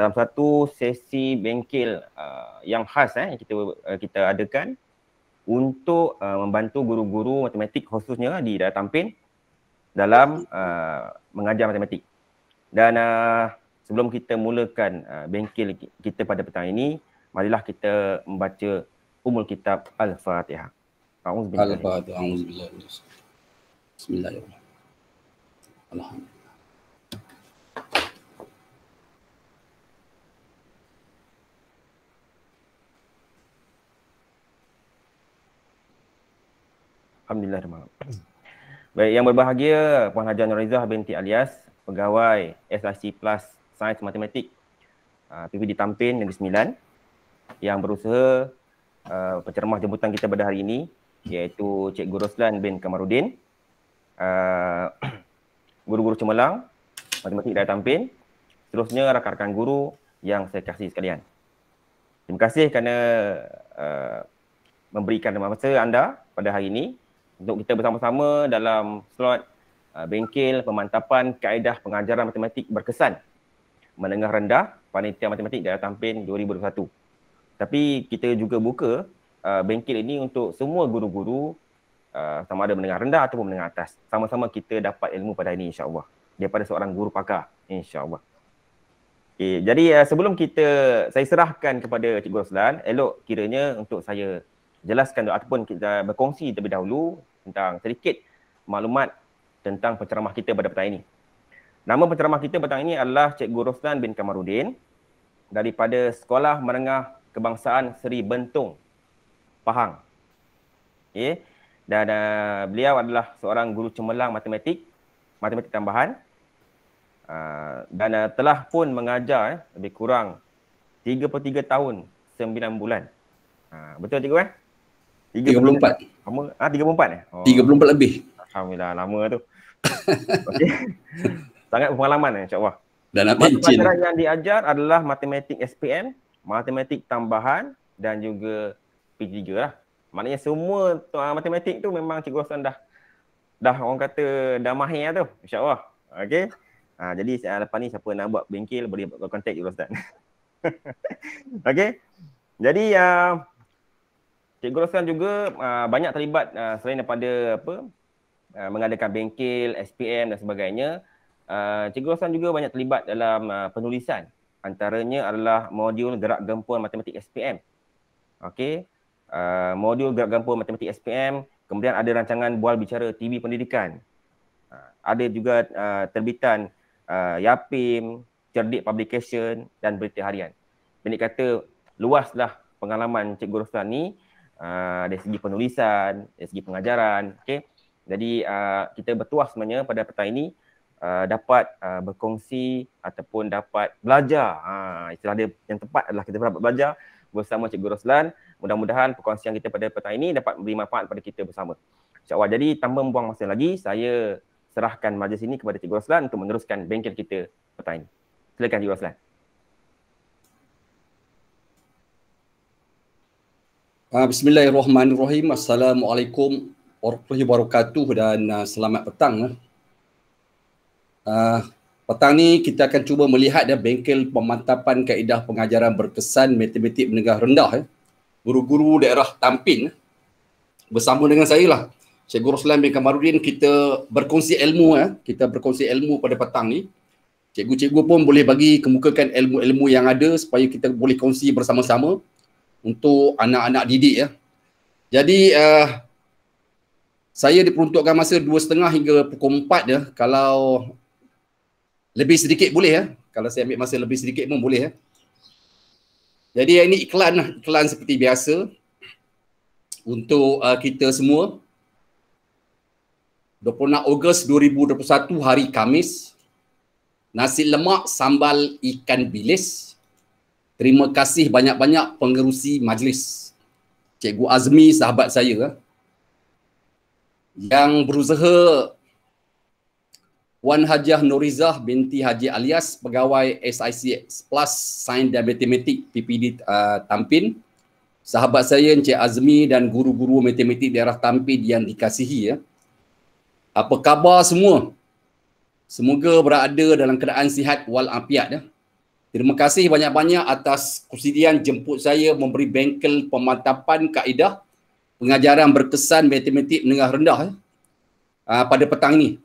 dalam satu sesi bengkel uh, yang khas eh kita uh, kita adakan untuk uh, membantu guru-guru matematik khususnya lah di daerah Tampin dalam uh, mengajar matematik. Dan uh, sebelum kita mulakan uh, bengkel kita pada petang ini, marilah kita membaca umul kitab Al-Fatihah. Al-Fatihah. Bismillahirrahmanirrahim. Alhamdulillah. Alhamdulillah dah malam. Baik, yang berbahagia Puan Hajar Nurizah binti Alias, pegawai SIC Plus Sains Matematik ah, PPD Tampin Negeri Sembilan yang berusaha uh, ah, penceramah jemputan kita pada hari ini iaitu Guru Roslan bin Kamarudin uh, ah, guru-guru cemerlang matematik dari Tampin seterusnya rakan-rakan guru yang saya kasih sekalian terima kasih kerana uh, memberikan masa anda pada hari ini untuk kita bersama-sama dalam slot uh, bengkel pemantapan kaedah pengajaran matematik berkesan menengah rendah panitia matematik daerah Tampin 2021. Tapi kita juga buka uh, bengkel ini untuk semua guru-guru uh, sama ada menengah rendah ataupun menengah atas. Sama-sama kita dapat ilmu pada ini insya-Allah daripada seorang guru pakar insya-Allah. Okay, jadi uh, sebelum kita saya serahkan kepada Cikgu Roslan, elok kiranya untuk saya jelaskan ataupun kita berkongsi terlebih dahulu tentang sedikit maklumat tentang penceramah kita pada petang ini. Nama penceramah kita petang ini adalah Cik Guru Roslan bin Kamarudin daripada Sekolah Menengah Kebangsaan Seri Bentong, Pahang. Okay. Dan uh, beliau adalah seorang guru cemerlang matematik, matematik tambahan uh, dan uh, telah pun mengajar eh, lebih kurang 33 tahun 9 bulan. Uh, betul cikgu eh? Tiga 34. Lama ah tiga puluh empat eh? Oh. 34 lebih. Alhamdulillah lama tu. Okey. Sangat pengalaman eh insya-Allah. Dan apa pelajaran yang diajar adalah matematik SPM, matematik tambahan dan juga P3 lah. Maknanya semua tu, uh, matematik tu memang cikgu Hassan dah dah orang kata dah mahir tu. insya Okey. Ha, jadi ah, lepas ni siapa nak buat bengkel boleh buat contact cikgu Hassan. Okey. Jadi uh, Cikgu Rosan juga uh, banyak terlibat uh, selain daripada apa uh, mengadakan bengkel, SPM dan sebagainya. Uh, Cikgu Rosan juga banyak terlibat dalam uh, penulisan. Antaranya adalah modul gerak gempuran matematik SPM. Okey. modul gerak gempuran matematik SPM, kemudian ada rancangan bual bicara TV pendidikan. Uh, ada juga uh, terbitan uh, YAPIM, Cerdik Publication dan Berita Harian. Benik kata luaslah pengalaman Cikgu Rosan ni Ah, dari segi penulisan, dari segi pengajaran. Okay. Jadi uh, kita bertuah sebenarnya pada petang ini uh, dapat uh, berkongsi ataupun dapat belajar. Uh, istilah dia yang tepat adalah kita dapat belajar bersama Cikgu Roslan. Mudah-mudahan perkongsian kita pada petang ini dapat memberi manfaat pada kita bersama. InsyaAllah. Jadi tanpa membuang masa lagi, saya serahkan majlis ini kepada Cikgu Roslan untuk meneruskan bengkel kita petang ini. Silakan Cikgu Roslan. Uh, Bismillahirrahmanirrahim. Assalamualaikum warahmatullahi wabarakatuh dan uh, selamat petang. Uh, petang ni kita akan cuba melihat dan uh, bengkel pemantapan kaedah pengajaran berkesan matematik menengah rendah. Uh. Guru-guru daerah Tampin uh. Eh, bersama dengan saya lah. Cikgu Roslan bin Kamarudin kita berkongsi ilmu. Uh. Kita berkongsi ilmu pada petang ni. Cikgu-cikgu pun boleh bagi kemukakan ilmu-ilmu yang ada supaya kita boleh kongsi bersama-sama untuk anak-anak didik ya. Jadi uh, saya diperuntukkan masa dua setengah hingga pukul empat ya. Kalau lebih sedikit boleh ya. Kalau saya ambil masa lebih sedikit pun boleh ya. Jadi ini iklan lah. Iklan seperti biasa untuk uh, kita semua. 26 Ogos 2021 hari Kamis. Nasi lemak sambal ikan bilis. Terima kasih banyak-banyak pengerusi majlis. Cikgu Azmi, sahabat saya. Yang berusaha Wan Hajah Nurizah binti Haji Alias, pegawai SIC Plus Sains dan Matematik PPD uh, Tampin. Sahabat saya Encik Azmi dan guru-guru matematik daerah Tampin yang dikasihi. Ya. Apa khabar semua? Semoga berada dalam keadaan sihat walafiat. Ya. Uh, Terima kasih banyak-banyak atas kesedihan jemput saya memberi bengkel pemantapan kaedah pengajaran berkesan matematik menengah rendah eh, ah, pada petang ini.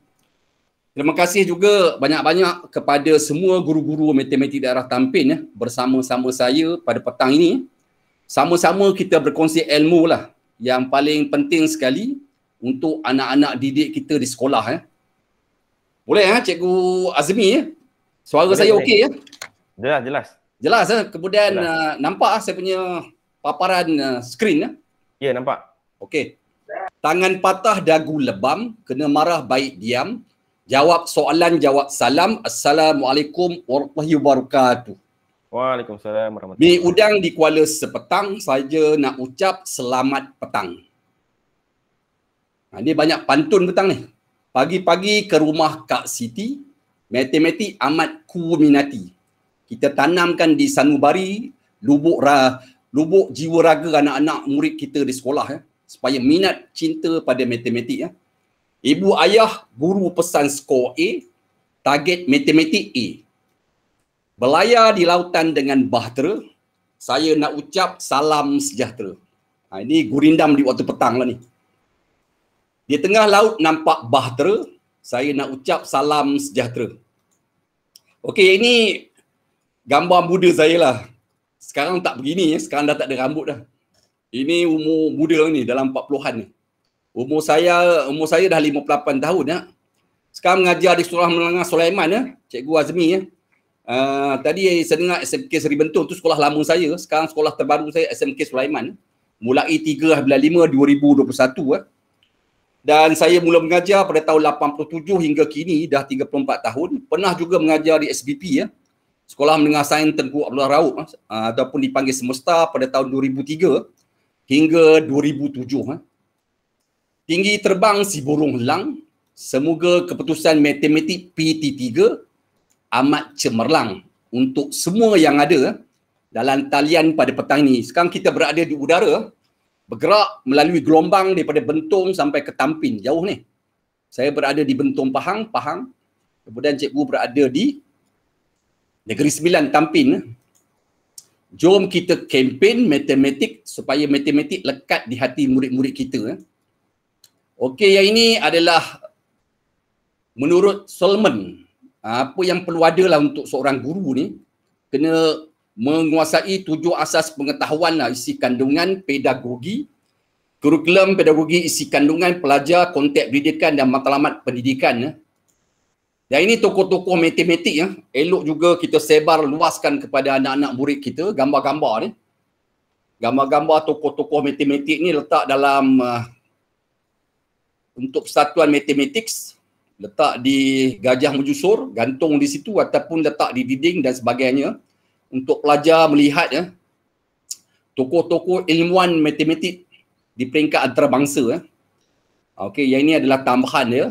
Terima kasih juga banyak-banyak kepada semua guru-guru matematik daerah Tampin ya bersama-sama saya pada petang ini. Sama-sama kita berkongsi ilmu lah yang paling penting sekali untuk anak-anak didik kita di sekolah. ya. Boleh ya Cikgu Azmi? Eh? Suara boleh, saya okey ya? Jelas, jelas. Jelas eh. Kemudian jelas. Uh, nampak ah saya punya paparan uh, skrin ya. Eh? Ya, nampak. Okey. Tangan patah dagu lebam, kena marah baik diam. Jawab soalan, jawab salam. Assalamualaikum warahmatullahi wabarakatuh. Waalaikumsalam warahmatullahi wabarakatuh. Mi udang di Kuala sepetang saja nak ucap selamat petang. Ha, ini banyak pantun petang ni. Pagi-pagi ke rumah Kak Siti, matematik amat ku minati kita tanamkan di sanubari lubuk rah, lubuk jiwa raga anak-anak murid kita di sekolah ya supaya minat cinta pada matematik ya ibu ayah guru pesan skor A target matematik A belayar di lautan dengan bahtera saya nak ucap salam sejahtera ha, ini gurindam di waktu petang lah ni di tengah laut nampak bahtera saya nak ucap salam sejahtera Okey, ini gambar muda saya lah. Sekarang tak begini, eh. sekarang dah tak ada rambut dah. Ini umur muda ni, dalam 40-an ni. Umur saya, umur saya dah 58 tahun ya. Sekarang mengajar di Surah Menengah Sulaiman ya, Cikgu Azmi ya. Uh, tadi saya dengar SMK Seri Bentong tu sekolah lama saya. Sekarang sekolah terbaru saya SMK Sulaiman. Mulai 3 5 2021 ya. Dan saya mula mengajar pada tahun 87 hingga kini dah 34 tahun. Pernah juga mengajar di SBP ya. Sekolah Menengah Sains Tengku Abdullah Raub uh, ah, ataupun dipanggil semesta pada tahun 2003 hingga 2007. Uh. Ah. Tinggi terbang si burung lang. semoga keputusan matematik PT3 amat cemerlang untuk semua yang ada ah, dalam talian pada petang ini. Sekarang kita berada di udara, bergerak melalui gelombang daripada Bentong sampai ke Tampin, jauh ni. Saya berada di Bentong Pahang, Pahang. Kemudian cikgu berada di Negeri Sembilan Tampin eh. jom kita kempen matematik supaya matematik lekat di hati murid-murid kita eh. Okey, yang ini adalah menurut Solomon apa yang perlu adalah untuk seorang guru ni kena menguasai tujuh asas pengetahuan lah, isi kandungan pedagogi kurikulum pedagogi isi kandungan pelajar konteks pendidikan dan matlamat pendidikan eh. Dan ini tokoh-tokoh matematik ya. Elok juga kita sebar luaskan kepada anak-anak murid kita gambar-gambar ni. Gambar-gambar tokoh-tokoh matematik ni letak dalam uh, untuk persatuan matematik letak di gajah mujusur, gantung di situ ataupun letak di dinding dan sebagainya untuk pelajar melihat ya tokoh-tokoh ilmuan matematik di peringkat antarabangsa ya. Okey, yang ini adalah tambahan ya.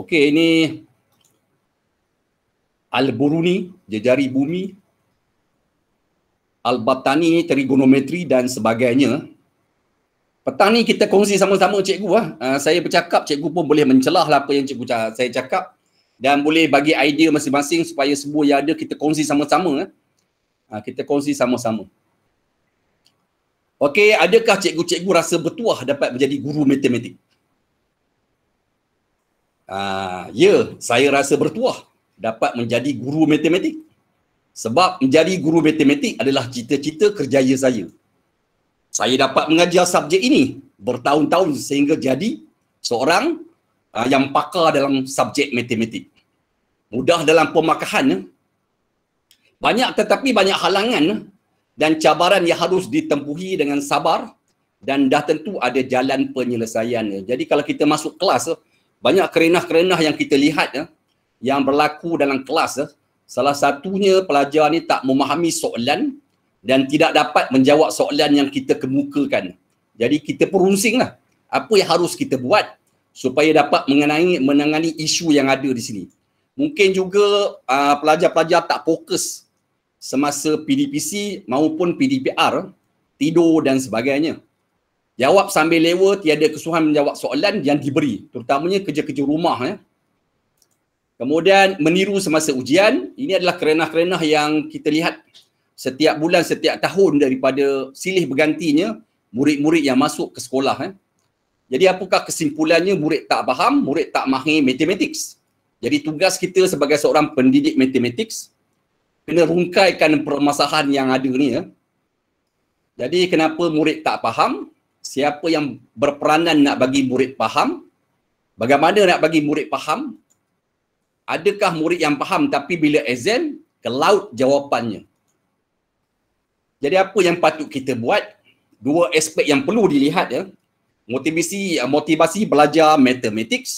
Okey, ini Al-Buruni, jejari bumi. Al-Batani, trigonometri dan sebagainya. Petani kita kongsi sama-sama cikgu lah. Uh, saya bercakap, cikgu pun boleh mencelah lah apa yang cikgu cakap, saya cakap. Dan boleh bagi idea masing-masing supaya semua yang ada kita kongsi sama-sama. Uh, kita kongsi sama-sama. Okey, adakah cikgu-cikgu rasa bertuah dapat menjadi guru matematik? uh, ya saya rasa bertuah dapat menjadi guru matematik sebab menjadi guru matematik adalah cita-cita kerjaya saya saya dapat mengajar subjek ini bertahun-tahun sehingga jadi seorang uh, yang pakar dalam subjek matematik mudah dalam pemakahan eh. banyak tetapi banyak halangan eh. dan cabaran yang harus ditempuhi dengan sabar dan dah tentu ada jalan penyelesaiannya. Eh. Jadi kalau kita masuk kelas banyak kerenah-kerenah yang kita lihat ya, yang berlaku dalam kelas ya. salah satunya pelajar ni tak memahami soalan dan tidak dapat menjawab soalan yang kita kemukakan jadi kita perunsinglah apa yang harus kita buat supaya dapat mengenai menangani isu yang ada di sini mungkin juga ah, pelajar-pelajar tak fokus semasa PDPC maupun PDPR tidur dan sebagainya Jawab sambil lewa, tiada kesuhan menjawab soalan yang diberi. Terutamanya kerja-kerja rumah. Ya. Kemudian meniru semasa ujian. Ini adalah kerenah-kerenah yang kita lihat setiap bulan, setiap tahun daripada silih bergantinya murid-murid yang masuk ke sekolah. Ya. Jadi apakah kesimpulannya murid tak faham, murid tak mahir matematik. Jadi tugas kita sebagai seorang pendidik matematik kena rungkaikan permasalahan yang ada ni ya. Jadi kenapa murid tak faham? siapa yang berperanan nak bagi murid faham bagaimana nak bagi murid faham adakah murid yang faham tapi bila exam ke laut jawapannya jadi apa yang patut kita buat dua aspek yang perlu dilihat ya motivasi motivasi belajar mathematics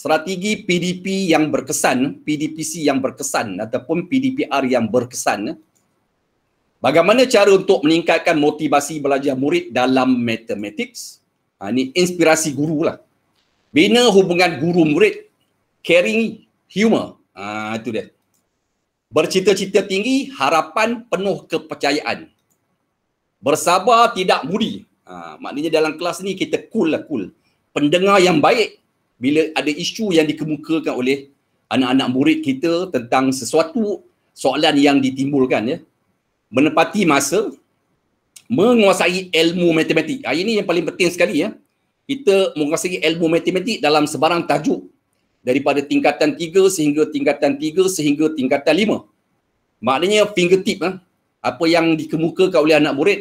strategi PDP yang berkesan PDPC yang berkesan ataupun PDPR yang berkesan ya. Bagaimana cara untuk meningkatkan motivasi belajar murid dalam matematik? Ha, ini inspirasi guru lah. Bina hubungan guru murid, caring, humor. Ha, itu dia. Bercita-cita tinggi, harapan penuh kepercayaan. Bersabar tidak mudi. Ha, maknanya dalam kelas ni kita cool lah cool. Pendengar yang baik bila ada isu yang dikemukakan oleh anak-anak murid kita tentang sesuatu soalan yang ditimbulkan ya menepati masa, menguasai ilmu matematik. Ha, ini yang paling penting sekali ya. Kita menguasai ilmu matematik dalam sebarang tajuk daripada tingkatan tiga sehingga tingkatan tiga sehingga tingkatan lima. Maknanya fingertip ha, apa yang dikemukakan oleh anak murid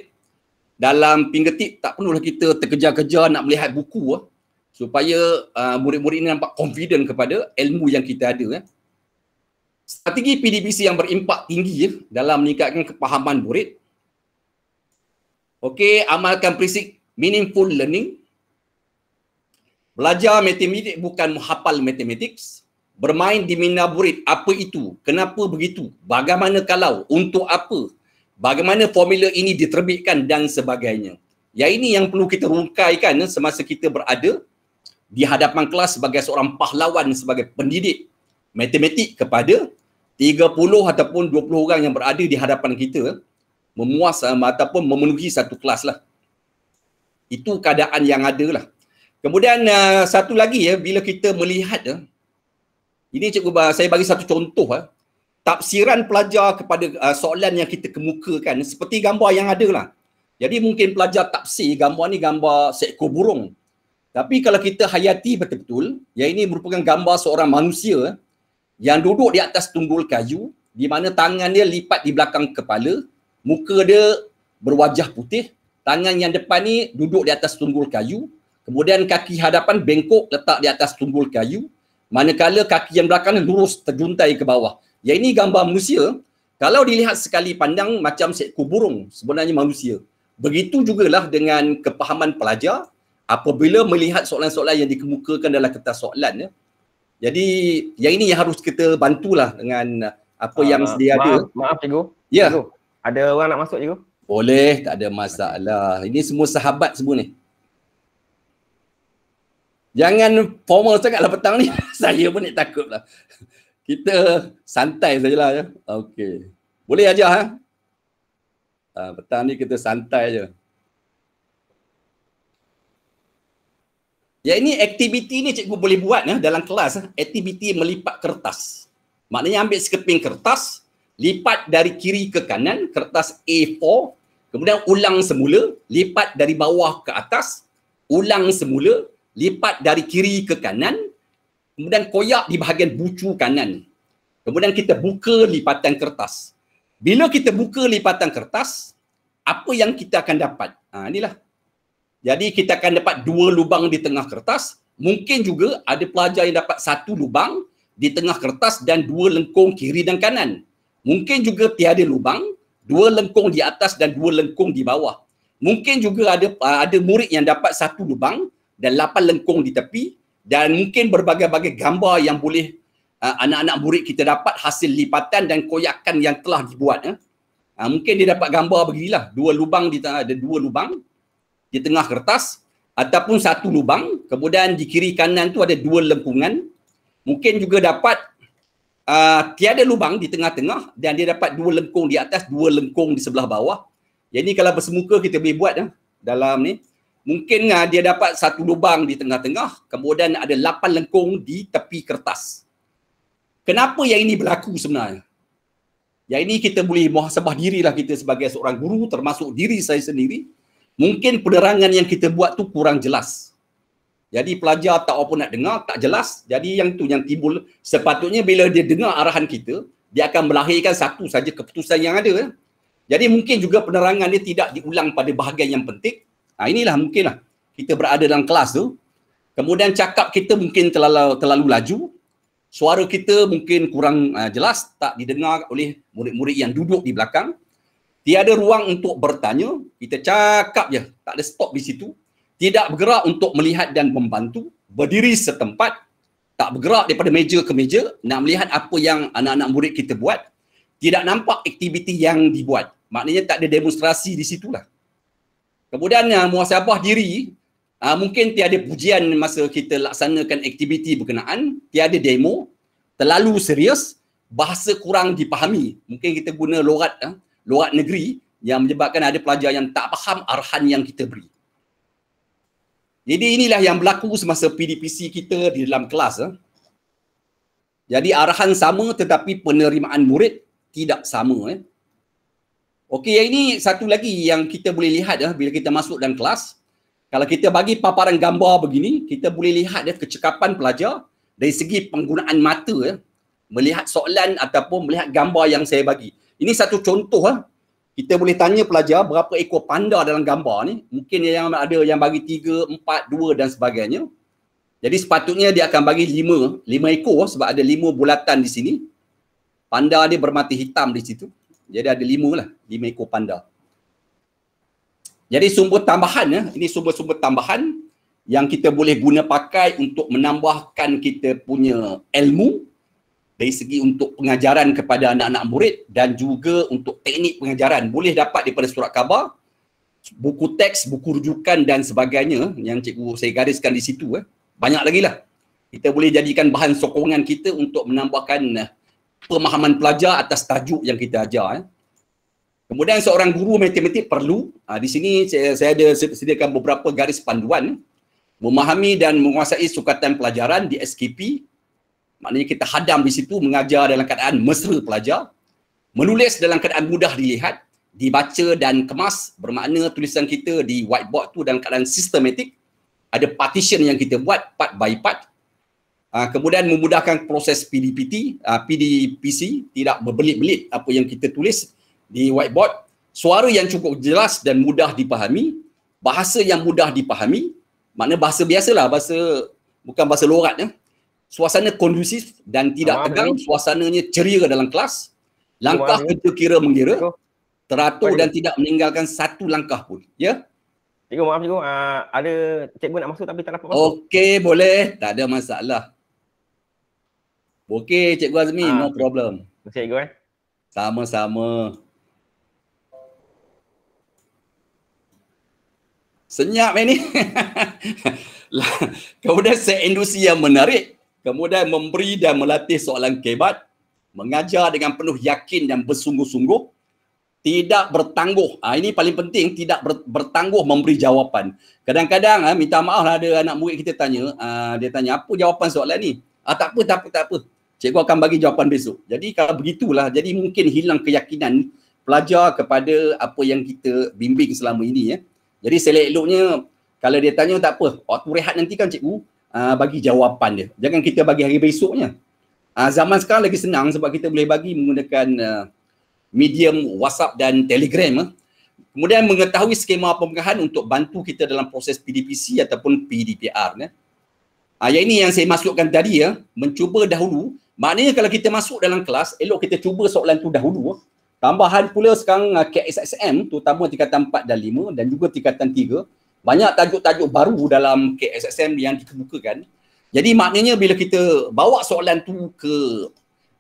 dalam fingertip tak perlulah kita terkejar-kejar nak melihat buku ha, supaya murid-murid ini nampak confident kepada ilmu yang kita ada. Ha strategi PDPC yang berimpak tinggi ya, dalam meningkatkan kepahaman murid. Okey, amalkan prinsip meaningful learning. Belajar matematik bukan menghafal matematik. Bermain di minda murid, apa itu? Kenapa begitu? Bagaimana kalau? Untuk apa? Bagaimana formula ini diterbitkan dan sebagainya. Ya ini yang perlu kita rungkaikan ya, semasa kita berada di hadapan kelas sebagai seorang pahlawan sebagai pendidik matematik kepada 30 ataupun 20 orang yang berada di hadapan kita memuas eh, ataupun memenuhi satu kelas lah. Itu keadaan yang ada lah. Kemudian uh, satu lagi ya, bila kita melihat ya, ini cikgu saya bagi satu contoh ya, tafsiran pelajar kepada uh, soalan yang kita kemukakan seperti gambar yang ada lah. Jadi mungkin pelajar tafsir gambar ni gambar seekor burung. Tapi kalau kita hayati betul-betul, ya ini merupakan gambar seorang manusia ya, yang duduk di atas tunggul kayu di mana tangan dia lipat di belakang kepala, muka dia berwajah putih, tangan yang depan ni duduk di atas tunggul kayu, kemudian kaki hadapan bengkok letak di atas tunggul kayu, manakala kaki yang belakang lurus terjuntai ke bawah. Ya ini gambar manusia. Kalau dilihat sekali pandang macam seekor burung, sebenarnya manusia. Begitu jugalah dengan kepahaman pelajar apabila melihat soalan-soalan yang dikemukakan dalam kertas soalan ya. Jadi yang ini yang harus kita bantulah dengan uh, apa uh, yang ah, dia maaf, ada. Maaf cikgu. Ya. Cikgu, ada orang nak masuk cikgu? Boleh, tak ada masalah. Ini semua sahabat semua ni. Jangan formal sangatlah petang ni. Saya pun nak lah. Kita santai sajalah ya. Okey. Boleh aja ha. Uh, petang ni kita santai aja. Ya ini aktiviti ni cikgu boleh buat ya dalam kelas ya. aktiviti melipat kertas. Maknanya ambil sekeping kertas, lipat dari kiri ke kanan kertas A4, kemudian ulang semula, lipat dari bawah ke atas, ulang semula, lipat dari kiri ke kanan, kemudian koyak di bahagian bucu kanan. Kemudian kita buka lipatan kertas. Bila kita buka lipatan kertas, apa yang kita akan dapat? Ha, inilah jadi kita akan dapat dua lubang di tengah kertas. Mungkin juga ada pelajar yang dapat satu lubang di tengah kertas dan dua lengkung kiri dan kanan. Mungkin juga tiada lubang, dua lengkung di atas dan dua lengkung di bawah. Mungkin juga ada ah, ada murid yang dapat satu lubang dan lapan lengkung di tepi dan mungkin berbagai-bagai gambar yang boleh uh, anak-anak murid kita dapat hasil lipatan dan koyakan yang telah dibuat. Eh. Uh, mungkin dia dapat gambar beginilah, dua lubang di tengah, ada dua lubang di tengah kertas ataupun satu lubang kemudian di kiri kanan tu ada dua lengkungan mungkin juga dapat uh, tiada lubang di tengah-tengah dan dia dapat dua lengkung di atas dua lengkung di sebelah bawah jadi kalau bersemuka kita boleh buat eh, dalam ni mungkin uh, dia dapat satu lubang di tengah-tengah kemudian ada lapan lengkung di tepi kertas kenapa yang ini berlaku sebenarnya yang ini kita boleh muhasabah dirilah kita sebagai seorang guru termasuk diri saya sendiri mungkin penerangan yang kita buat tu kurang jelas. Jadi pelajar tak apa nak dengar, tak jelas. Jadi yang tu yang timbul sepatutnya bila dia dengar arahan kita, dia akan melahirkan satu saja keputusan yang ada. Jadi mungkin juga penerangan dia tidak diulang pada bahagian yang penting. Nah ha, inilah mungkinlah kita berada dalam kelas tu. Kemudian cakap kita mungkin terlalu terlalu laju. Suara kita mungkin kurang uh, jelas, tak didengar oleh murid-murid yang duduk di belakang tiada ruang untuk bertanya, kita cakap je, tak ada stop di situ, tidak bergerak untuk melihat dan membantu, berdiri setempat, tak bergerak daripada meja ke meja, nak melihat apa yang anak-anak murid kita buat, tidak nampak aktiviti yang dibuat. Maknanya tak ada demonstrasi di situlah. Kemudian ah, muasabah diri, ah, mungkin tiada pujian masa kita laksanakan aktiviti berkenaan, tiada demo, terlalu serius, bahasa kurang dipahami. Mungkin kita guna logat, ha? luar negeri yang menyebabkan ada pelajar yang tak faham arahan yang kita beri. Jadi inilah yang berlaku semasa PDPC kita di dalam kelas. Eh. Jadi arahan sama tetapi penerimaan murid tidak sama. Eh. Okey, yang ini satu lagi yang kita boleh lihat eh, bila kita masuk dalam kelas. Kalau kita bagi paparan gambar begini, kita boleh lihat eh, kecekapan pelajar dari segi penggunaan mata eh, melihat soalan ataupun melihat gambar yang saya bagi. Ini satu contoh lah. Kita boleh tanya pelajar berapa ekor panda dalam gambar ni. Mungkin yang ada yang bagi tiga, empat, dua dan sebagainya. Jadi sepatutnya dia akan bagi lima, lima ekor ah, sebab ada lima bulatan di sini. Panda dia bermata hitam di situ. Jadi ada lima lah, lima ekor panda. Jadi sumber tambahan ya, ini sumber-sumber tambahan yang kita boleh guna pakai untuk menambahkan kita punya ilmu dari segi untuk pengajaran kepada anak-anak murid dan juga untuk teknik pengajaran boleh dapat daripada surat khabar buku teks, buku rujukan dan sebagainya yang cikgu saya gariskan di situ eh. banyak lagi lah kita boleh jadikan bahan sokongan kita untuk menambahkan eh, pemahaman pelajar atas tajuk yang kita ajar eh. kemudian seorang guru matematik perlu ha, di sini saya, saya ada sediakan beberapa garis panduan eh. memahami dan menguasai sukatan pelajaran di SKP maknanya kita hadam di situ mengajar dalam keadaan mesra pelajar menulis dalam keadaan mudah dilihat dibaca dan kemas bermakna tulisan kita di whiteboard tu dalam keadaan sistematik ada partition yang kita buat part by part ah, kemudian memudahkan proses PDPT ah, PDPC tidak berbelit-belit apa yang kita tulis di whiteboard suara yang cukup jelas dan mudah dipahami bahasa yang mudah dipahami maknanya bahasa biasalah bahasa bukan bahasa loratnya suasana kondusif dan tidak Amat tegang, ini. suasananya ceria dalam kelas. Langkah Amat kerja kira mengira, teratur dan tidak meninggalkan satu langkah pun. Ya? Yeah? Cikgu maaf cikgu, uh, ada cikgu nak masuk tapi tak dapat masuk. Okey boleh, tak ada masalah. Okey cikgu Azmi, uh, no problem. Terima kasih cikgu eh. Sama-sama. Senyap eh, ni. Lah, kemudian set industri yang menarik kemudian memberi dan melatih soalan kebat, mengajar dengan penuh yakin dan bersungguh-sungguh, tidak bertangguh. Ha, ini paling penting, tidak ber, bertangguh memberi jawapan. Kadang-kadang, ha, minta maaf lah ada anak murid kita tanya, ha, dia tanya, apa jawapan soalan ni? Ha, tak apa, tak apa, tak apa. Cikgu akan bagi jawapan besok. Jadi kalau begitulah, jadi mungkin hilang keyakinan pelajar kepada apa yang kita bimbing selama ini. Ya. Jadi selek eloknya, kalau dia tanya tak apa, waktu rehat nanti kan cikgu, uh, bagi jawapan dia. Jangan kita bagi hari besoknya. Uh, zaman sekarang lagi senang sebab kita boleh bagi menggunakan uh, medium WhatsApp dan Telegram. Uh. Kemudian mengetahui skema pemegahan untuk bantu kita dalam proses PDPC ataupun PDPR. Uh. Ya. Uh, yang ini yang saya masukkan tadi, ya, uh, mencuba dahulu. Maknanya kalau kita masuk dalam kelas, elok kita cuba soalan tu dahulu. Uh. Tambahan pula sekarang uh, KSSM, terutama tingkatan 4 dan 5 dan juga tingkatan 3 banyak tajuk-tajuk baru dalam KSSM yang dikemukakan. Jadi maknanya bila kita bawa soalan tu ke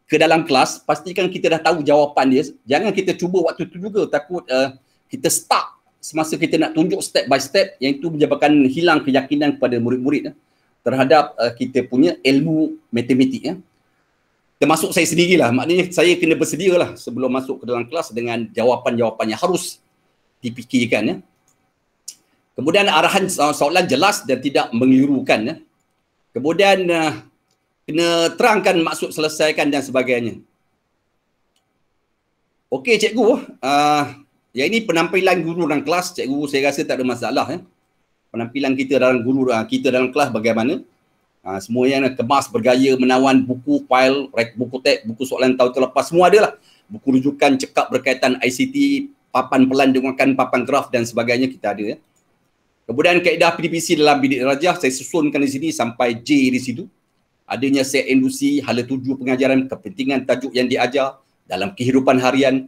ke dalam kelas, pastikan kita dah tahu jawapan dia. Jangan kita cuba waktu tu juga takut uh, kita stuck semasa kita nak tunjuk step by step yang itu menyebabkan hilang keyakinan kepada murid-murid eh, terhadap uh, kita punya ilmu matematik. Eh. Termasuk saya sendirilah, maknanya saya kena bersedia lah sebelum masuk ke dalam kelas dengan jawapan-jawapan yang harus dipikirkan. Eh. Kemudian arahan soalan jelas dan tidak mengirukan. ya. Eh. Kemudian uh, kena terangkan maksud selesaikan dan sebagainya. Okey cikgu, uh, ya ini penampilan guru dalam kelas cikgu saya rasa tak ada masalah ya. Penampilan kita dalam guru uh, kita dalam kelas bagaimana? Uh, semua yang kemas bergaya menawan buku file, buku teks, buku soalan tahun terlepas semua adalah lah. Buku rujukan cekap berkaitan ICT, papan pelan dengan papan graf dan sebagainya kita ada ya. Kemudian kaedah PDPC dalam bidik rajah saya susunkan di sini sampai J di situ. Adanya saya induksi, hala tuju pengajaran, kepentingan tajuk yang diajar dalam kehidupan harian.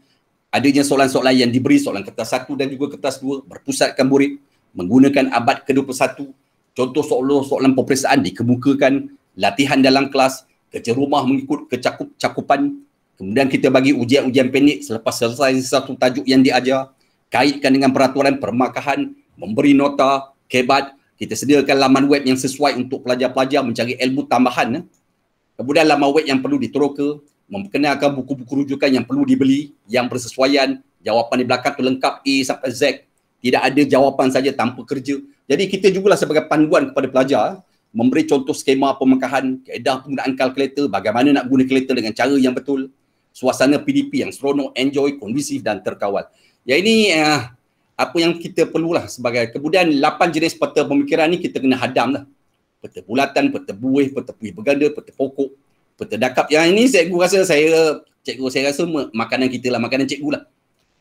Adanya soalan-soalan yang diberi, soalan kertas satu dan juga kertas dua berpusatkan murid menggunakan abad ke-21. Contoh soalan-soalan peperiksaan dikemukakan, latihan dalam kelas, kerja rumah mengikut kecakup-cakupan. Kemudian kita bagi ujian-ujian pendek selepas selesai satu tajuk yang diajar. Kaitkan dengan peraturan permakahan, memberi nota, kebat, kita sediakan laman web yang sesuai untuk pelajar-pelajar mencari ilmu tambahan. Eh. Kemudian laman web yang perlu diteroka, memperkenalkan buku-buku rujukan yang perlu dibeli, yang bersesuaian, jawapan di belakang tu lengkap A sampai Z. Tidak ada jawapan saja tanpa kerja. Jadi kita jugalah sebagai panduan kepada pelajar, eh, memberi contoh skema pemekahan, keedah penggunaan kalkulator, bagaimana nak guna kalkulator dengan cara yang betul, suasana PDP yang seronok, enjoy, kondusif dan terkawal. Ya ini uh, apa yang kita perlulah sebagai kemudian lapan jenis peta pemikiran ni kita kena hadam lah. Peta bulatan, peta buih, peta buih berganda, peta pokok, peta dakap. Yang ini cikgu rasa saya, cikgu saya rasa makanan kita lah, makanan cikgu lah.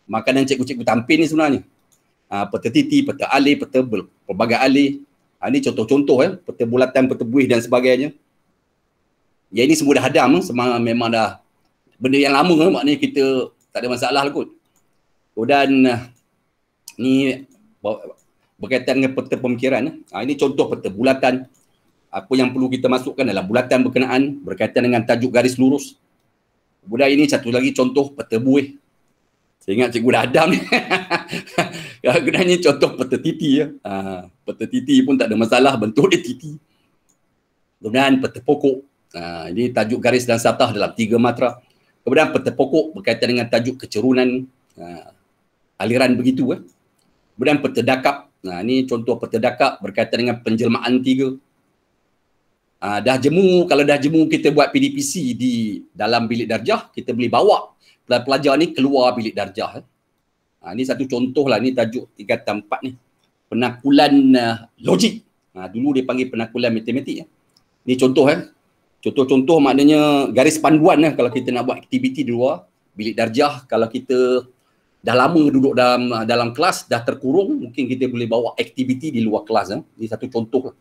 Makanan cikgu-cikgu tampil ni sebenarnya. Ha, peta titi, peta alih, peta bel, pelbagai alih. Ha, ini contoh-contoh ya, eh. peta bulatan, peta buih dan sebagainya. Yang ini semua dah hadam, eh. semang, memang dah benda yang lama eh. maknanya kita tak ada masalah lah kot. Kemudian ni berkaitan dengan peta pemikiran eh. Ha, ini contoh peta bulatan apa yang perlu kita masukkan dalam bulatan berkenaan berkaitan dengan tajuk garis lurus budaya ini satu lagi contoh peta buih saya ingat cikgu dah adam ya, ni contoh peta titi ya. Ha, peta titi pun tak ada masalah bentuk dia titi kemudian peta pokok ha, ini tajuk garis dan satah dalam tiga matra kemudian peta pokok berkaitan dengan tajuk kecerunan ha, aliran begitu eh. Ya. Kemudian pertedakap. Nah, ini contoh pertedakap berkaitan dengan penjelmaan tiga. Uh, dah jemu, kalau dah jemu kita buat PDPC di dalam bilik darjah, kita boleh bawa pelajar pelajar ni keluar bilik darjah. Eh. Uh, ini satu contoh lah, ini tajuk tiga tempat ni. Penakulan uh, logik. Uh, dulu dia panggil penakulan matematik. Eh. Ini contoh eh. Contoh-contoh maknanya garis panduan eh, kalau kita nak buat aktiviti di luar. Bilik darjah, kalau kita dah lama duduk dalam ah, dalam kelas dah terkurung mungkin kita boleh bawa aktiviti di luar kelas eh. ini satu contoh lah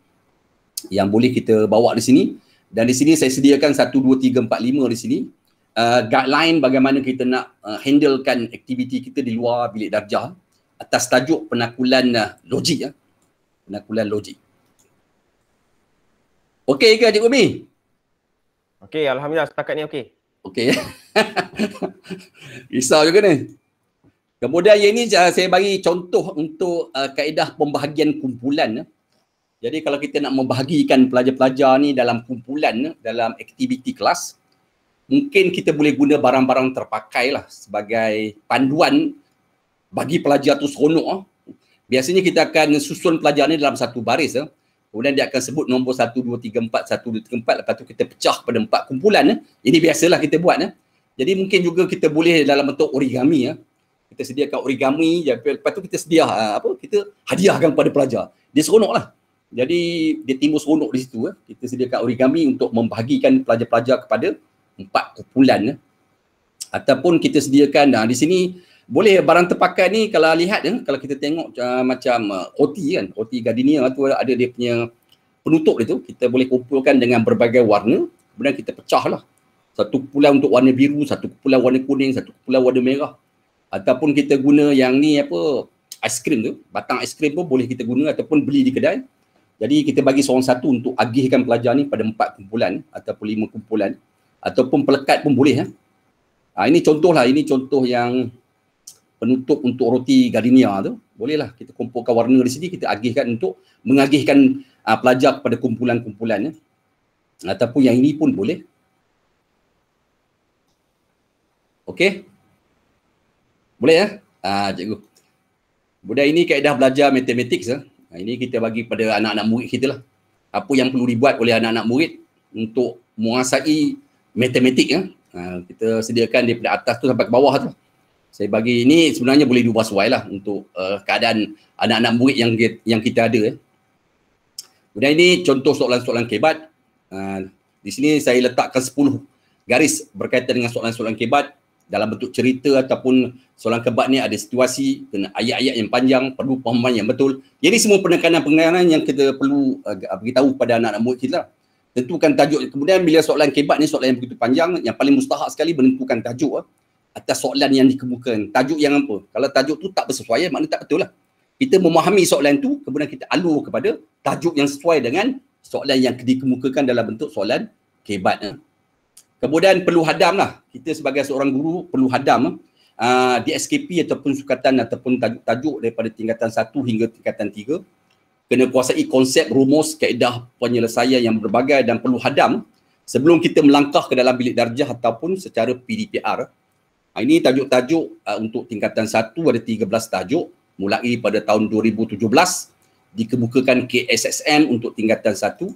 yang boleh kita bawa di sini dan di sini saya sediakan 1 2 3 4 5 di sini uh, guideline bagaimana kita nak uh, handlekan aktiviti kita di luar bilik darjah atas tajuk penakulan uh, logik ya eh. penakulan logik okey ke Cik Umi okey alhamdulillah setakat ni okey okey risau juga ni Kemudian yang ini eh, saya bagi contoh untuk uh, kaedah pembahagian kumpulan. Eh. Jadi kalau kita nak membahagikan pelajar-pelajar ni dalam kumpulan, dalam aktiviti kelas, mungkin kita boleh guna barang-barang terpakai lah sebagai panduan bagi pelajar tu seronok. Biasanya kita akan susun pelajar ni dalam satu baris. Kemudian dia akan sebut nombor 1, 2, 3, 4, 1, 2, 3, 4. Lepas tu kita pecah pada empat kumpulan. Ini biasalah kita buat. Jadi mungkin juga kita boleh dalam bentuk origami. Ya kita sediakan origami ya lepas tu kita sedia uh, ah, apa kita hadiahkan kepada pelajar dia seronoklah jadi dia timbul seronok di situ eh. kita sediakan origami untuk membahagikan pelajar-pelajar kepada empat kumpulan eh. ataupun kita sediakan uh, di sini boleh barang terpakai ni kalau lihat eh, kalau kita tengok uh, macam roti kan roti gardenia tu ada dia punya penutup dia tu kita boleh kumpulkan dengan berbagai warna kemudian kita pecahlah satu kumpulan untuk warna biru satu kumpulan warna kuning satu kumpulan warna merah ataupun kita guna yang ni apa aiskrim tu batang aiskrim pun boleh kita guna ataupun beli di kedai jadi kita bagi seorang satu untuk agihkan pelajar ni pada empat kumpulan ataupun lima kumpulan ataupun pelekat pun boleh ya. Ha, ini contohlah ini contoh yang penutup untuk roti gardenia tu bolehlah kita kumpulkan warna di sini kita agihkan untuk mengagihkan uh, pelajar pada kumpulan-kumpulan ya. Ataupun yang ini pun boleh. Okey. Boleh ya? Ah, cikgu. Budak ini kaedah belajar matematik. Eh? Ha? Ini kita bagi pada anak-anak murid kita lah. Apa yang perlu dibuat oleh anak-anak murid untuk menguasai matematik. ya? Ha? kita sediakan daripada atas tu sampai ke bawah tu. Lah. Saya bagi ini sebenarnya boleh diubah suai lah untuk uh, keadaan anak-anak murid yang yang kita ada. Eh? Ya. Kemudian ini contoh soalan-soalan kebat. Uh, di sini saya letakkan 10 garis berkaitan dengan soalan-soalan kebat dalam bentuk cerita ataupun soalan kebat ni ada situasi kena ayat-ayat yang panjang perlu pemahaman yang betul jadi semua penekanan-penekanan yang kita perlu uh, beritahu pada anak-anak murid kita lah. tentukan tajuk kemudian bila soalan kebat ni soalan yang begitu panjang yang paling mustahak sekali menentukan tajuk uh, atas soalan yang dikemukakan tajuk yang apa kalau tajuk tu tak bersesuaian maknanya tak betul lah kita memahami soalan tu kemudian kita alur kepada tajuk yang sesuai dengan soalan yang dikemukakan dalam bentuk soalan kebat uh. Kemudian perlu hadam lah. Kita sebagai seorang guru perlu hadam uh, di SKP ataupun sukatan ataupun tajuk-tajuk daripada tingkatan satu hingga tingkatan tiga Kena kuasai konsep, rumus, kaedah penyelesaian yang berbagai dan perlu hadam sebelum kita melangkah ke dalam bilik darjah ataupun secara PDPR. Uh, ah, ini tajuk-tajuk uh, untuk tingkatan satu ada tiga belas tajuk mulai pada tahun 2017 dikemukakan KSSM untuk tingkatan satu.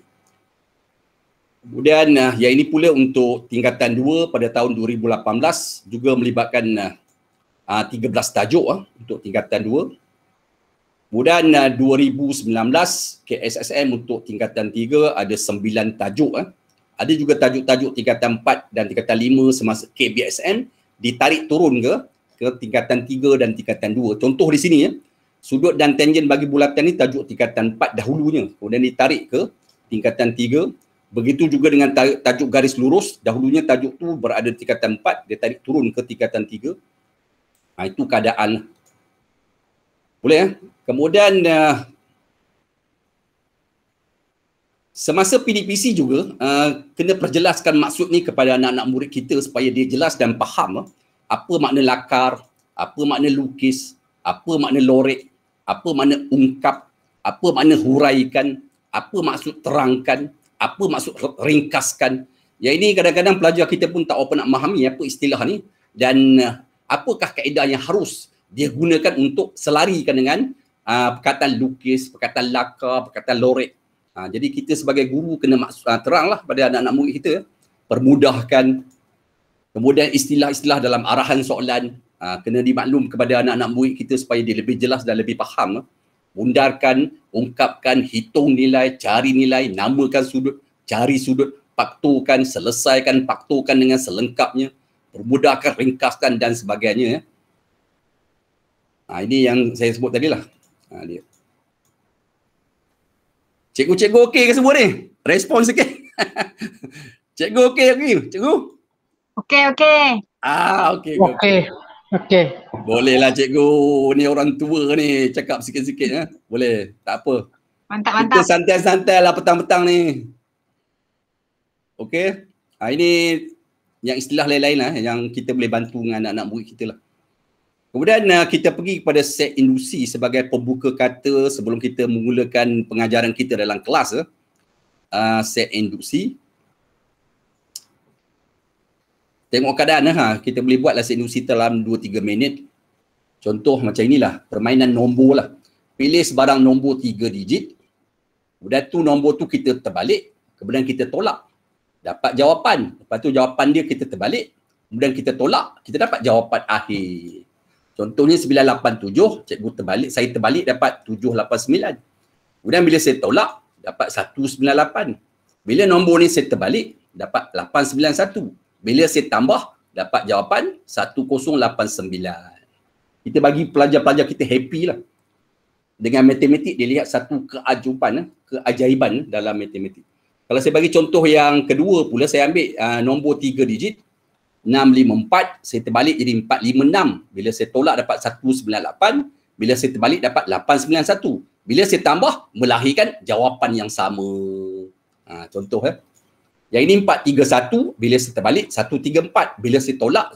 Kemudian uh, yang ini pula untuk tingkatan 2 pada tahun 2018 juga melibatkan uh, ah, 13 ah, tajuk uh, untuk tingkatan 2. Kemudian uh, 2019 KSSM untuk tingkatan 3 ada 9 tajuk. Uh. Ada juga tajuk-tajuk tingkatan 4 dan tingkatan 5 semasa KBSM ditarik turun ke ke tingkatan 3 dan tingkatan 2. Contoh di sini, uh, sudut dan tangent bagi bulatan ini tajuk tingkatan 4 dahulunya. Kemudian ditarik ke tingkatan 3 Begitu juga dengan tajuk garis lurus, dahulunya tajuk tu berada di tingkatan empat dia tarik turun ke tingkatan tiga, Ha, itu keadaan. Boleh ya? Kemudian uh, semasa PDPC juga uh, kena perjelaskan maksud ni kepada anak-anak murid kita supaya dia jelas dan faham uh, apa makna lakar, apa makna lukis, apa makna lorek, apa makna ungkap, apa makna huraikan, apa maksud terangkan, apa maksud ringkaskan Ya ini kadang-kadang pelajar kita pun tak apa nak memahami apa istilah ni dan uh, apakah kaedah yang harus dia gunakan untuk selarikan dengan uh, perkataan lukis, perkataan laka, perkataan lorek. Uh, jadi kita sebagai guru kena maksud, uh, ah, teranglah pada anak-anak murid kita permudahkan kemudian istilah-istilah dalam arahan soalan uh, kena dimaklum kepada anak-anak murid kita supaya dia lebih jelas dan lebih faham. Eh. Bundarkan ungkapkan, hitung nilai, cari nilai, namakan sudut, cari sudut, paktukan, selesaikan, paktukan dengan selengkapnya, permudahkan, ringkaskan dan sebagainya. Ya. Ha, ini yang saya sebut tadi lah. Ha, dia. Cikgu-cikgu okey ke semua ni? Respon sikit. cikgu okey okay, Cikgu? Okey okey. Ah okey. Okey. Okey. Okay. Okay. Boleh lah cikgu. Ni orang tua ni cakap sikit-sikit eh. Boleh. Tak apa. Mantap, mantap. Kita santai-santai lah petang-petang ni. Okay. Ha, ah, ini yang istilah lain-lain lah yang kita boleh bantu dengan anak-anak murid kita lah. Kemudian ah, kita pergi kepada set induksi sebagai pembuka kata sebelum kita mengulakan pengajaran kita dalam kelas. Uh, ya. ah, set induksi. Tengok keadaan lah. Kita boleh buatlah set induksi dalam 2-3 minit. Contoh macam inilah, permainan nombor lah. Pilih sebarang nombor tiga digit. Kemudian tu nombor tu kita terbalik. Kemudian kita tolak. Dapat jawapan. Lepas tu jawapan dia kita terbalik. Kemudian kita tolak. Kita dapat jawapan akhir. Contohnya 987. Cikgu terbalik. Saya terbalik dapat 789. Kemudian bila saya tolak, dapat 198. Bila nombor ni saya terbalik, dapat 891. Bila saya tambah, dapat jawapan 1089 kita bagi pelajar-pelajar kita happy lah. Dengan matematik, dia lihat satu keajuban, eh, keajaiban dalam matematik. Kalau saya bagi contoh yang kedua pula, saya ambil uh, nombor tiga digit. 654, saya terbalik jadi 456. Bila saya tolak dapat 198. Bila saya terbalik dapat 891. Bila saya tambah, melahirkan jawapan yang sama. Uh, contoh ya. Eh. Yang ini 431. Bila saya terbalik, 134. Bila saya tolak,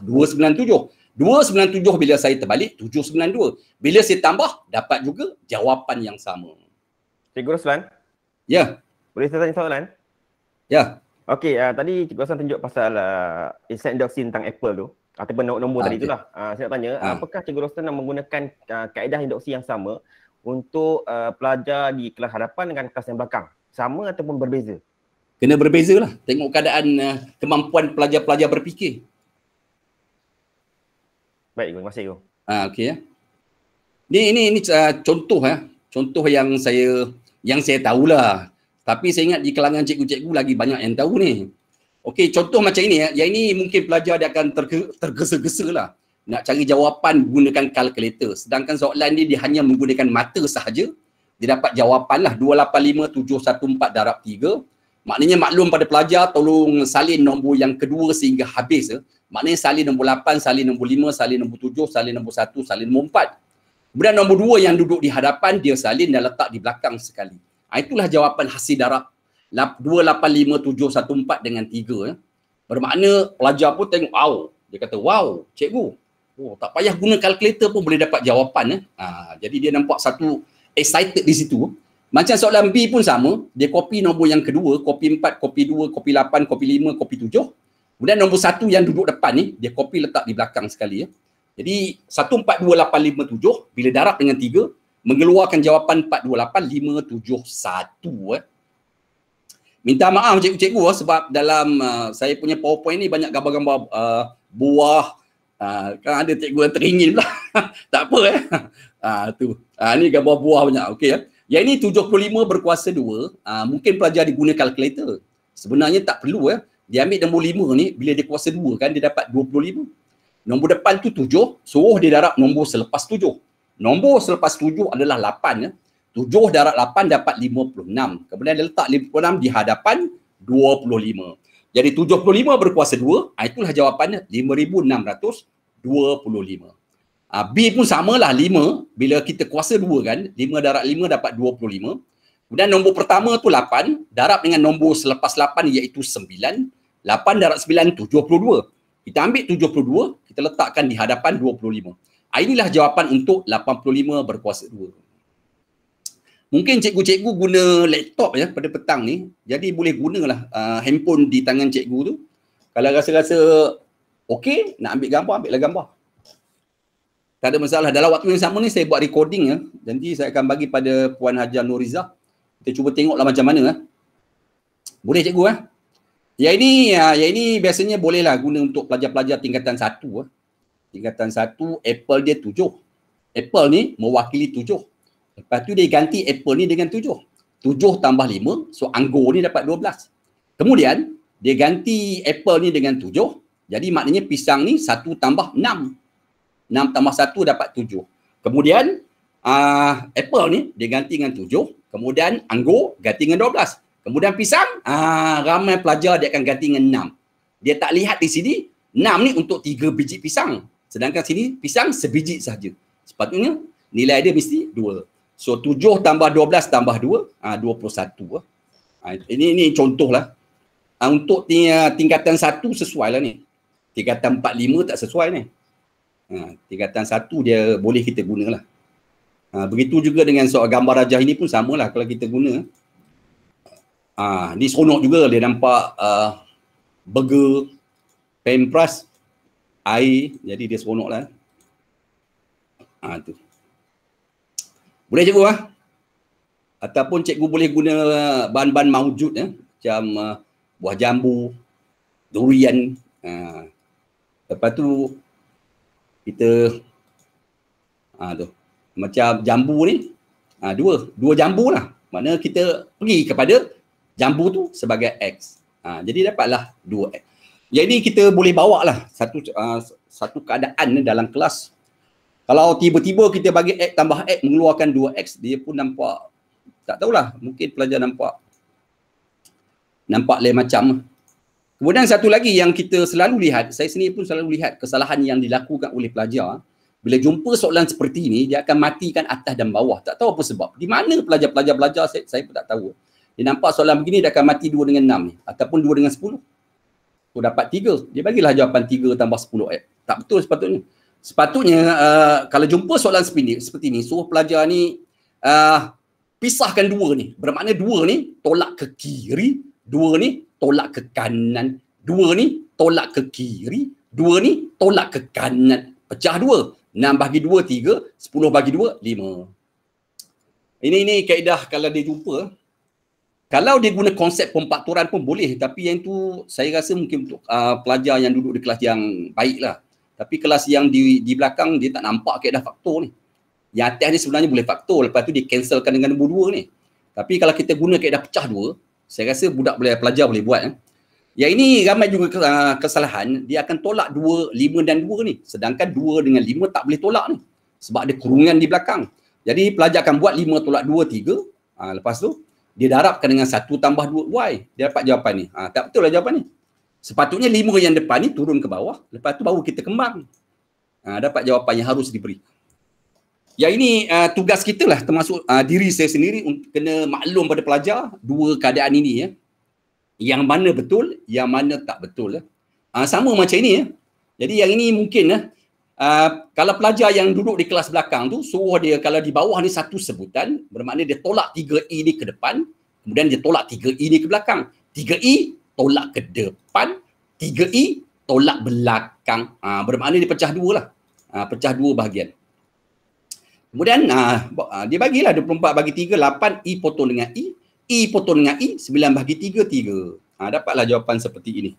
297 bila saya terbalik 792. Bila saya tambah dapat juga jawapan yang sama. Cikgu Ruslan? Ya. Boleh saya tanya soalan? Ya. Okey, uh, tadi Cikgu Ruslan tunjuk pasal uh, ah, insight doxy tentang Apple tu Atau nombor-nombor ha, tadi itulah. Uh, saya nak tanya, ha. apakah Cikgu Ruslan nak menggunakan uh, kaedah indoksi yang sama untuk uh, pelajar di kelas hadapan dengan kelas yang belakang? Sama ataupun berbeza? Kena berbeza lah. Tengok keadaan uh, kemampuan pelajar-pelajar berfikir. Baik, terima kasih. Ah, okey ya. Ni ini ini uh, ah, contoh ya. Contoh yang saya yang saya tahulah. Tapi saya ingat di kalangan cikgu-cikgu lagi banyak yang tahu ni. Okey, contoh macam ini ya. Yang ini mungkin pelajar dia akan terge- tergesa-gesa lah. Nak cari jawapan gunakan kalkulator. Sedangkan soalan ni dia hanya menggunakan mata sahaja. Dia dapat jawapan lah 285714 darab 3. Maknanya maklum pada pelajar tolong salin nombor yang kedua sehingga habis. Eh. Maknanya salin nombor 8, salin nombor 5, salin nombor 7, salin nombor 1, salin nombor 4. Kemudian nombor 2 yang duduk di hadapan, dia salin dan letak di belakang sekali. Ha, itulah jawapan hasil darab. 2, 8, 5, 7, 1, 4 dengan 3. Ya. Bermakna pelajar pun tengok, wow. Dia kata, wow, cikgu. Oh, tak payah guna kalkulator pun boleh dapat jawapan. Eh. Ha, jadi dia nampak satu excited di situ. Macam soalan B pun sama. Dia copy nombor yang kedua. Copy 4, copy 2, copy 8, copy 5, copy 7. Kemudian nombor satu yang duduk depan ni, dia kopi letak di belakang sekali ya. Jadi 142857 bila darab dengan tiga mengeluarkan jawapan 428571 eh. Minta maaf cikgu-cikgu eh, sebab dalam uh, saya punya PowerPoint ni banyak gambar-gambar uh, buah uh, kan ada cikgu yang teringin pula. tak apa eh. Ah uh, tu. Ah uh, ni gambar buah banyak okey ya. Eh. Yang ini 75 berkuasa 2, uh, ah, mungkin pelajar digunakan kalkulator. Sebenarnya tak perlu ya. Eh. Dia ambil nombor lima ni bila dia kuasa 2 kan dia dapat dua puluh lima. Nombor depan tu tujuh, suruh dia darab nombor selepas tujuh, Nombor selepas tujuh adalah lapan ya. Tujuh darab lapan dapat lima puluh 56. Kemudian dia letak enam di hadapan dua puluh lima. Jadi tujuh puluh lima berkuasa dua, ah, itulah jawapannya lima ribu enam ratus dua 5625. Ha, ah, B pun samalah 5 bila kita kuasa 2 kan, 5 darab 5 dapat 25. Kemudian nombor pertama tu 8, darab dengan nombor selepas 8 iaitu 8 darab 9 tu 22. Kita ambil 72, kita letakkan di hadapan 25. Ah, inilah jawapan untuk 85 berkuasa 2. Mungkin cikgu-cikgu guna laptop ya pada petang ni. Jadi boleh gunalah uh, handphone di tangan cikgu tu. Kalau rasa-rasa okey nak ambil gambar, ambillah gambar. Tak ada masalah. Dalam waktu yang sama ni saya buat recording ya. Nanti saya akan bagi pada Puan Hajar Nurizah. Kita cuba tengoklah macam mana. Ya. Boleh cikgu ya? Ya ini ya ya ini biasanya bolehlah guna untuk pelajar-pelajar tingkatan satu. ah. Tingkatan satu, Apple dia tujuh. Apple ni mewakili 7. Lepas tu dia ganti Apple ni dengan tujuh. Tujuh tambah lima so anggur ni dapat dua belas. Kemudian dia ganti Apple ni dengan tujuh. Jadi maknanya pisang ni satu tambah enam. Enam tambah satu dapat tujuh. Kemudian uh, Apple ni dia ganti dengan tujuh. Kemudian anggur ganti dengan dua belas. Kemudian pisang, aa, ah, ramai pelajar dia akan ganti dengan enam. Dia tak lihat di sini, enam ni untuk tiga biji pisang. Sedangkan sini, pisang sebiji sahaja. Sepatutnya, nilai dia mesti dua. So, tujuh tambah dua belas tambah dua, ah, dua puluh satu. Ah. Ini, ini contoh lah. Untuk tingkatan satu sesuai lah ni. Tingkatan empat lima tak sesuai ni. Ha, tingkatan satu dia boleh kita gunalah. Ha, begitu juga dengan soal gambar rajah ini pun samalah kalau kita guna. Ah, ni seronok juga dia nampak uh, burger, pampers, air. Jadi dia seronok lah. Ah, tu. Boleh cikgu lah. Ataupun cikgu boleh guna bahan-bahan mawujud. Eh? Macam uh, buah jambu, durian. Ah. Lepas tu kita ah, tu. macam jambu ni. Ah, dua. Dua jambu lah. Maknanya kita pergi kepada jambu tu sebagai X. Ha, jadi dapatlah 2X. Jadi kita boleh bawa lah satu, uh, satu keadaan ni dalam kelas. Kalau tiba-tiba kita bagi X tambah X mengeluarkan 2X, dia pun nampak tak tahulah mungkin pelajar nampak nampak lain macam. Kemudian satu lagi yang kita selalu lihat, saya sendiri pun selalu lihat kesalahan yang dilakukan oleh pelajar bila jumpa soalan seperti ini, dia akan matikan atas dan bawah. Tak tahu apa sebab. Di mana pelajar-pelajar belajar, saya, saya pun tak tahu. Dia nampak soalan begini dia akan mati 2 dengan 6 ni ataupun 2 dengan 10. Kau dapat 3. Dia bagilah jawapan 3 tambah 10 ayat. Tak betul sepatutnya. Sepatutnya uh, kalau jumpa soalan seperti ini, seperti ini suruh pelajar ni uh, pisahkan dua ni. Bermakna dua ni tolak ke kiri, dua ni tolak ke kanan, dua ni tolak ke kiri, dua ni tolak ke kanan. Pecah dua. 6 bagi 2, 3. 10 bagi 2, 5. Ini ini kaedah kalau dia jumpa kalau dia guna konsep pempaturan pun boleh tapi yang tu saya rasa mungkin untuk uh, pelajar yang duduk di kelas yang baik lah tapi kelas yang di di belakang dia tak nampak keadaan faktor ni yang atas ni sebenarnya boleh faktor lepas tu dia cancelkan dengan nombor dua ni tapi kalau kita guna keadaan pecah dua saya rasa budak boleh pelajar boleh buat eh. Ya ini ramai juga ah, kesalahan dia akan tolak dua, lima dan dua ni sedangkan dua dengan lima tak boleh tolak ni sebab ada kurungan di belakang jadi pelajar akan buat lima tolak dua, tiga ha, lepas tu dia darabkan dengan 1 tambah 2y dia dapat jawapan ni ha, tak betul lah jawapan ni sepatutnya 5 yang depan ni turun ke bawah lepas tu baru kita kembang ha, dapat jawapan yang harus diberi Ya ini uh, tugas kita lah termasuk uh, diri saya sendiri untuk kena maklum pada pelajar dua keadaan ini ya yang mana betul yang mana tak betul ya. Ha, sama macam ini ya jadi yang ini mungkin ya Uh, kalau pelajar yang duduk di kelas belakang tu suruh dia kalau di bawah ni satu sebutan bermakna dia tolak 3E ni ke depan kemudian dia tolak 3E ni ke belakang 3E tolak ke depan 3E tolak belakang uh, bermakna dia pecah dua lah uh, pecah dua bahagian kemudian uh, dia bagilah 24 bagi 3 8E potong dengan E E potong dengan E 9 bagi 3 3 uh, dapatlah jawapan seperti ini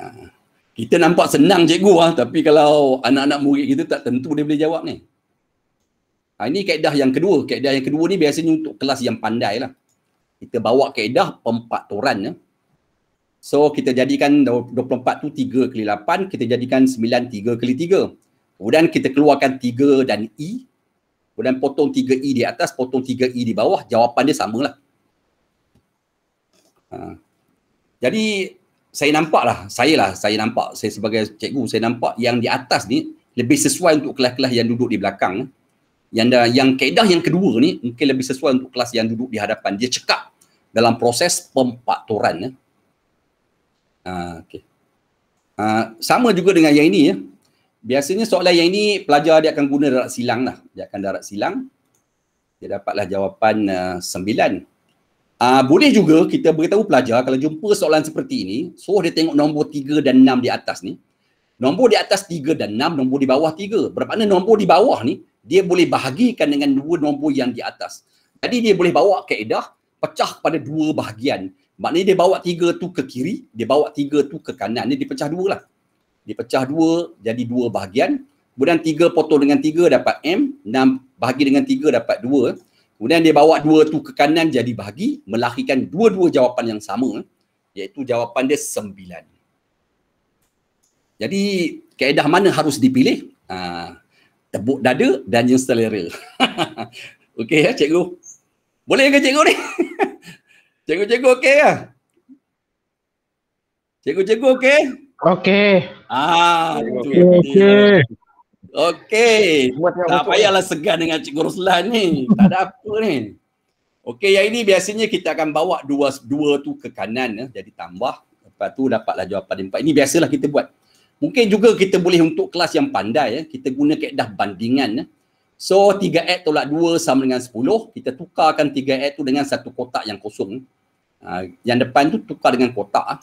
uh. Kita nampak senang cikgu lah, tapi kalau anak-anak murid kita tak tentu dia boleh jawab ni. Ha, ini kaedah yang kedua. Kaedah yang kedua ni biasanya untuk kelas yang pandai lah. Kita bawa kaedah pempaturan ya. So kita jadikan 24 tu 3 kali 8, kita jadikan 9 3 kali 3. Kemudian kita keluarkan 3 dan i. Kemudian potong 3i di atas, potong 3i di bawah, jawapan dia samalah. Ha. Jadi saya nampak lah, saya lah, saya nampak, saya sebagai cikgu, saya nampak yang di atas ni lebih sesuai untuk kelas-kelas yang duduk di belakang. Yang dah, yang kaedah yang kedua ni mungkin lebih sesuai untuk kelas yang duduk di hadapan. Dia cekap dalam proses pempaturan. Ya. Eh. Uh, okay. uh, ah, sama juga dengan yang ini. Ya. Biasanya soalan yang ini pelajar dia akan guna darat silang lah. Dia akan darat silang. Dia dapatlah jawapan uh, sembilan. Uh, boleh juga kita beritahu pelajar kalau jumpa soalan seperti ini, suruh dia tengok nombor 3 dan 6 di atas ni. Nombor di atas 3 dan 6, nombor di bawah 3. Bermakna nombor di bawah ni, dia boleh bahagikan dengan dua nombor yang di atas. Jadi dia boleh bawa kaedah pecah pada dua bahagian. Maknanya dia bawa 3 tu ke kiri, dia bawa 3 tu ke kanan. Ni dipecah dua lah. Dipecah dua jadi dua bahagian. Kemudian 3 potong dengan 3 dapat M. 6 bahagi dengan 3 dapat Kemudian dia bawa dua tu ke kanan jadi bahagi melahirkan dua-dua jawapan yang sama iaitu jawapan dia sembilan. Jadi kaedah mana harus dipilih? Ha, tebuk dada dan yang selera. okey ya cikgu? Boleh ke cikgu ni? Cikgu-cikgu okey ya? Cikgu-cikgu okey? Okey. Ah, okey. Okay. Okay. Okey. Tak payahlah segan dengan Cikgu Ruslan ni. tak ada apa ni. Okey, yang ini biasanya kita akan bawa dua dua tu ke kanan ya. Jadi tambah. Lepas tu dapatlah jawapan empat. Ini biasalah kita buat. Mungkin juga kita boleh untuk kelas yang pandai ya. Kita guna kaedah bandingan ya. So 3x tolak 2 sama dengan 10. Kita tukarkan 3x tu dengan satu kotak yang kosong. Uh, yang depan tu tukar dengan kotak.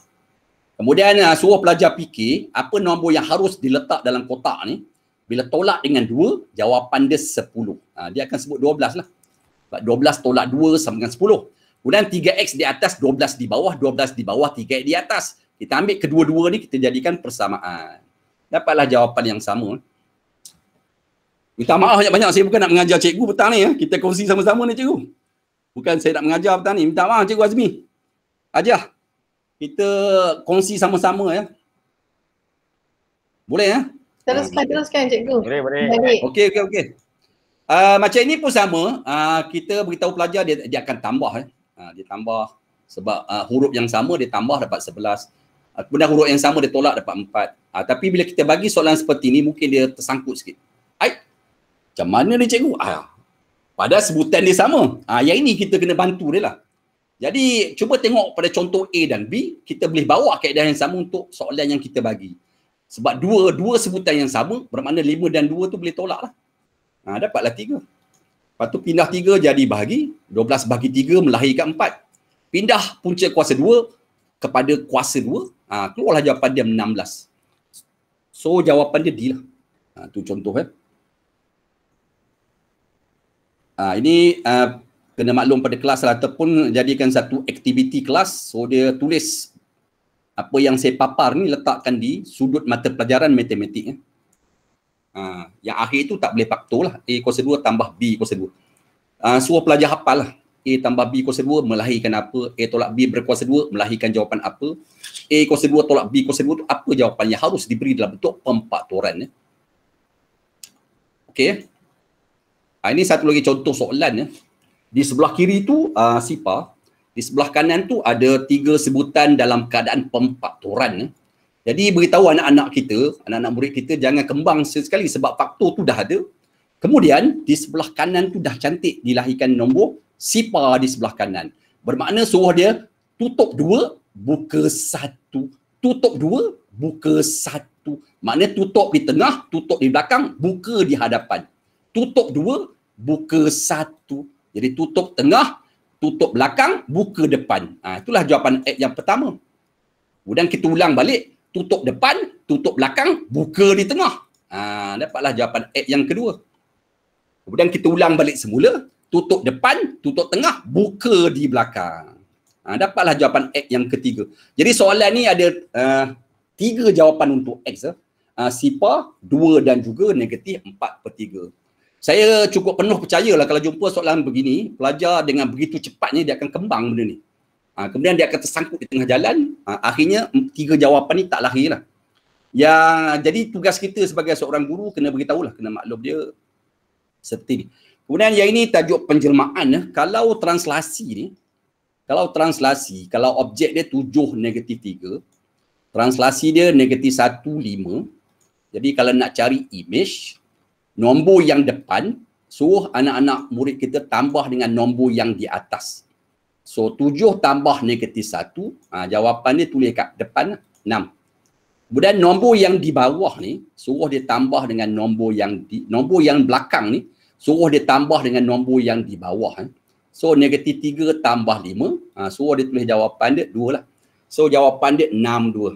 Kemudian uh, suruh pelajar fikir apa nombor yang harus diletak dalam kotak ni. Bila tolak dengan dua, jawapan dia sepuluh. Ha, dia akan sebut dua belas lah. Sebab belas tolak dua sama dengan sepuluh. Kemudian tiga x di atas, dua belas di bawah, dua belas di bawah, tiga x di atas. Kita ambil kedua-dua ni, kita jadikan persamaan. Dapatlah jawapan yang sama. Minta maaf banyak-banyak. Saya bukan nak mengajar cikgu petang ni. Ya. Kita kongsi sama-sama ni cikgu. Bukan saya nak mengajar petang ni. Minta maaf cikgu Azmi. Ajar. Kita kongsi sama-sama ya. Boleh ya? Teruskan, teruskan cikgu. Boleh, boleh. Baik. Okey, okey, okey. Uh, macam ini pun sama, uh, kita beritahu pelajar dia, dia akan tambah. Eh. Uh, dia tambah sebab uh, huruf yang sama dia tambah dapat sebelas. Uh, kemudian huruf yang sama dia tolak dapat empat. Uh, tapi bila kita bagi soalan seperti ini, mungkin dia tersangkut sikit. Aik, macam mana ni cikgu? Uh, pada sebutan dia sama. Uh, yang ini kita kena bantu dia lah. Jadi cuba tengok pada contoh A dan B, kita boleh bawa keadaan yang sama untuk soalan yang kita bagi. Sebab dua dua sebutan yang sama bermakna lima dan dua tu boleh tolak lah. Ha, dapatlah tiga. Lepas tu pindah tiga jadi bahagi. Dua belas bahagi tiga melahirkan empat. Pindah punca kuasa dua kepada kuasa dua. Ha, keluarlah jawapan dia enam belas. So jawapan dia D lah. Ha, tu contoh eh. Ha, ini uh, kena maklum pada kelas lah ataupun jadikan satu aktiviti kelas. So dia tulis apa yang saya papar ni letakkan di sudut mata pelajaran matematik ya. Ha, yang akhir tu tak boleh faktor lah A kuasa 2 tambah B kuasa 2 ha, Suruh pelajar hafal lah A tambah B kuasa 2 melahirkan apa A tolak B berkuasa 2 melahirkan jawapan apa A kuasa 2 tolak B kuasa 2 tu apa jawapannya harus diberi dalam bentuk pempaktoran ya. Eh? Okay eh? ha, Ini satu lagi contoh soalan ya. Di sebelah kiri tu uh, ha, sipar di sebelah kanan tu ada tiga sebutan dalam keadaan pempaturan. Jadi beritahu anak-anak kita, anak-anak murid kita jangan kembang sekali sebab faktor tu dah ada. Kemudian di sebelah kanan tu dah cantik dilahirkan nombor sipa di sebelah kanan. Bermakna suruh dia tutup dua, buka satu. Tutup dua, buka satu. Maknanya tutup di tengah, tutup di belakang, buka di hadapan. Tutup dua, buka satu. Jadi tutup tengah, tutup belakang, buka depan. Ha, itulah jawapan ayat yang pertama. Kemudian kita ulang balik, tutup depan, tutup belakang, buka di tengah. Ha, dapatlah jawapan ayat yang kedua. Kemudian kita ulang balik semula, tutup depan, tutup tengah, buka di belakang. Ha, dapatlah jawapan ayat yang ketiga. Jadi soalan ni ada uh, tiga jawapan untuk X. Eh. Uh, sipa, dua dan juga negatif empat per tiga saya cukup penuh percaya lah kalau jumpa soalan begini, pelajar dengan begitu cepatnya dia akan kembang benda ni. Ha, kemudian dia akan tersangkut di tengah jalan, ha, akhirnya tiga jawapan ni tak lahirlah. Ya, jadi tugas kita sebagai seorang guru kena lah, kena maklum dia seperti ni. Kemudian yang ini tajuk penjelmaan. Eh. Kalau translasi ni, kalau translasi, kalau objek dia tujuh negatif tiga, translasi dia negatif satu lima. Jadi kalau nak cari image, nombor yang depan suruh anak-anak murid kita tambah dengan nombor yang di atas. So tujuh tambah negatif satu, ha, jawapan dia tulis kat depan enam. Kemudian nombor yang di bawah ni suruh dia tambah dengan nombor yang di nombor yang belakang ni suruh dia tambah dengan nombor yang di bawah. Eh. So negatif tiga tambah lima, ha, suruh dia tulis jawapan dia dua lah. So jawapan dia enam dua.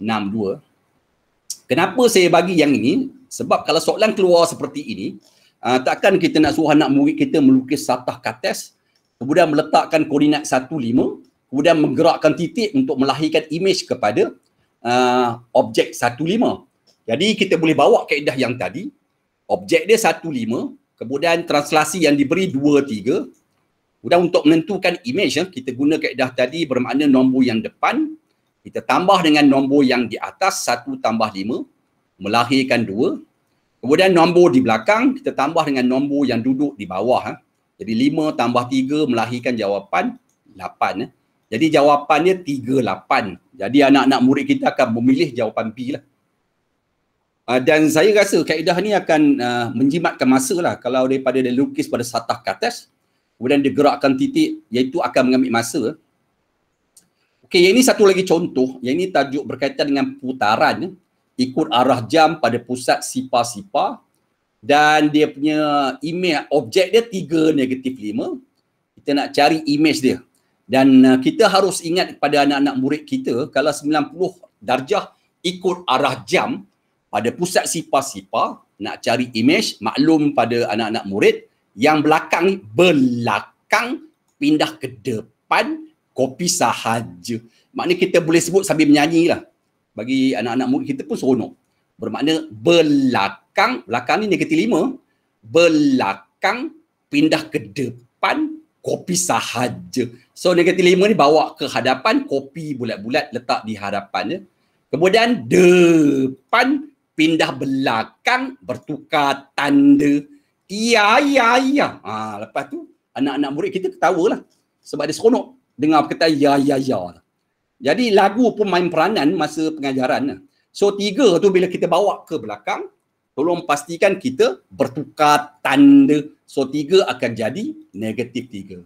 Enam dua. Kenapa saya bagi yang ini? Sebab kalau soalan keluar seperti ini, uh, takkan kita nak suruh anak murid kita melukis satah kates, kemudian meletakkan koordinat 1.5, kemudian menggerakkan titik untuk melahirkan imej kepada uh, objek 1.5. Jadi kita boleh bawa kaedah yang tadi, objek dia 1.5, kemudian translasi yang diberi 2.3, kemudian untuk menentukan imej, ya, kita guna kaedah tadi bermakna nombor yang depan, kita tambah dengan nombor yang di atas, 1 tambah 5, melahirkan dua. Kemudian nombor di belakang kita tambah dengan nombor yang duduk di bawah. Ha. Jadi lima tambah tiga melahirkan jawapan lapan. Eh. Jadi jawapannya tiga lapan. Jadi anak-anak murid kita akan memilih jawapan B lah. Uh, dan saya rasa kaedah ni akan uh, menjimatkan masa lah kalau daripada dia lukis pada satah kertas kemudian dia gerakkan titik iaitu akan mengambil masa. Okey, yang ini satu lagi contoh. Yang ini tajuk berkaitan dengan putaran. Eh ikut arah jam pada pusat SIPA-SIPA dan dia punya image objek dia tiga negatif lima kita nak cari image dia dan uh, kita harus ingat kepada anak-anak murid kita kalau 90 darjah ikut arah jam pada pusat SIPA-SIPA nak cari image maklum pada anak-anak murid yang belakang ni belakang pindah ke depan kopi sahaja maknanya kita boleh sebut sambil menyanyi lah bagi anak-anak murid kita pun seronok. Bermakna belakang, belakang ni negatif lima, belakang pindah ke depan kopi sahaja. So negatif lima ni bawa ke hadapan kopi bulat-bulat letak di hadapan. Ya. Kemudian depan pindah belakang bertukar tanda. Ya, ya, ya. Ha, lepas tu anak-anak murid kita ketawa lah. Sebab dia seronok dengar perkataan ya, ya, ya. Lah. Jadi lagu pun main peranan masa pengajaran. So tiga tu bila kita bawa ke belakang, tolong pastikan kita bertukar tanda. So tiga akan jadi negatif tiga.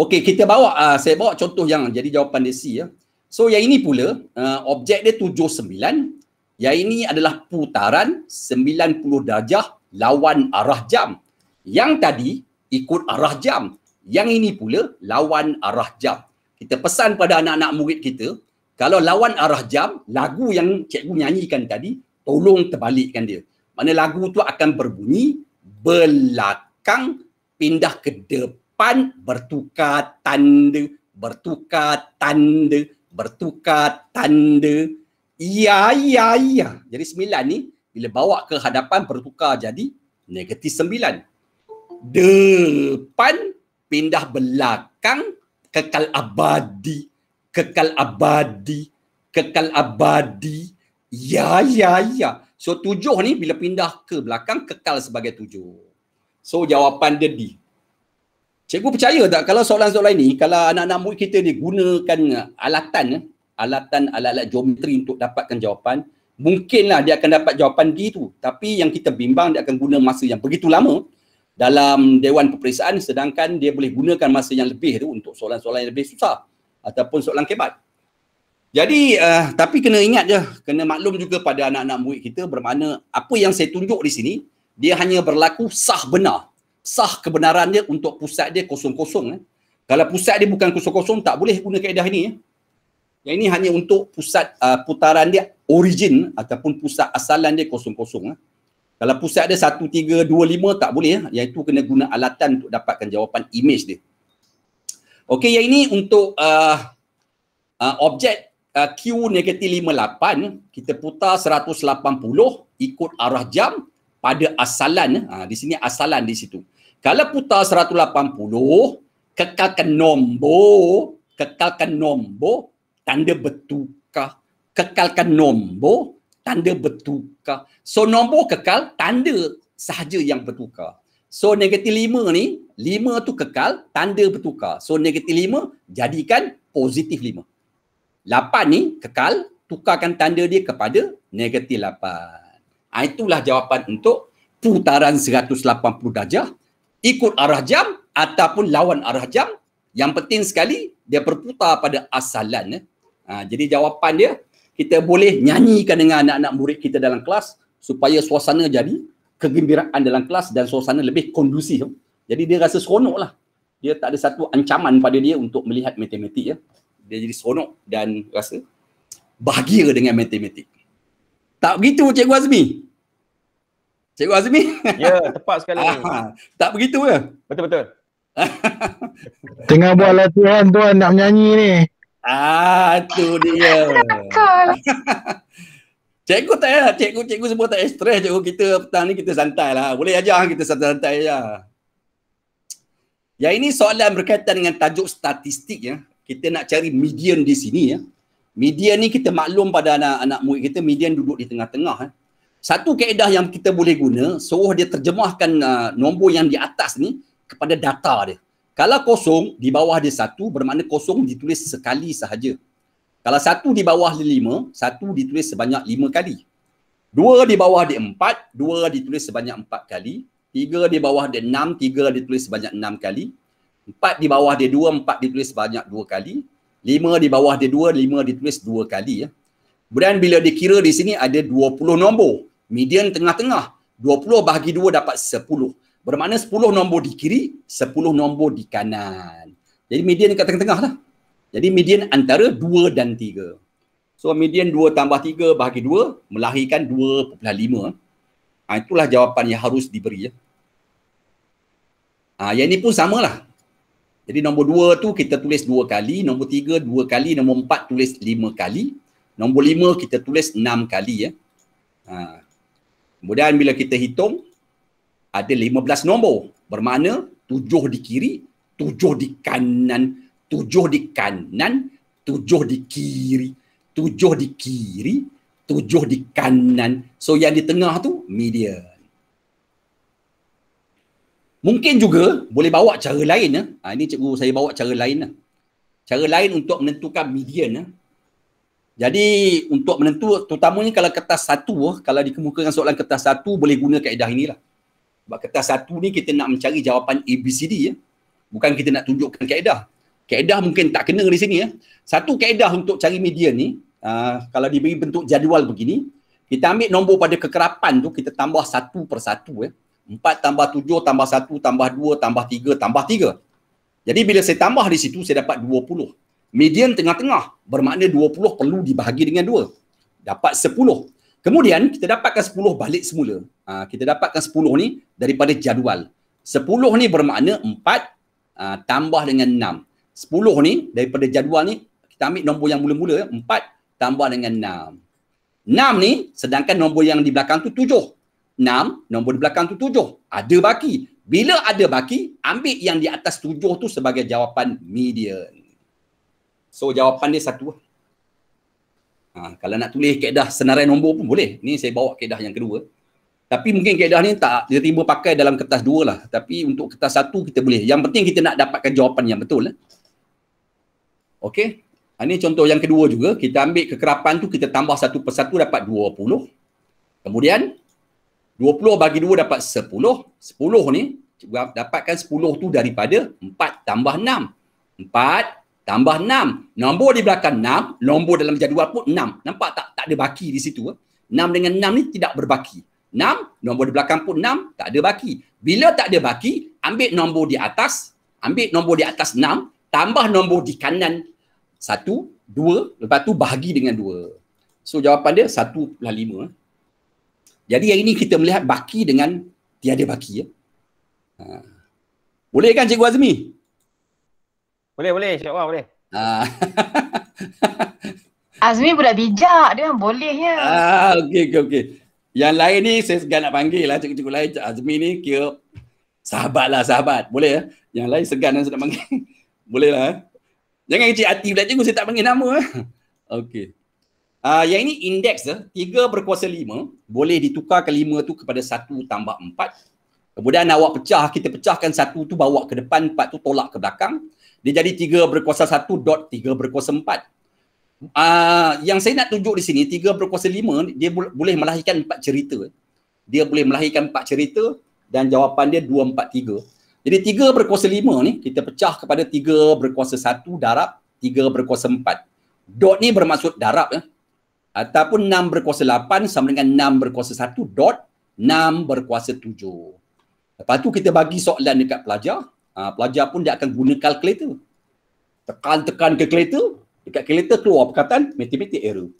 Okey, kita bawa, uh, saya bawa contoh yang jadi jawapan DC ya. So yang ini pula, uh, objek dia tujuh sembilan. Yang ini adalah putaran sembilan puluh darjah lawan arah jam. Yang tadi ikut arah jam. Yang ini pula lawan arah jam kita pesan pada anak-anak murid kita kalau lawan arah jam lagu yang cikgu nyanyikan tadi tolong terbalikkan dia mana lagu tu akan berbunyi belakang pindah ke depan bertukar tanda bertukar tanda bertukar tanda ya ya ya jadi sembilan ni bila bawa ke hadapan bertukar jadi negatif sembilan depan pindah belakang kekal abadi, kekal abadi, kekal abadi. Ya, ya, ya. So tujuh ni bila pindah ke belakang kekal sebagai tujuh. So jawapan dia D. Cikgu percaya tak kalau soalan-soalan ni, kalau anak-anak murid kita ni gunakan alatan, eh, alatan alat-alat geometri untuk dapatkan jawapan, mungkinlah dia akan dapat jawapan D tu. Tapi yang kita bimbang dia akan guna masa yang begitu lama, dalam dewan peperiksaan sedangkan dia boleh gunakan masa yang lebih tu untuk soalan-soalan yang lebih susah ataupun soalan kebat. Jadi uh, tapi kena ingat je, kena maklum juga pada anak-anak murid kita bermana apa yang saya tunjuk di sini dia hanya berlaku sah benar. Sah kebenaran dia untuk pusat dia kosong-kosong. Eh. Kalau pusat dia bukan kosong-kosong tak boleh guna kaedah ini. Eh. Yang ini hanya untuk pusat uh, putaran dia origin ataupun pusat asalan dia kosong-kosong. Eh. Kalau pusat dia 1325 tak boleh ya. Yang itu kena guna alatan untuk dapatkan jawapan image dia. Okey yang ini untuk uh, uh, objek uh, Q negatif 58 kita putar 180 ikut arah jam pada asalan eh. ha, di sini asalan di situ. Kalau putar 180 kekalkan nombor kekalkan nombor tanda bertukar kekalkan nombor tanda bertukar. So nombor kekal, tanda sahaja yang bertukar. So negatif lima ni, lima tu kekal, tanda bertukar. So negatif lima, jadikan positif lima. Lapan ni kekal, tukarkan tanda dia kepada negatif lapan. Ah, itulah jawapan untuk putaran 180 darjah. Ikut arah jam ataupun lawan arah jam. Yang penting sekali, dia berputar pada asalan. Ha, jadi jawapan dia, kita boleh nyanyikan dengan anak-anak murid kita dalam kelas supaya suasana jadi kegembiraan dalam kelas dan suasana lebih kondusif. Jadi dia rasa seronok lah. Dia tak ada satu ancaman pada dia untuk melihat matematik. Ya. Dia jadi seronok dan rasa bahagia dengan matematik. Tak begitu Cikgu Azmi? Cikgu Azmi? Ya, tepat sekali. Ah, tak begitu ya? Betul-betul. Tengah buat latihan tuan nak menyanyi ni. Ah, tu dia. cikgu tak payah. Cikgu, cikgu semua tak stres. Cikgu kita petang ni kita santai lah. Boleh ajar lah kita santai-santai aja. Ya ini soalan berkaitan dengan tajuk statistik ya. Kita nak cari median di sini ya. Median ni kita maklum pada anak-anak murid kita, median duduk di tengah-tengah. Eh. Satu kaedah yang kita boleh guna, suruh dia terjemahkan uh, nombor yang di atas ni kepada data dia. Kalau kosong, di bawah dia satu, bermakna kosong ditulis sekali sahaja. Kalau satu di bawah dia lima, satu ditulis sebanyak lima kali. Dua di bawah dia empat, dua ditulis sebanyak empat kali. Tiga di bawah dia enam, tiga ditulis sebanyak enam kali. Empat di bawah dia dua, empat ditulis sebanyak dua kali. Lima di bawah dia dua, lima ditulis dua kali. Ya. Kemudian bila dikira di sini ada dua puluh nombor. Median tengah-tengah. Dua puluh bahagi dua dapat sepuluh. Bermakna 10 nombor di kiri, 10 nombor di kanan. Jadi median kat tengah-tengah lah. Jadi median antara 2 dan 3. So median 2 tambah 3 bahagi 2 melahirkan 2.5. Ha, itulah jawapan yang harus diberi. Ya. Ha, yang ini pun samalah. Jadi nombor 2 tu kita tulis 2 kali, nombor 3 2 kali, nombor 4 tulis 5 kali. Nombor 5 kita tulis 6 kali. Ya. Ha. Kemudian bila kita hitung, ada 15 nombor. Bermakna 7 di kiri, 7 di kanan, 7 di kanan, 7 di kiri, 7 di kiri, 7 di kanan. So yang di tengah tu median. Mungkin juga boleh bawa cara lain ya. Ha, ini cikgu saya bawa cara lain eh. Cara lain untuk menentukan median eh. Jadi untuk menentu terutamanya kalau kertas satu kalau dikemukakan soalan kertas satu boleh guna kaedah inilah. Sebab kertas satu ni kita nak mencari jawapan A, B, C, D ya. Bukan kita nak tunjukkan kaedah. Kaedah mungkin tak kena di sini ya. Satu kaedah untuk cari media ni, uh, kalau diberi bentuk jadual begini, kita ambil nombor pada kekerapan tu, kita tambah satu persatu ya. Empat tambah tujuh, tambah satu, tambah dua, tambah tiga, tambah tiga. Jadi bila saya tambah di situ, saya dapat dua puluh. Median tengah-tengah bermakna dua puluh perlu dibahagi dengan dua. Dapat sepuluh. Kemudian kita dapatkan 10 balik semula. Ha, kita dapatkan 10 ni daripada jadual. 10 ni bermakna 4 ha, tambah dengan 6. 10 ni daripada jadual ni kita ambil nombor yang mula-mula 4 tambah dengan 6. 6 ni sedangkan nombor yang di belakang tu 7. 6 nombor di belakang tu 7. Ada baki. Bila ada baki, ambil yang di atas 7 tu sebagai jawapan median. So jawapan dia satu lah. Ha, kalau nak tulis kaedah senarai nombor pun boleh. Ni saya bawa kaedah yang kedua. Tapi mungkin kaedah ni tak dia tiba pakai dalam kertas dua lah. Tapi untuk kertas satu kita boleh. Yang penting kita nak dapatkan jawapan yang betul. Eh? Okey. Ha, ini contoh yang kedua juga. Kita ambil kekerapan tu kita tambah satu persatu dapat dua puluh. Kemudian dua puluh bagi dua dapat sepuluh. Sepuluh ni dapatkan sepuluh tu daripada empat tambah enam empat tambah enam, nombor di belakang enam, nombor dalam jadual pun enam. nampak tak tak ada baki di situ eh? Enam dengan enam ni tidak berbaki Enam, nombor di belakang pun enam tak ada baki bila tak ada baki ambil nombor di atas ambil nombor di atas enam, tambah nombor di kanan satu, dua, lepas tu bahagi dengan dua. so jawapan dia satu lah lima. Eh? jadi yang ini kita melihat baki dengan tiada baki ya ha. boleh kan cikgu Azmi boleh, boleh. InsyaAllah boleh. Uh. Azmi budak bijak. Dia boleh ya. Ah, uh, okey, okey, okey. Yang lain ni saya segan nak panggil lah cikgu-cikgu lain. Cik Azmi ni kira sahabat lah sahabat. Boleh ya? Eh? Yang lain segan dan saya nak panggil. boleh lah eh? Jangan kecil hati pula cikgu saya tak panggil nama eh? Okey. Uh, yang ini indeks eh? tiga berkuasa lima boleh ditukarkan 5 tu kepada satu tambah empat Kemudian awak pecah, kita pecahkan satu tu bawa ke depan, empat tu tolak ke belakang dia jadi 3 berkuasa 1 dot 3 berkuasa 4. Uh, ah, yang saya nak tunjuk di sini, 3 berkuasa 5, dia boleh melahirkan 4 cerita. Dia boleh melahirkan 4 cerita dan jawapan dia 2, 4, 3. Jadi 3 berkuasa 5 ni, kita pecah kepada 3 berkuasa 1 darab, 3 berkuasa 4. Dot ni bermaksud darab ya. Eh. Ataupun 6 berkuasa 8 sama dengan 6 berkuasa 1 dot 6 berkuasa 7. Lepas tu kita bagi soalan dekat pelajar. Ha, pelajar pun dia akan guna kalkulator. Tekan-tekan kalkulator, dekat kalkulator keluar perkataan matematik error.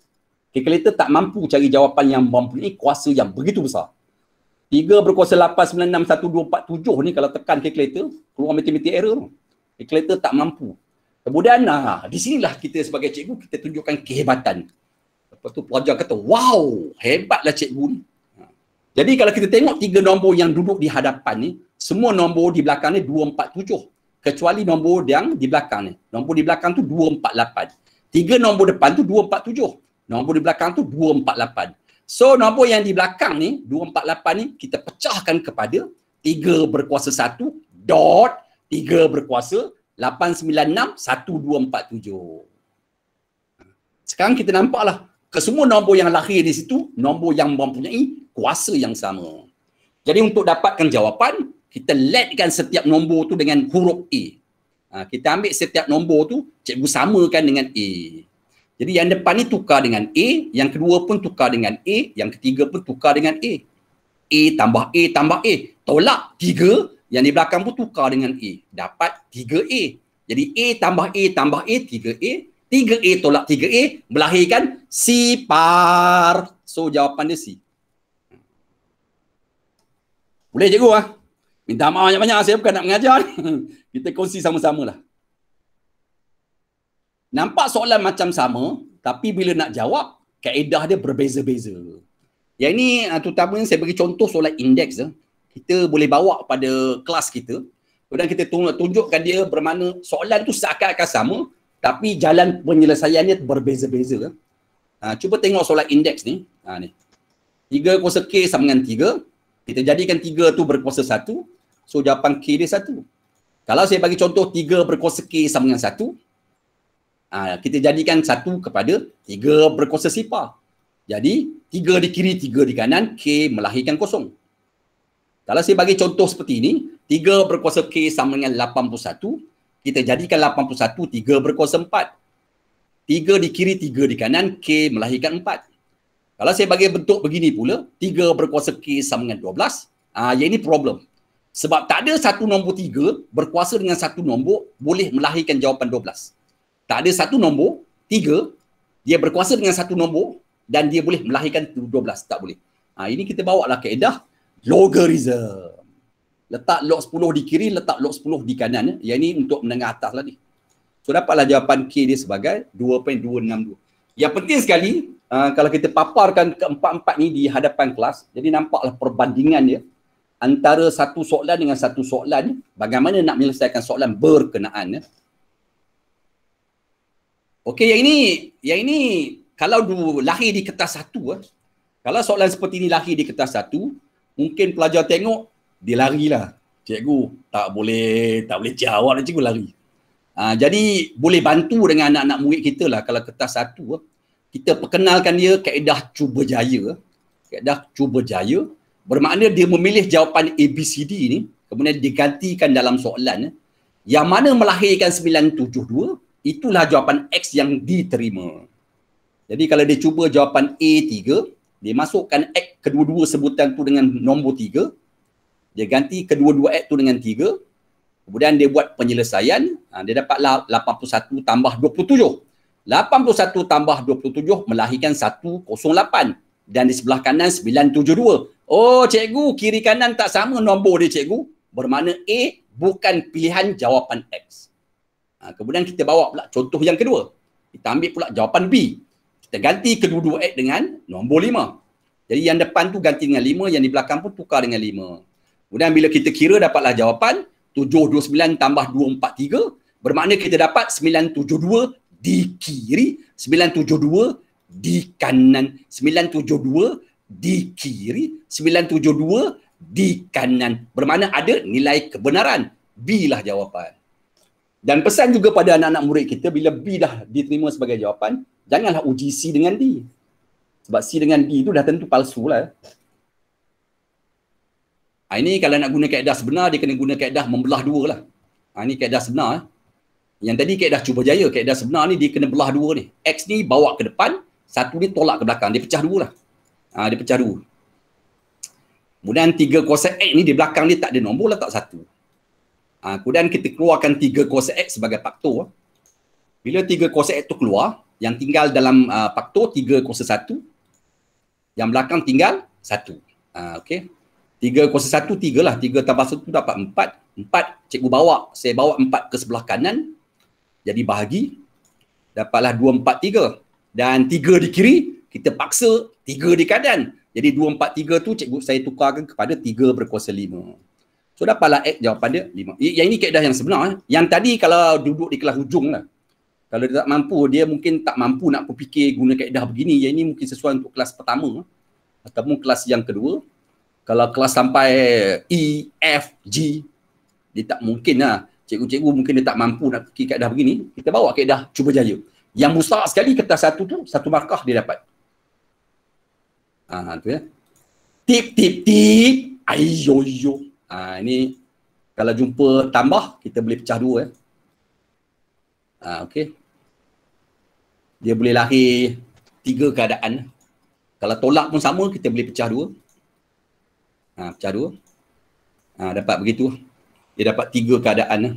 Kalkulator tak mampu cari jawapan yang mempunyai kuasa yang begitu besar. 3 berkuasa 8961247 ni kalau tekan kalkulator, keluar matematik error tu. Kalkulator tak mampu. Kemudian ha, di sinilah kita sebagai cikgu kita tunjukkan kehebatan. Lepas tu pelajar kata, wow, hebatlah cikgu ni. Ah. Jadi kalau kita tengok tiga nombor yang duduk di hadapan ni, semua nombor di belakang ni 247 kecuali nombor yang di belakang ni nombor di belakang tu 248 tiga nombor depan tu 247 nombor di belakang tu 248 so nombor yang di belakang ni 248 ni kita pecahkan kepada tiga berkuasa satu dot tiga berkuasa 896-1247 sekarang kita nampaklah kesemua nombor yang lahir di situ nombor yang mempunyai kuasa yang sama jadi untuk dapatkan jawapan kita letkan setiap nombor tu dengan huruf A. Ha, kita ambil setiap nombor tu, cikgu samakan dengan A. Jadi yang depan ni tukar dengan A, yang kedua pun tukar dengan A, yang ketiga pun tukar dengan A. A tambah A tambah A. Tolak tiga. yang di belakang pun tukar dengan A. Dapat tiga a Jadi A tambah A tambah A, tiga a Tiga a tolak 3A, melahirkan par So jawapan dia C. Boleh cikgu ah? Ha? Minta maaf banyak-banyak. Saya bukan nak mengajar. Kita kongsi sama-sama lah. Nampak soalan macam sama. Tapi bila nak jawab, kaedah dia berbeza-beza. Yang ini ah, terutamanya saya bagi contoh soalan indeks. Kita boleh bawa pada kelas kita. Kemudian kita tunjukkan dia bermana soalan tu seakan-akan sama. Tapi jalan penyelesaiannya berbeza-beza. Ah, cuba tengok soalan indeks ni. Ah, ni. 3 kuasa K sama dengan 3 kita jadikan tiga tu berkuasa satu So jawapan K dia satu. Kalau saya bagi contoh tiga berkuasa K sama dengan satu, ah, kita jadikan satu kepada tiga berkuasa sifar. Jadi tiga di kiri, tiga di kanan, K melahirkan kosong. Kalau saya bagi contoh seperti ini, tiga berkuasa K sama dengan 81, kita jadikan 81 tiga berkuasa empat. Tiga di kiri, tiga di kanan, K melahirkan empat. Kalau saya bagi bentuk begini pula, tiga berkuasa K sama dengan 12, ah, yang ini problem. Sebab tak ada satu nombor tiga berkuasa dengan satu nombor boleh melahirkan jawapan 12. Tak ada satu nombor tiga dia berkuasa dengan satu nombor dan dia boleh melahirkan 12. Tak boleh. Ha, ini kita bawa lah kaedah logarism. Letak log 10 di kiri, letak log 10 di kanan. Ya. Yang ini untuk menengah atas lah ni. So dapatlah jawapan K dia sebagai 2.262. Yang penting sekali uh, kalau kita paparkan keempat-empat ni di hadapan kelas. Jadi nampaklah perbandingan dia antara satu soalan dengan satu soalan bagaimana nak menyelesaikan soalan berkenaan ya. Okey yang ini yang ini kalau du, lahir di kertas satu eh. kalau soalan seperti ini lahir di kertas satu mungkin pelajar tengok dia larilah cikgu tak boleh tak boleh jawab dan lah cikgu lari ha, jadi boleh bantu dengan anak-anak murid kita lah kalau kertas satu eh. kita perkenalkan dia kaedah cuba jaya eh? kaedah cuba jaya Bermakna dia memilih jawapan ABCD B, ni kemudian digantikan dalam soalan eh, yang mana melahirkan 972 itulah jawapan X yang diterima. Jadi kalau dia cuba jawapan A 3, dia masukkan X kedua-dua sebutan tu dengan nombor 3, dia ganti kedua-dua X tu dengan 3, kemudian dia buat penyelesaian, ha, dia dapatlah 81 tambah 27. 81 tambah 27 melahirkan 108 dan di sebelah kanan 972. Oh cikgu kiri kanan tak sama nombor dia cikgu. Bermakna A bukan pilihan jawapan X. Ha, kemudian kita bawa pula contoh yang kedua. Kita ambil pula jawapan B. Kita ganti kedua-dua X dengan nombor 5. Jadi yang depan tu ganti dengan 5, yang di belakang pun tukar dengan 5. Kemudian bila kita kira dapatlah jawapan 729 tambah 243 bermakna kita dapat 972 di kiri, 972 di kanan 972 di kiri 972 di kanan bermakna ada nilai kebenaran B lah jawapan dan pesan juga pada anak-anak murid kita bila B dah diterima sebagai jawapan janganlah uji C dengan D sebab C dengan D itu dah tentu palsu lah ha, ini kalau nak guna kaedah sebenar dia kena guna kaedah membelah dua lah ha, ini kaedah sebenar eh. yang tadi kaedah cuba jaya, kaedah sebenar ni dia kena belah dua ni. X ni bawa ke depan, satu dia tolak ke belakang. Dia pecah dulu lah. Ha, dia pecah dulu. Kemudian tiga kuasa X ni di belakang dia tak ada nombor lah tak satu. Ha, kemudian kita keluarkan tiga kuasa X sebagai faktor. Bila tiga kuasa X tu keluar, yang tinggal dalam uh, faktor 3 kuasa 1. Yang belakang tinggal satu. Uh, okay. tiga kuasa satu tiga lah. tiga tambah 1 dapat empat. Empat cikgu bawa. Saya bawa empat ke sebelah kanan. Jadi bahagi. Dapatlah dua empat tiga dan tiga di kiri kita paksa tiga di kanan jadi dua empat tiga tu cikgu saya tukarkan kepada tiga berkuasa lima so dapatlah X eh, jawapan dia lima yang ini kaedah yang sebenar eh. yang tadi kalau duduk di kelas hujung lah kalau dia tak mampu dia mungkin tak mampu nak berfikir guna kaedah begini yang ini mungkin sesuai untuk kelas pertama eh. ataupun kelas yang kedua kalau kelas sampai E, F, G dia tak mungkin lah cikgu-cikgu mungkin dia tak mampu nak fikir kaedah begini kita bawa kaedah cuba jaya yang mustahak sekali kertas satu tu, satu markah dia dapat. Ha, tu ya. Tip, tip, tip. Ayo, yo. Ha, ini kalau jumpa tambah, kita boleh pecah dua. Eh. Ha, okay. Dia boleh lahir tiga keadaan. Kalau tolak pun sama, kita boleh pecah dua. Ha, pecah dua. Ha, dapat begitu. Dia dapat tiga keadaan. Eh.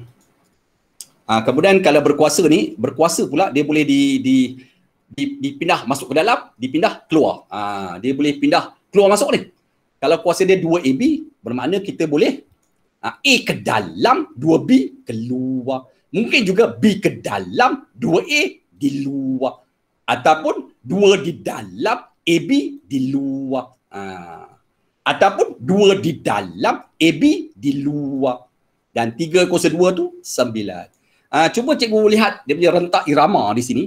Ha, kemudian kalau berkuasa ni, berkuasa pula dia boleh di, di, di, dipindah masuk ke dalam, dipindah keluar. Ha, dia boleh pindah keluar masuk ni. Kalau kuasa dia 2AB, bermakna kita boleh ha, A ke dalam, 2B keluar. Mungkin juga B ke dalam, 2A di luar. Ataupun 2 di dalam, AB di luar. Ha. Ataupun 2 di dalam, AB di luar. Dan 3 kuasa 2 tu 9. Uh, cuba cikgu lihat dia punya rentak irama di sini.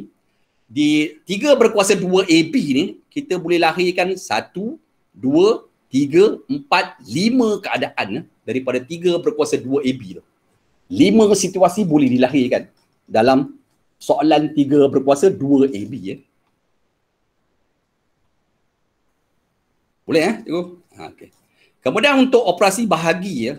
Di tiga berkuasa dua AB ni, kita boleh lahirkan satu, dua, tiga, empat, lima keadaan eh, daripada tiga berkuasa dua AB tu. Lima situasi boleh dilahirkan dalam soalan tiga berkuasa dua AB ya. Eh. Boleh eh cikgu? Ha, okay. Kemudian untuk operasi bahagi ya. Eh,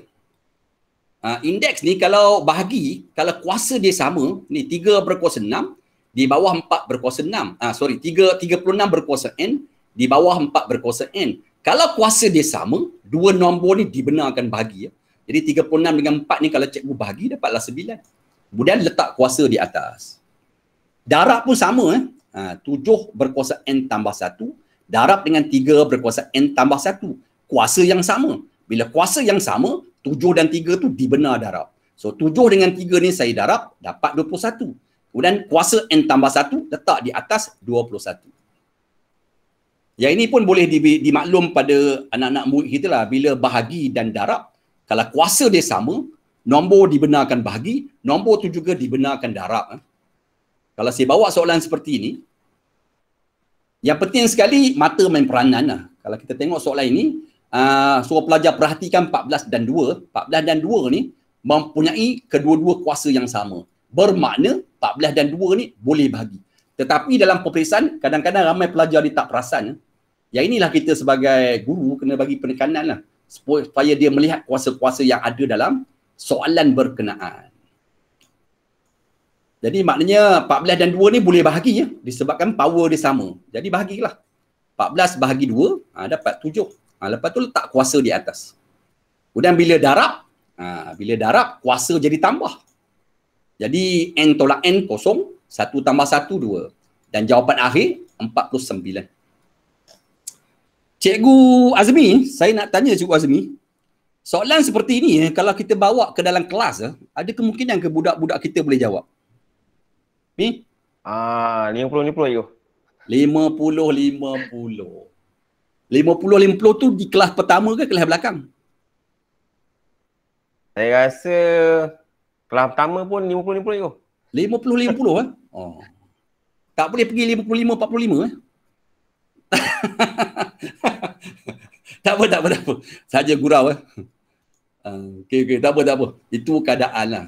Uh, ah, indeks ni kalau bahagi, kalau kuasa dia sama, ni 3 berkuasa 6, di bawah 4 berkuasa 6. Uh, ah, sorry, 3, 36 berkuasa N, di bawah 4 berkuasa N. Kalau kuasa dia sama, dua nombor ni dibenarkan bahagi. Ya. Jadi 36 dengan 4 ni kalau cikgu bahagi, dapatlah 9. Kemudian letak kuasa di atas. Darab pun sama. Eh. Ah, uh, 7 berkuasa N tambah 1. Darab dengan 3 berkuasa N tambah 1. Kuasa yang sama. Bila kuasa yang sama, Tujuh dan tiga tu dibenar darab. So tujuh dengan tiga ni saya darab dapat dua puluh satu. Kemudian kuasa N tambah satu letak di atas dua puluh satu. Yang ini pun boleh di, dimaklum pada anak-anak murid kita lah. Bila bahagi dan darab, kalau kuasa dia sama, nombor dibenarkan bahagi, nombor tu juga dibenarkan darab. Eh. Kalau saya bawa soalan seperti ini, yang penting sekali mata main peranan lah. Kalau kita tengok soalan ini, Ah, suruh pelajar perhatikan 14 dan 2 14 dan 2 ni mempunyai kedua-dua kuasa yang sama bermakna 14 dan 2 ni boleh bahagi. tetapi dalam peperiksaan kadang-kadang ramai pelajar ni tak perasan yang inilah kita sebagai guru kena bagi penekanan lah supaya dia melihat kuasa-kuasa yang ada dalam soalan berkenaan jadi maknanya 14 dan 2 ni boleh bahagi ya disebabkan power dia sama jadi bahagilah 14 bahagi 2 ha, dapat Ha, lepas tu letak kuasa di atas. Kemudian bila darab, ha, bila darab kuasa jadi tambah. Jadi N tolak N kosong, satu tambah satu dua Dan jawapan akhir, empat puluh sembilan. Cikgu Azmi, saya nak tanya Cikgu Azmi. Soalan seperti ini, eh, kalau kita bawa ke dalam kelas, eh, ada kemungkinan ke budak-budak kita boleh jawab? Ni? puluh ah, 50 Lima puluh lima puluh. Lima 50-50 tu di kelas pertama ke kelas belakang? Saya rasa kelas pertama pun lima puluh tu. Lima puluh eh? Oh. Tak boleh pergi lima lima, puluh 55-45 eh? tak apa, tak apa, tak apa. Saja gurau eh. Ah, okay, okay. Tak apa, tak apa. Itu keadaan lah.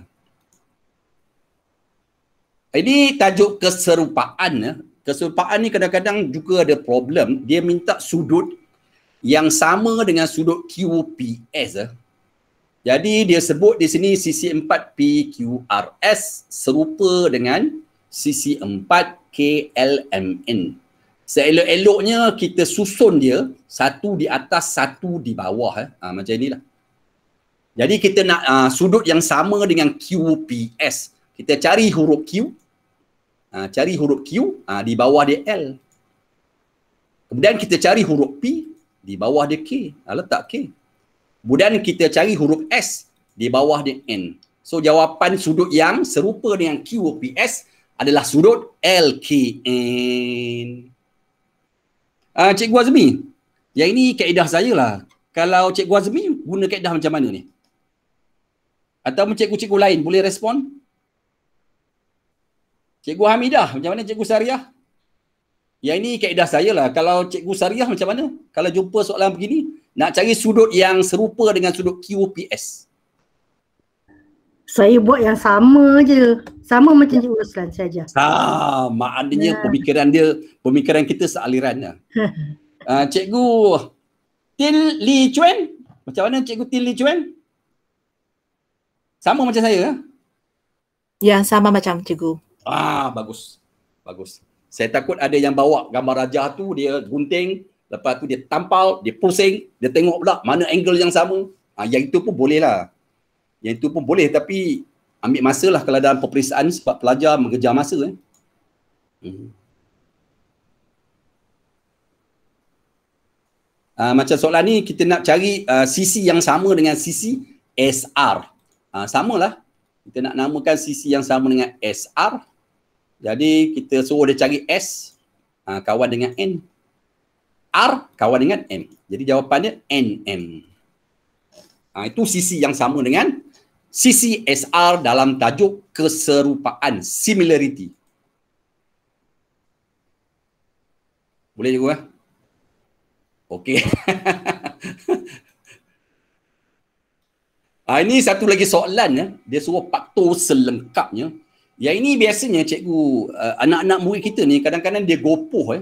Ini tajuk keserupaan ya. Kesurupaan ni kadang-kadang juga ada problem. Dia minta sudut yang sama dengan sudut QPS. Eh. Jadi dia sebut di sini sisi 4 PQRS serupa dengan sisi 4 KLMN. Seelok-eloknya kita susun dia satu di atas satu di bawah. Eh. Ha, macam inilah. Jadi kita nak uh, sudut yang sama dengan QPS. Kita cari huruf Q Ha, cari huruf Q, ha, di bawah dia L. Kemudian kita cari huruf P, di bawah dia K. Ha, letak K. Kemudian kita cari huruf S, di bawah dia N. So jawapan sudut yang serupa dengan Q, P, S adalah sudut L, K, N. Ha, Cikgu Azmi, yang ini kaedah saya lah. Kalau Cikgu Azmi guna kaedah macam mana ni? Atau cikgu-cikgu lain boleh Respon? Cikgu Hamidah, macam mana cikgu Sariah? Yang ini kaedah saya lah. Kalau cikgu Sariah macam mana? Kalau jumpa soalan begini, nak cari sudut yang serupa dengan sudut QPS. Saya buat yang sama je. Sama macam ya. cikgu Ruslan saja. Ah, maknanya ya. pemikiran dia, pemikiran kita sealirannya. uh, ah, cikgu Tin Li Chuan, macam mana cikgu Tin Li Chuan? Sama macam saya ha? Ya, sama macam cikgu. Ah, bagus. Bagus. Saya takut ada yang bawa gambar raja tu, dia gunting, lepas tu dia tampal, dia pusing, dia tengok pula mana angle yang sama. Ah, yang itu pun boleh lah. Yang itu pun boleh tapi ambil masa lah kalau dalam peperiksaan sebab pelajar mengejar masa. Eh. Hmm. Uh, macam soalan ni kita nak cari uh, ah, CC yang sama dengan sisi SR. Uh, ah, sama lah kita nak namakan sisi yang sama dengan SR. Jadi kita suruh dia cari S ha, kawan dengan N. R kawan dengan M. Jadi jawapannya NM. Ha, itu sisi yang sama dengan sisi SR dalam tajuk keserupaan, similarity. Boleh juga? Eh? Okey. Ha, ini satu lagi soalan ya. Dia suruh faktor selengkapnya. Yang ini biasanya cikgu uh, anak-anak murid kita ni kadang-kadang dia gopoh ya.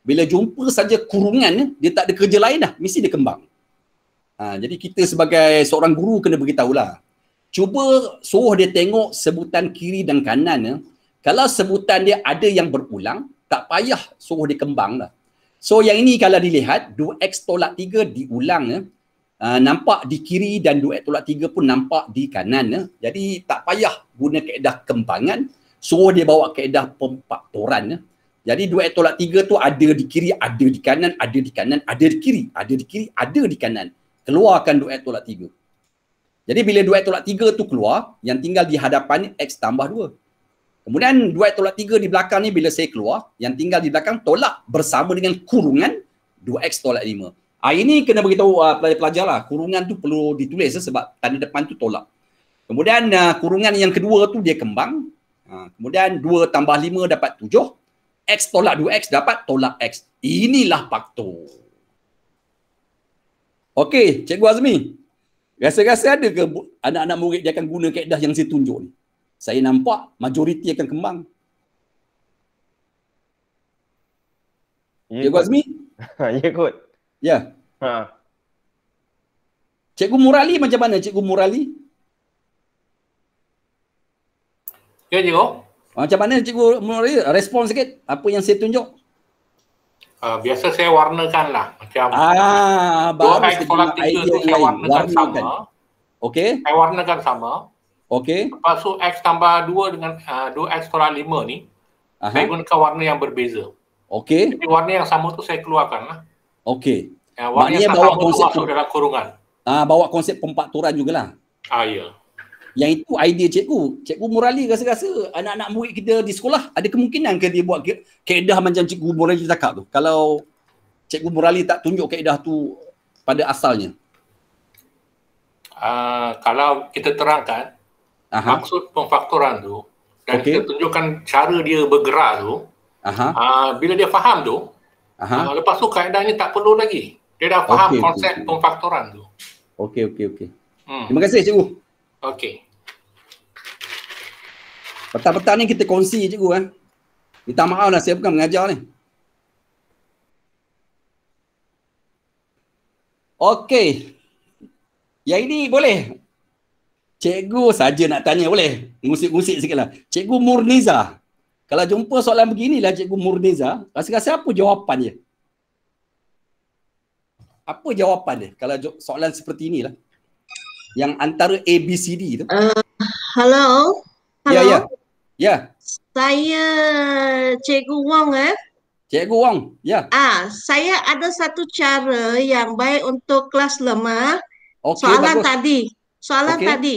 Bila jumpa saja kurungan ya, dia tak ada kerja lain dah, mesti dia kembang. Ha, jadi kita sebagai seorang guru kena beritahulah. Cuba suruh dia tengok sebutan kiri dan kanan ya. Kalau sebutan dia ada yang berulang, tak payah suruh dia kembang lah. So yang ini kalau dilihat 2x tolak 3 diulang ya. Ah, nampak di kiri dan duet tolak tiga pun nampak di kanan. Ya. Jadi tak payah guna keedah kembangan, suruh dia bawa keedah pempaktoran. Ya. Jadi duet tolak tiga tu ada di kiri, ada di kanan, ada di kanan, ada di kiri, ada di kiri, ada di kanan. Keluarkan duet tolak tiga. Jadi bila duet tolak tiga tu keluar, yang tinggal di hadapan X tambah dua. Kemudian duet tolak tiga di belakang ni bila saya keluar, yang tinggal di belakang tolak bersama dengan kurungan 2X tolak Ah ini kena beritahu uh, ah, pelajar-pelajar lah kurungan tu perlu ditulis eh, sebab tanda depan tu tolak. Kemudian uh, kurungan yang kedua tu dia kembang. Uh, kemudian 2 tambah 5 dapat 7. X tolak 2X dapat tolak X. Inilah faktor. Okey, Cikgu Azmi. Rasa-rasa ada ke anak-anak murid dia akan guna kaedah yang saya tunjuk ni? Saya nampak majoriti akan kembang. Ya, Cikgu Azmi? Ya kot. Ya. Yeah. Ha. Cikgu Murali macam mana Cikgu Murali? Ya, Cikgu. Macam mana Cikgu Murali? Respon sikit apa yang saya tunjuk. Uh, biasa saya warnakan lah. Macam ah, dua kain pola tiga tu saya warnakan, warnakan. sama. Okay. Saya warnakan sama. Okey. Lepas tu X tambah dua dengan uh, x pola lima ni. Aha. Saya gunakan warna yang berbeza. Okay. Jadi warna yang sama tu saya keluarkan lah. Okey. Ya, Maknanya bawa konsep masuk dalam kurungan. Ah bawa konsep pemfakturan jugalah. Ah ya. Yang itu idea cikgu. Cikgu Murali rasa-rasa anak-anak murid kita di sekolah ada kemungkinan ke dia buat ke- keedah macam cikgu Murali cakap tu. Kalau cikgu Murali tak tunjuk keedah tu pada asalnya. Uh, kalau kita terangkan Aha. maksud pemfakturan tu dan okay. kita tunjukkan cara dia bergerak tu, Aha. Uh, bila dia faham tu, Aha. Uh, lepas tu kaedahnya tak perlu lagi. Dia dah faham okay, konsep okay. pemfaktoran tu. Okey, okey, okey. Hmm. Terima kasih cikgu. Okey. Petang-petang ni kita kongsi cikgu eh. Minta maaf lah saya bukan mengajar ni. Okey. Ya ini boleh? Cikgu saja nak tanya boleh? Ngusik-ngusik sikit lah. Cikgu Murniza. Kalau jumpa soalan beginilah Cikgu Murniza, rasa-rasa apa jawapan dia? Apa jawapan dia kalau soalan seperti inilah? Yang antara A, B, C, D tu. Uh, hello? Ya, ya. Ya. Saya Cikgu Wong eh. Cikgu Wong, ya. Ah, saya ada satu cara yang baik untuk kelas lemah. Okay, soalan bagus. tadi. Soalan okay. tadi.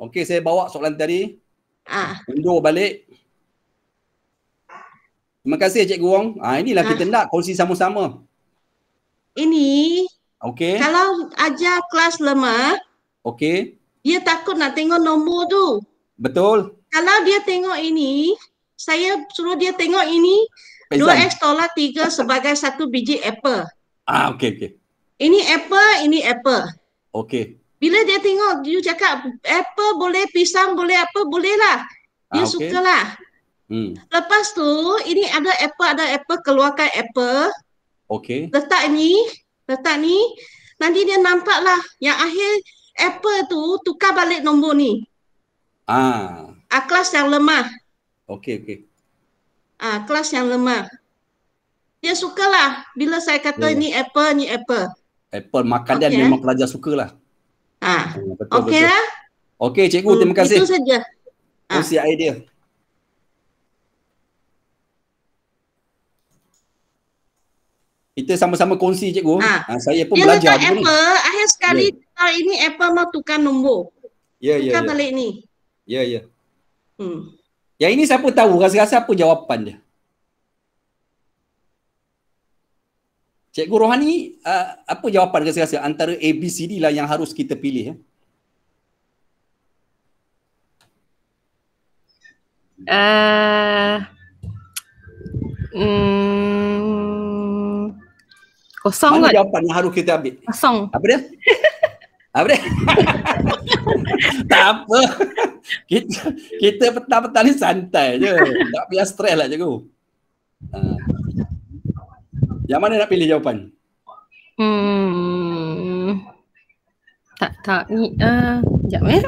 Okey, saya bawa soalan tadi. Ah. Undur balik. Terima kasih Cikgu Wong. Ah inilah kita ah. nak kongsi sama-sama. Ini Okey. Kalau ajar kelas lemah, okey. Dia takut nak tengok nombor tu. Betul. Kalau dia tengok ini, saya suruh dia tengok ini Pesan. 2x tolak 3 sebagai satu biji apple. Ah okey okey. Ini apple, ini apple. Okey. Bila dia tengok, dia cakap apple boleh, pisang boleh, apa boleh lah. Dia ah, okay. sukalah. suka lah. Hmm. Lepas tu, ini ada apple, ada apple, keluarkan apple. Okay. Letak ni, letak ni. Nanti dia nampaklah yang akhir apple tu tukar balik nombor ni. Ah. Ah, kelas yang lemah. Okay, okay. Ah, kelas yang lemah. Dia sukalah bila saya kata yeah. Hmm. ni apple, ni apple. Apple makan okay. dia memang pelajar sukalah. Ah. Hmm, betul, okay lah. Okay, cikgu. Hmm, terima kasih. Itu saja. Ah. Terima kasih idea. kita sama-sama kongsi cikgu. Ha. Ha, saya pun dia belajar dulu. Apple, akhir sekali yeah. ini Apple mau tukar nombor. Ya, yeah, ya. Yeah, tukar yeah. balik ni. Ya, yeah, ya. Yeah. Hmm. Yang ini siapa tahu? Rasa-rasa apa jawapan dia? Cikgu Rohani, uh, apa jawapan rasa-rasa antara A, B, C, D lah yang harus kita pilih? Ya? Eh? Uh, mm, Kosong Mana kan? jawapan yang harus kita ambil? Kosong. Apa dia? Apa dia? tak apa. kita kita petang-petang ni santai je. Tak payah stres lah cikgu. Ha. Yang mana nak pilih jawapan? Hmm. Tak tak ni uh, ah, jap eh.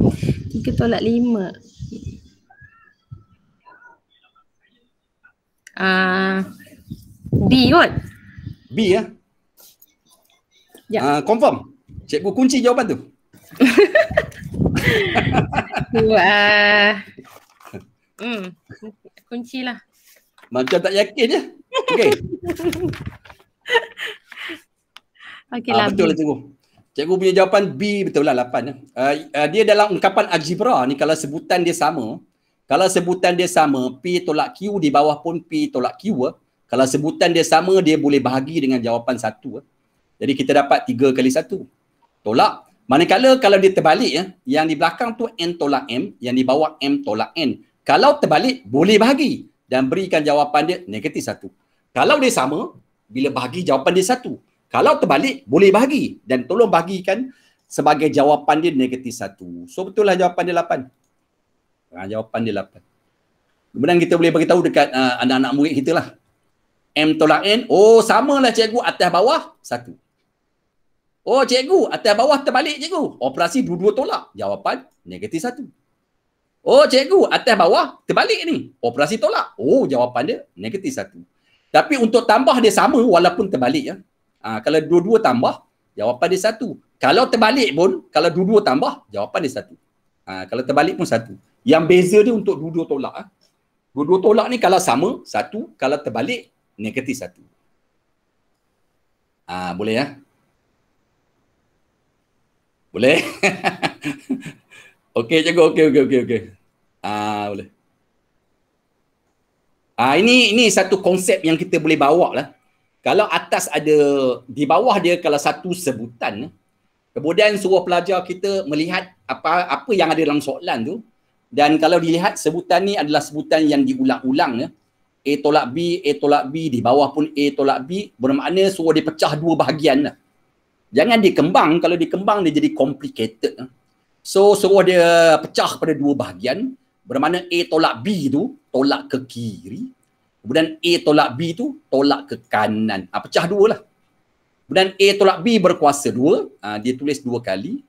Tiga tolak lima. Ah uh, B kot. B ya. Ya. Uh, confirm. Cikgu kunci jawapan tu. Wah. hmm. Kuncilah. Macam tak yakin je. Ya? Okey. Okay, uh, ah, lah, betul lah cikgu. Cikgu punya jawapan B betul lah 8. Uh, uh, dia dalam ungkapan algebra ni kalau sebutan dia sama, kalau sebutan dia sama P tolak Q di bawah pun P tolak Q ya? Kalau sebutan dia sama, dia boleh bahagi dengan jawapan satu. Eh. Jadi kita dapat tiga kali satu. Tolak. Manakala kalau dia terbalik, ya, yang di belakang tu N tolak M, yang di bawah M tolak N. Kalau terbalik, boleh bahagi dan berikan jawapan dia negatif satu. Kalau dia sama, bila bahagi jawapan dia satu. Kalau terbalik, boleh bahagi dan tolong bahagikan sebagai jawapan dia negatif satu. So betul lah jawapan dia lapan. Ha, jawapan dia lapan. Kemudian kita boleh beritahu dekat uh, anak-anak murid kita lah. M tolak N. Oh, samalah cikgu atas bawah. Satu. Oh, cikgu atas bawah terbalik cikgu. Operasi dua-dua tolak. Jawapan negatif satu. Oh, cikgu atas bawah terbalik ni. Operasi tolak. Oh, jawapan dia negatif satu. Tapi untuk tambah dia sama walaupun terbalik ya. Ha, kalau dua-dua tambah, jawapan dia satu. Kalau terbalik pun, kalau dua-dua tambah, jawapan dia satu. Ha, kalau terbalik pun satu. Yang beza dia untuk dua-dua tolak. Ha. Dua-dua tolak ni kalau sama, satu. Kalau terbalik, negatif satu. Ah, boleh ya? Boleh? Okay cikgu. okay, okay, okey. Okay. Ah, boleh. Ah, ini ini satu konsep yang kita boleh bawa lah. Kalau atas ada, di bawah dia kalau satu sebutan, kemudian suruh pelajar kita melihat apa apa yang ada dalam soalan tu, dan kalau dilihat sebutan ni adalah sebutan yang diulang-ulang ya. A tolak B, A tolak B, di bawah pun A tolak B, bermakna semua dipecah dua bahagian lah. Jangan dikembang, kalau dikembang dia jadi complicated. So, semua dia pecah pada dua bahagian, bermakna A tolak B tu, tolak ke kiri, kemudian A tolak B tu, tolak ke kanan. Ha, pecah dua lah. Kemudian A tolak B berkuasa dua, ha, dia tulis dua kali.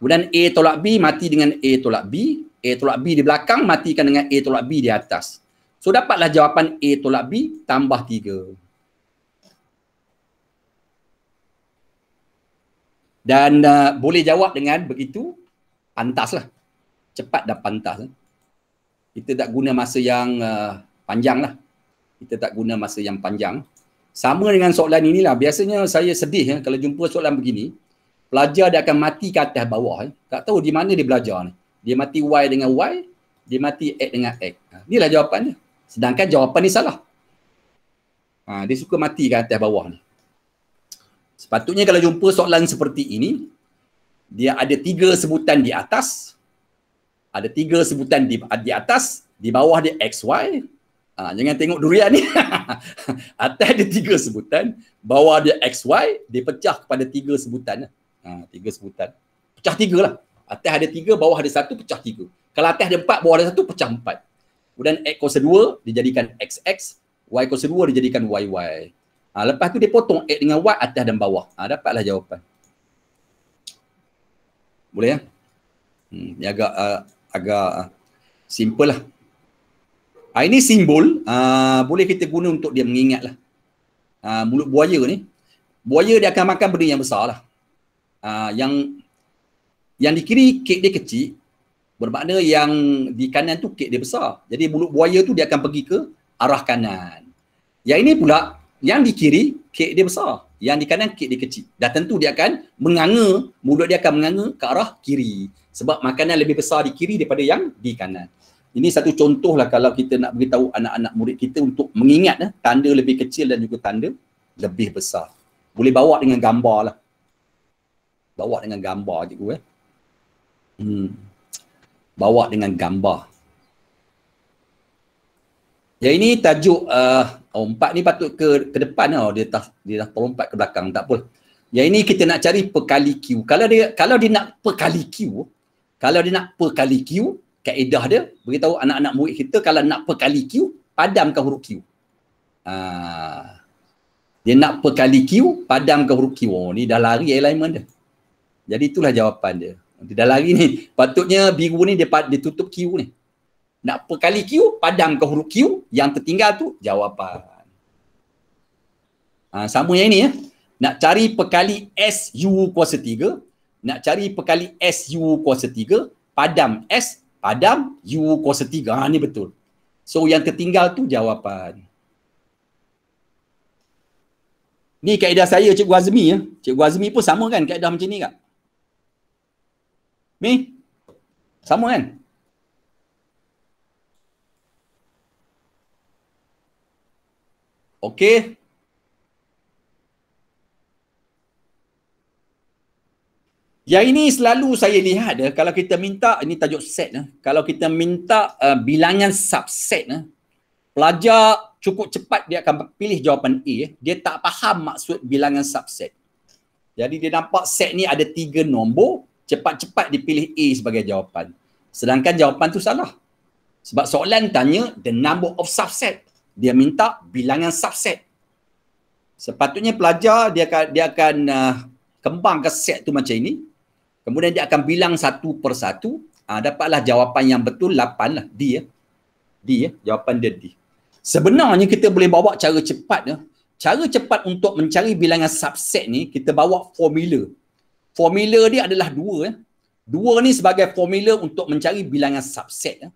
Kemudian A tolak B mati dengan A tolak B, A tolak B di belakang matikan dengan A tolak B di atas. So dapatlah jawapan A tolak B tambah 3. Dan uh, boleh jawab dengan begitu pantaslah. Cepat dan pantas. Lah. Kita tak guna masa yang uh, panjang lah. Kita tak guna masa yang panjang. Sama dengan soalan inilah. Biasanya saya sedih ya, kalau jumpa soalan begini. Pelajar dia akan mati ke atas bawah. Eh. Tak tahu di mana dia belajar ni. Dia mati Y dengan Y. Dia mati X dengan X. Ha, inilah jawapannya. Sedangkan jawapan ni salah. Ha, dia suka mati kat atas bawah ni. Sepatutnya kalau jumpa soalan seperti ini, dia ada tiga sebutan di atas, ada tiga sebutan di, di atas, di bawah dia XY, ha, jangan tengok durian ni. atas ada tiga sebutan, bawah dia x y, dia pecah kepada tiga sebutan. Ha, tiga sebutan. Pecah tiga lah. Atas ada tiga, bawah ada satu, pecah tiga. Kalau atas ada empat, bawah ada satu, pecah empat. Kemudian X kuasa 2 dijadikan XX, Y kuasa 2 dijadikan YY. Ha, lepas tu dia potong X dengan Y atas dan bawah. Ha, dapatlah jawapan. Boleh ya? Hmm, ini agak, uh, agak uh, simple lah. Ha, ini simbol uh, boleh kita guna untuk dia mengingat lah. Ha, mulut buaya ni. Buaya dia akan makan benda yang besar lah. Ha, yang, yang di kiri kek dia kecil, bermakna yang di kanan tu kek dia besar. Jadi mulut buaya tu dia akan pergi ke arah kanan. Yang ini pula yang di kiri kek dia besar, yang di kanan kek dia kecil. Dah tentu dia akan menganga, mulut dia akan menganga ke arah kiri sebab makanan lebih besar di kiri daripada yang di kanan. Ini satu contohlah kalau kita nak beritahu anak-anak murid kita untuk mengingat eh, tanda lebih kecil dan juga tanda lebih besar. Boleh bawa dengan gambar lah. Bawa dengan gambar cikgu eh. Hmm bawa dengan gambar. Ya ini tajuk uh, oh, empat ni patut ke ke depan tau. Lah. Oh. Dia tak dia dah terlompat ke belakang. Tak apa. Ya ini kita nak cari perkali Q. Kalau dia kalau dia nak perkali Q, kalau dia nak perkali Q, kaedah dia beritahu anak-anak murid kita kalau nak perkali Q, padamkan huruf Q. Uh, dia nak perkali Q, padamkan huruf Q. Oh, ni dah lari alignment dia. Jadi itulah jawapan dia. Nanti dah lari ni. Patutnya biru ni dia, dia tutup Q ni. Nak perkali Q, padam ke huruf Q yang tertinggal tu jawapan. Ha, sama yang ini ya. Nak cari perkali S, U kuasa tiga. Nak cari perkali S, U kuasa tiga. Padam S, padam U kuasa tiga. Ha, ni betul. So yang tertinggal tu jawapan. Ni kaedah saya Cikgu Azmi ya. Cikgu Azmi pun sama kan kaedah macam ni kak? Mi? Sama kan? Okay. Yang ini selalu saya lihat eh, kalau kita minta, ini tajuk set eh, kalau kita minta uh, bilangan subset eh, pelajar cukup cepat dia akan pilih jawapan A eh, dia tak faham maksud bilangan subset jadi dia nampak set ni ada tiga nombor cepat-cepat dipilih A sebagai jawapan. Sedangkan jawapan tu salah. Sebab soalan tanya the number of subset. Dia minta bilangan subset. Sepatutnya pelajar dia akan dia akan uh, kembangkan set tu macam ini. Kemudian dia akan bilang satu per satu. Uh, dapatlah jawapan yang betul lapan lah. D ya. D ya. Jawapan dia D. Sebenarnya kita boleh bawa cara cepat. Ya. Cara cepat untuk mencari bilangan subset ni kita bawa formula formula dia adalah dua ya. Dua ni sebagai formula untuk mencari bilangan subset ya.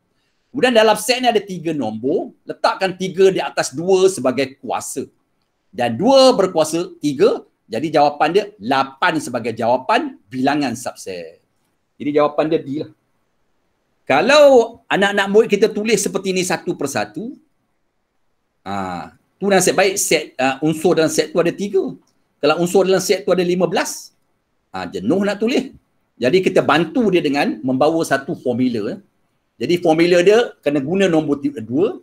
Kemudian dalam set ni ada tiga nombor, letakkan tiga di atas dua sebagai kuasa. Dan dua berkuasa tiga, jadi jawapan dia lapan sebagai jawapan bilangan subset. Jadi jawapan dia D lah. Kalau anak-anak murid kita tulis seperti ini satu persatu, ah, tu nasib baik set uh, unsur dalam set tu ada tiga. Kalau unsur dalam set tu ada lima belas, ha, jenuh nak tulis. Jadi kita bantu dia dengan membawa satu formula. Jadi formula dia kena guna nombor tiga, dua.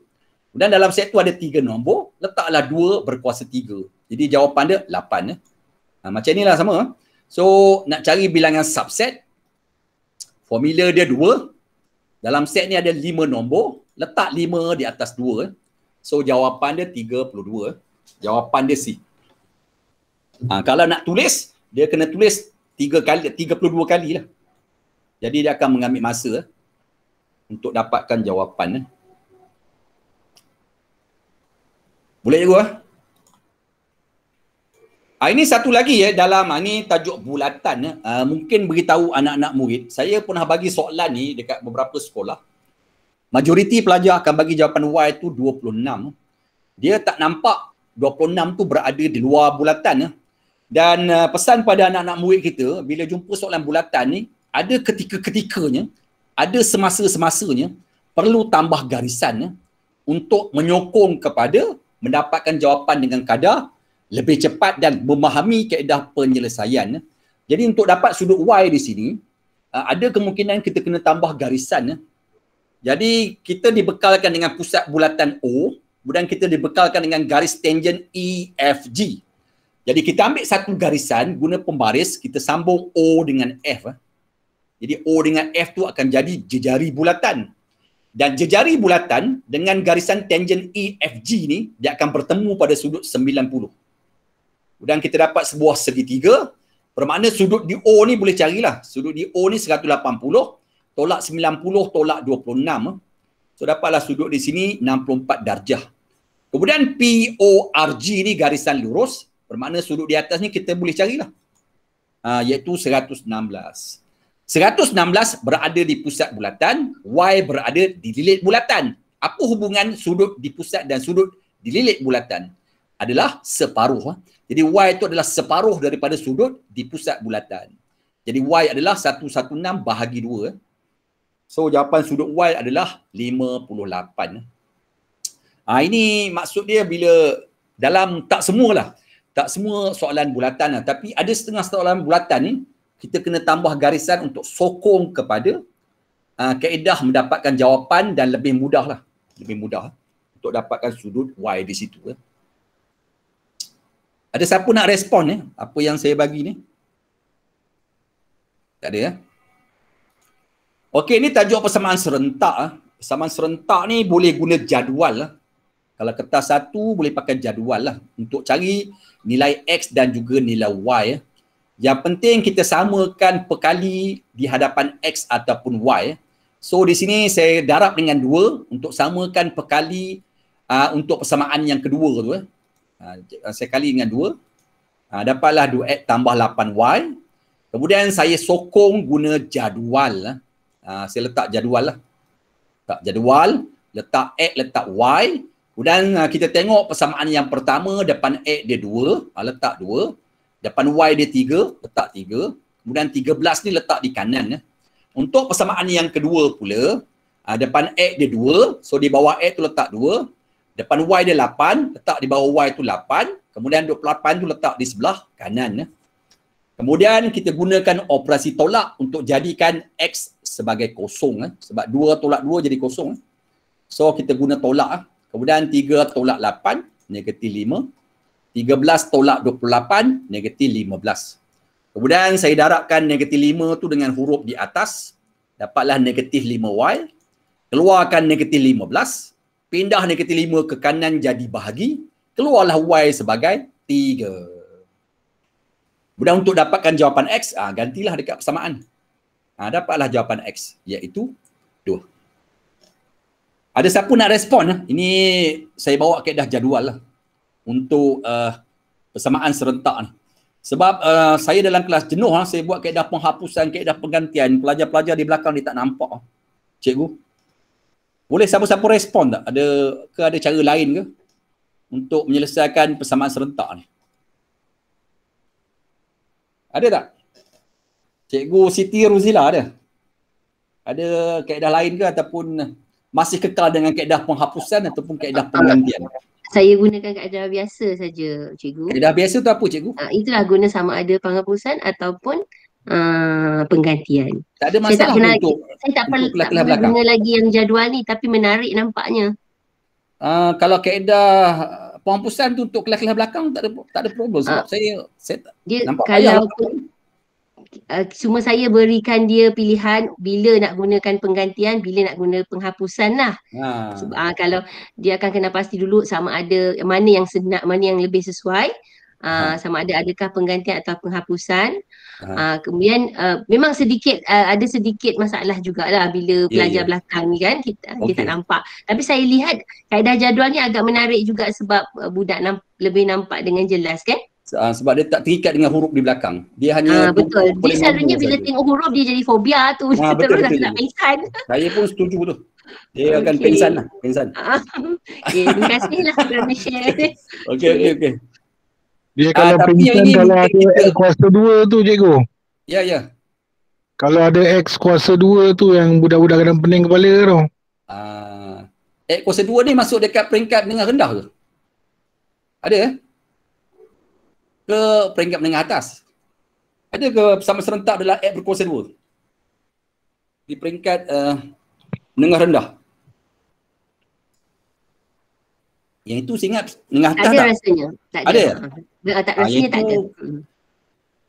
Dan dalam set tu ada tiga nombor. Letaklah dua berkuasa tiga. Jadi jawapan dia lapan. Eh. Ha, macam inilah sama. So nak cari bilangan subset. Formula dia dua. Dalam set ni ada lima nombor. Letak lima di atas dua. Eh. So jawapan dia tiga puluh dua. Jawapan dia C. Ha, kalau nak tulis, dia kena tulis tiga kali, tiga puluh dua kali lah. Jadi dia akan mengambil masa eh, untuk dapatkan jawapan. Eh. Boleh juga. Eh? Ah ini satu lagi ya eh, dalam ah, ini tajuk bulatan. Eh. Uh, mungkin beritahu anak-anak murid. Saya pernah bagi soalan ni dekat beberapa sekolah. Majoriti pelajar akan bagi jawapan Y tu 26. Dia tak nampak 26 tu berada di luar bulatan. Eh. Dan uh, pesan pada anak-anak murid kita bila jumpa soalan bulatan ni ada ketika-ketikanya, ada semasa-semasanya perlu tambah garisan ya, untuk menyokong kepada mendapatkan jawapan dengan kadar lebih cepat dan memahami kaedah penyelesaian. Ya. Jadi untuk dapat sudut Y di sini, uh, ada kemungkinan kita kena tambah garisan. Ya. Jadi kita dibekalkan dengan pusat bulatan O, kemudian kita dibekalkan dengan garis tangent EFG. Jadi kita ambil satu garisan guna pembaris, kita sambung O dengan F. Eh. Jadi O dengan F tu akan jadi jejari bulatan. Dan jejari bulatan dengan garisan tangent EFG ni, dia akan bertemu pada sudut 90. Kemudian kita dapat sebuah segitiga, bermakna sudut di O ni boleh carilah. Sudut di O ni 180, tolak 90, tolak 26. Eh. So dapatlah sudut di sini 64 darjah. Kemudian PORG ni garisan lurus, Bermakna sudut di atas ni kita boleh carilah. Uh, iaitu 116. 116 berada di pusat bulatan, Y berada di lilit bulatan. Apa hubungan sudut di pusat dan sudut di lilit bulatan? Adalah separuh. Ha. Jadi Y itu adalah separuh daripada sudut di pusat bulatan. Jadi Y adalah 116 bahagi 2. So jawapan sudut Y adalah 58. Ha, ini maksud dia bila dalam tak semualah tak semua soalan bulatan lah. Tapi ada setengah soalan bulatan ni, kita kena tambah garisan untuk sokong kepada uh, kaedah mendapatkan jawapan dan lebih mudah lah. Lebih mudah untuk dapatkan sudut Y di situ. Eh. Ada siapa nak respon eh? apa yang saya bagi ni? Tak ada ya? Eh? Okey, ni tajuk persamaan serentak. Eh. Persamaan serentak ni boleh guna jadual lah. Kalau kertas satu boleh pakai jadual lah untuk cari nilai X dan juga nilai Y. Eh. Yang penting kita samakan perkali di hadapan X ataupun Y. Eh. So di sini saya darab dengan dua untuk samakan perkali uh, ah, untuk persamaan yang kedua tu. Eh. Uh, saya kali dengan dua. Uh, dapatlah 2X tambah 8Y. Kemudian saya sokong guna jadual. Uh, saya letak jadual lah. Letak jadual, letak X, letak Y. Kemudian ah, kita tengok persamaan yang pertama depan A dia 2, ah, letak 2. Depan Y dia 3, letak 3. Kemudian 13 ni letak di kanan. Ya. Untuk persamaan yang kedua pula, ah, depan A dia 2, so di bawah A tu letak 2. Depan Y dia 8, letak di bawah Y tu 8. Kemudian 28 tu letak di sebelah kanan. Ya. Kemudian kita gunakan operasi tolak untuk jadikan X sebagai kosong. Ya. Sebab 2 tolak 2 jadi kosong. So kita guna tolak. Kemudian 3 tolak 8, negatif 5. 13 tolak 28, negatif 15. Kemudian saya darabkan negatif 5 tu dengan huruf di atas. Dapatlah negatif 5Y. Keluarkan negatif 15. Pindah negatif 5 ke kanan jadi bahagi. Keluarlah Y sebagai 3. Kemudian untuk dapatkan jawapan X, ha, gantilah dekat persamaan. Ha, dapatlah jawapan X iaitu ada siapa nak respon? Ah? Ini saya bawa keadaan jadual lah untuk uh, persamaan serentak ni. Sebab uh, saya dalam kelas jenuh, lah, saya buat keadaan penghapusan, keadaan penggantian. Pelajar-pelajar di belakang ni tak nampak. Ah. Cikgu, boleh siapa-siapa respon tak? Ada ke ada cara lain ke untuk menyelesaikan persamaan serentak ni? Ada tak? Cikgu Siti Ruzila ada? Ada keadaan lain ke ataupun masih kekal dengan kaedah penghapusan ataupun kaedah ah, penggantian? Saya gunakan kaedah biasa saja, cikgu. Kaedah biasa tu apa, cikgu? Ha, itulah guna sama ada penghapusan ataupun Uh, penggantian. Tak ada masalah saya tak untuk lagi, saya tak perlu tak belakang guna lagi yang jadual ni tapi menarik nampaknya. Uh, kalau kaedah penghapusan tu untuk kelas-kelas belakang tak ada tak ada problem sebab uh, saya saya dia, nampak kalau uh, cuma saya berikan dia pilihan bila nak gunakan penggantian, bila nak guna penghapusan lah. Ha. Uh, kalau dia akan kena pasti dulu sama ada mana yang senak, mana yang lebih sesuai. Uh, sama ada adakah penggantian atau penghapusan uh, kemudian uh, memang sedikit uh, ada sedikit masalah jugalah bila yeah, pelajar yeah. belakang ni kan kita okay. dia tak nampak tapi saya lihat kaedah jadual ni agak menarik juga sebab uh, budak nam- lebih nampak dengan jelas kan Uh, sebab dia tak terikat dengan huruf di belakang. Dia hanya ha, betul. Dia selalunya bila sahaja. tengok huruf dia jadi fobia tu. Ha, ah, betul, terus betul, nak pingsan. Saya pun setuju betul. Dia okay. akan pingsan lah. Pingsan. Uh, okay, terima kasih lah kerana share. Okay, okay, Dia kalau uh, pingsan kalau ada kita... kuasa dua tu cikgu. Ya, yeah, ya. Yeah. Kalau ada X kuasa dua tu yang budak-budak kadang pening kepala tu. Uh, X kuasa dua ni masuk dekat peringkat dengan rendah tu. Ada eh? ke peringkat menengah atas? Ada ke sama serentak adalah ad berkuasa dua? Di peringkat uh, menengah rendah? Yang itu saya ingat menengah atas ada tak? Rasanya. Tak ada ha, ha. Ah, rasanya. Ada? Tak, tak rasanya ha, tak ada.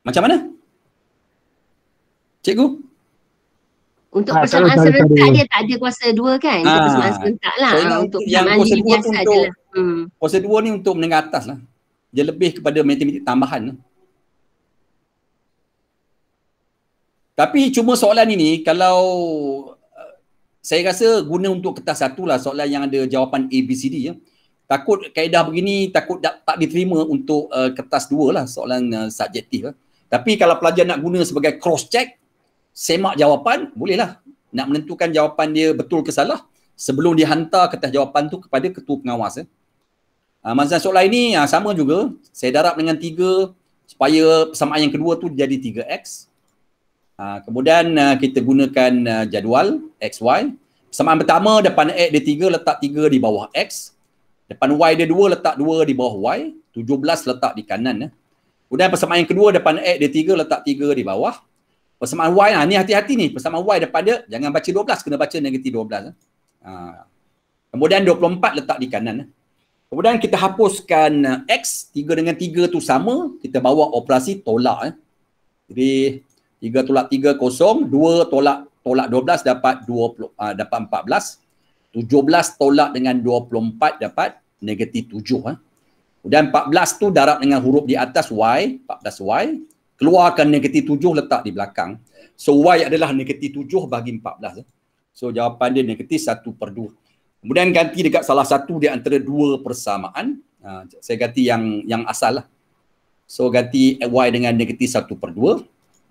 Macam mana? Cikgu? Untuk ha, ah, persamaan serentak dia tak ada kuasa dua kan? Ha, ah, untuk persamaan serentak lah. Untuk yang kuasa dua tu untuk, adalah. Hmm. Kuasa dua ni untuk menengah atas lah dia lebih kepada matematik tambahan. Tapi cuma soalan ini kalau eh, saya rasa guna untuk kertas satu lah soalan yang ada jawapan A, B, C, D. Ya. Takut kaedah begini takut tak diterima untuk uh, kertas dua lah soalan uh, subjektif. Ya. Tapi kalau pelajar nak guna sebagai cross-check, semak jawapan, bolehlah. Nak menentukan jawapan dia betul ke salah sebelum dihantar kertas jawapan tu kepada ketua pengawas. Ya. Uh, Mazhab solar ini uh, ah, sama juga. Saya darab dengan tiga supaya persamaan yang kedua tu jadi 3X. Uh, ah, kemudian uh, kita gunakan uh, jadual XY. Persamaan pertama depan X dia tiga, letak tiga di bawah X. Depan Y dia dua, letak dua di bawah Y. 17 letak di kanan. Eh. Kemudian persamaan yang kedua depan X dia tiga, letak tiga di bawah. Persamaan Y, nah, ni hati-hati ni. Persamaan Y depan dia, jangan baca 12, kena baca negatif 12. Eh. Uh, kemudian 24 letak di kanan. Eh. Kemudian kita hapuskan eh, X, 3 dengan 3 tu sama, kita bawa operasi tolak. Eh. Jadi 3 tolak 3 kosong, 2 tolak tolak 12 dapat 20, uh, ah, dapat 14. 17 tolak dengan 24 dapat negatif 7. Eh. Kemudian 14 tu darab dengan huruf di atas Y, 14 Y. Keluarkan negatif 7 letak di belakang. So Y adalah negatif 7 bagi 14. Eh. So jawapan dia negatif 1 per 2. Kemudian ganti dekat salah satu di antara dua persamaan. Uh, saya ganti yang yang asal lah. So ganti y dengan negatif satu per dua.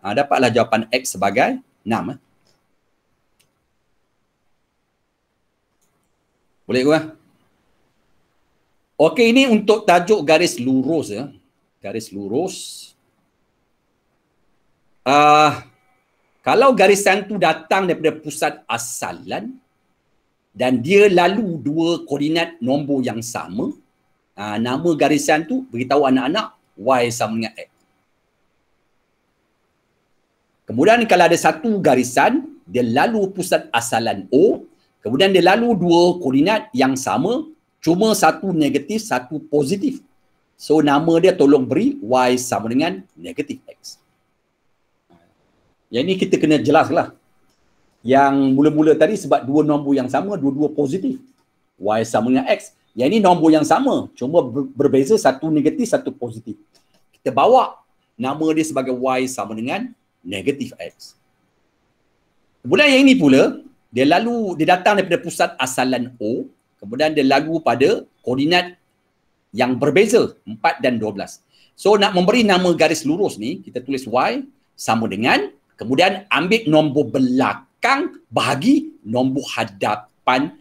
Uh, dapatlah jawapan x sebagai enam. Eh. Boleh kuah. Eh? Okey, ini untuk tajuk garis lurus ya. Eh. Garis lurus. Uh, kalau garisan tu datang daripada pusat asalan, dan dia lalu dua koordinat nombor yang sama uh, nama garisan tu beritahu anak-anak y sama dengan x kemudian kalau ada satu garisan dia lalu pusat asalan o kemudian dia lalu dua koordinat yang sama cuma satu negatif satu positif so nama dia tolong beri y sama dengan negatif x yang ini kita kena jelas lah yang mula-mula tadi sebab dua nombor yang sama, dua-dua positif. Y sama dengan X. Yang ini nombor yang sama. Cuma berbeza satu negatif, satu positif. Kita bawa nama dia sebagai Y sama dengan negatif X. Kemudian yang ini pula, dia lalu, dia datang daripada pusat asalan O. Kemudian dia lalu pada koordinat yang berbeza, 4 dan 12. So nak memberi nama garis lurus ni, kita tulis Y sama dengan, kemudian ambil nombor belakang belakang bahagi nombor hadapan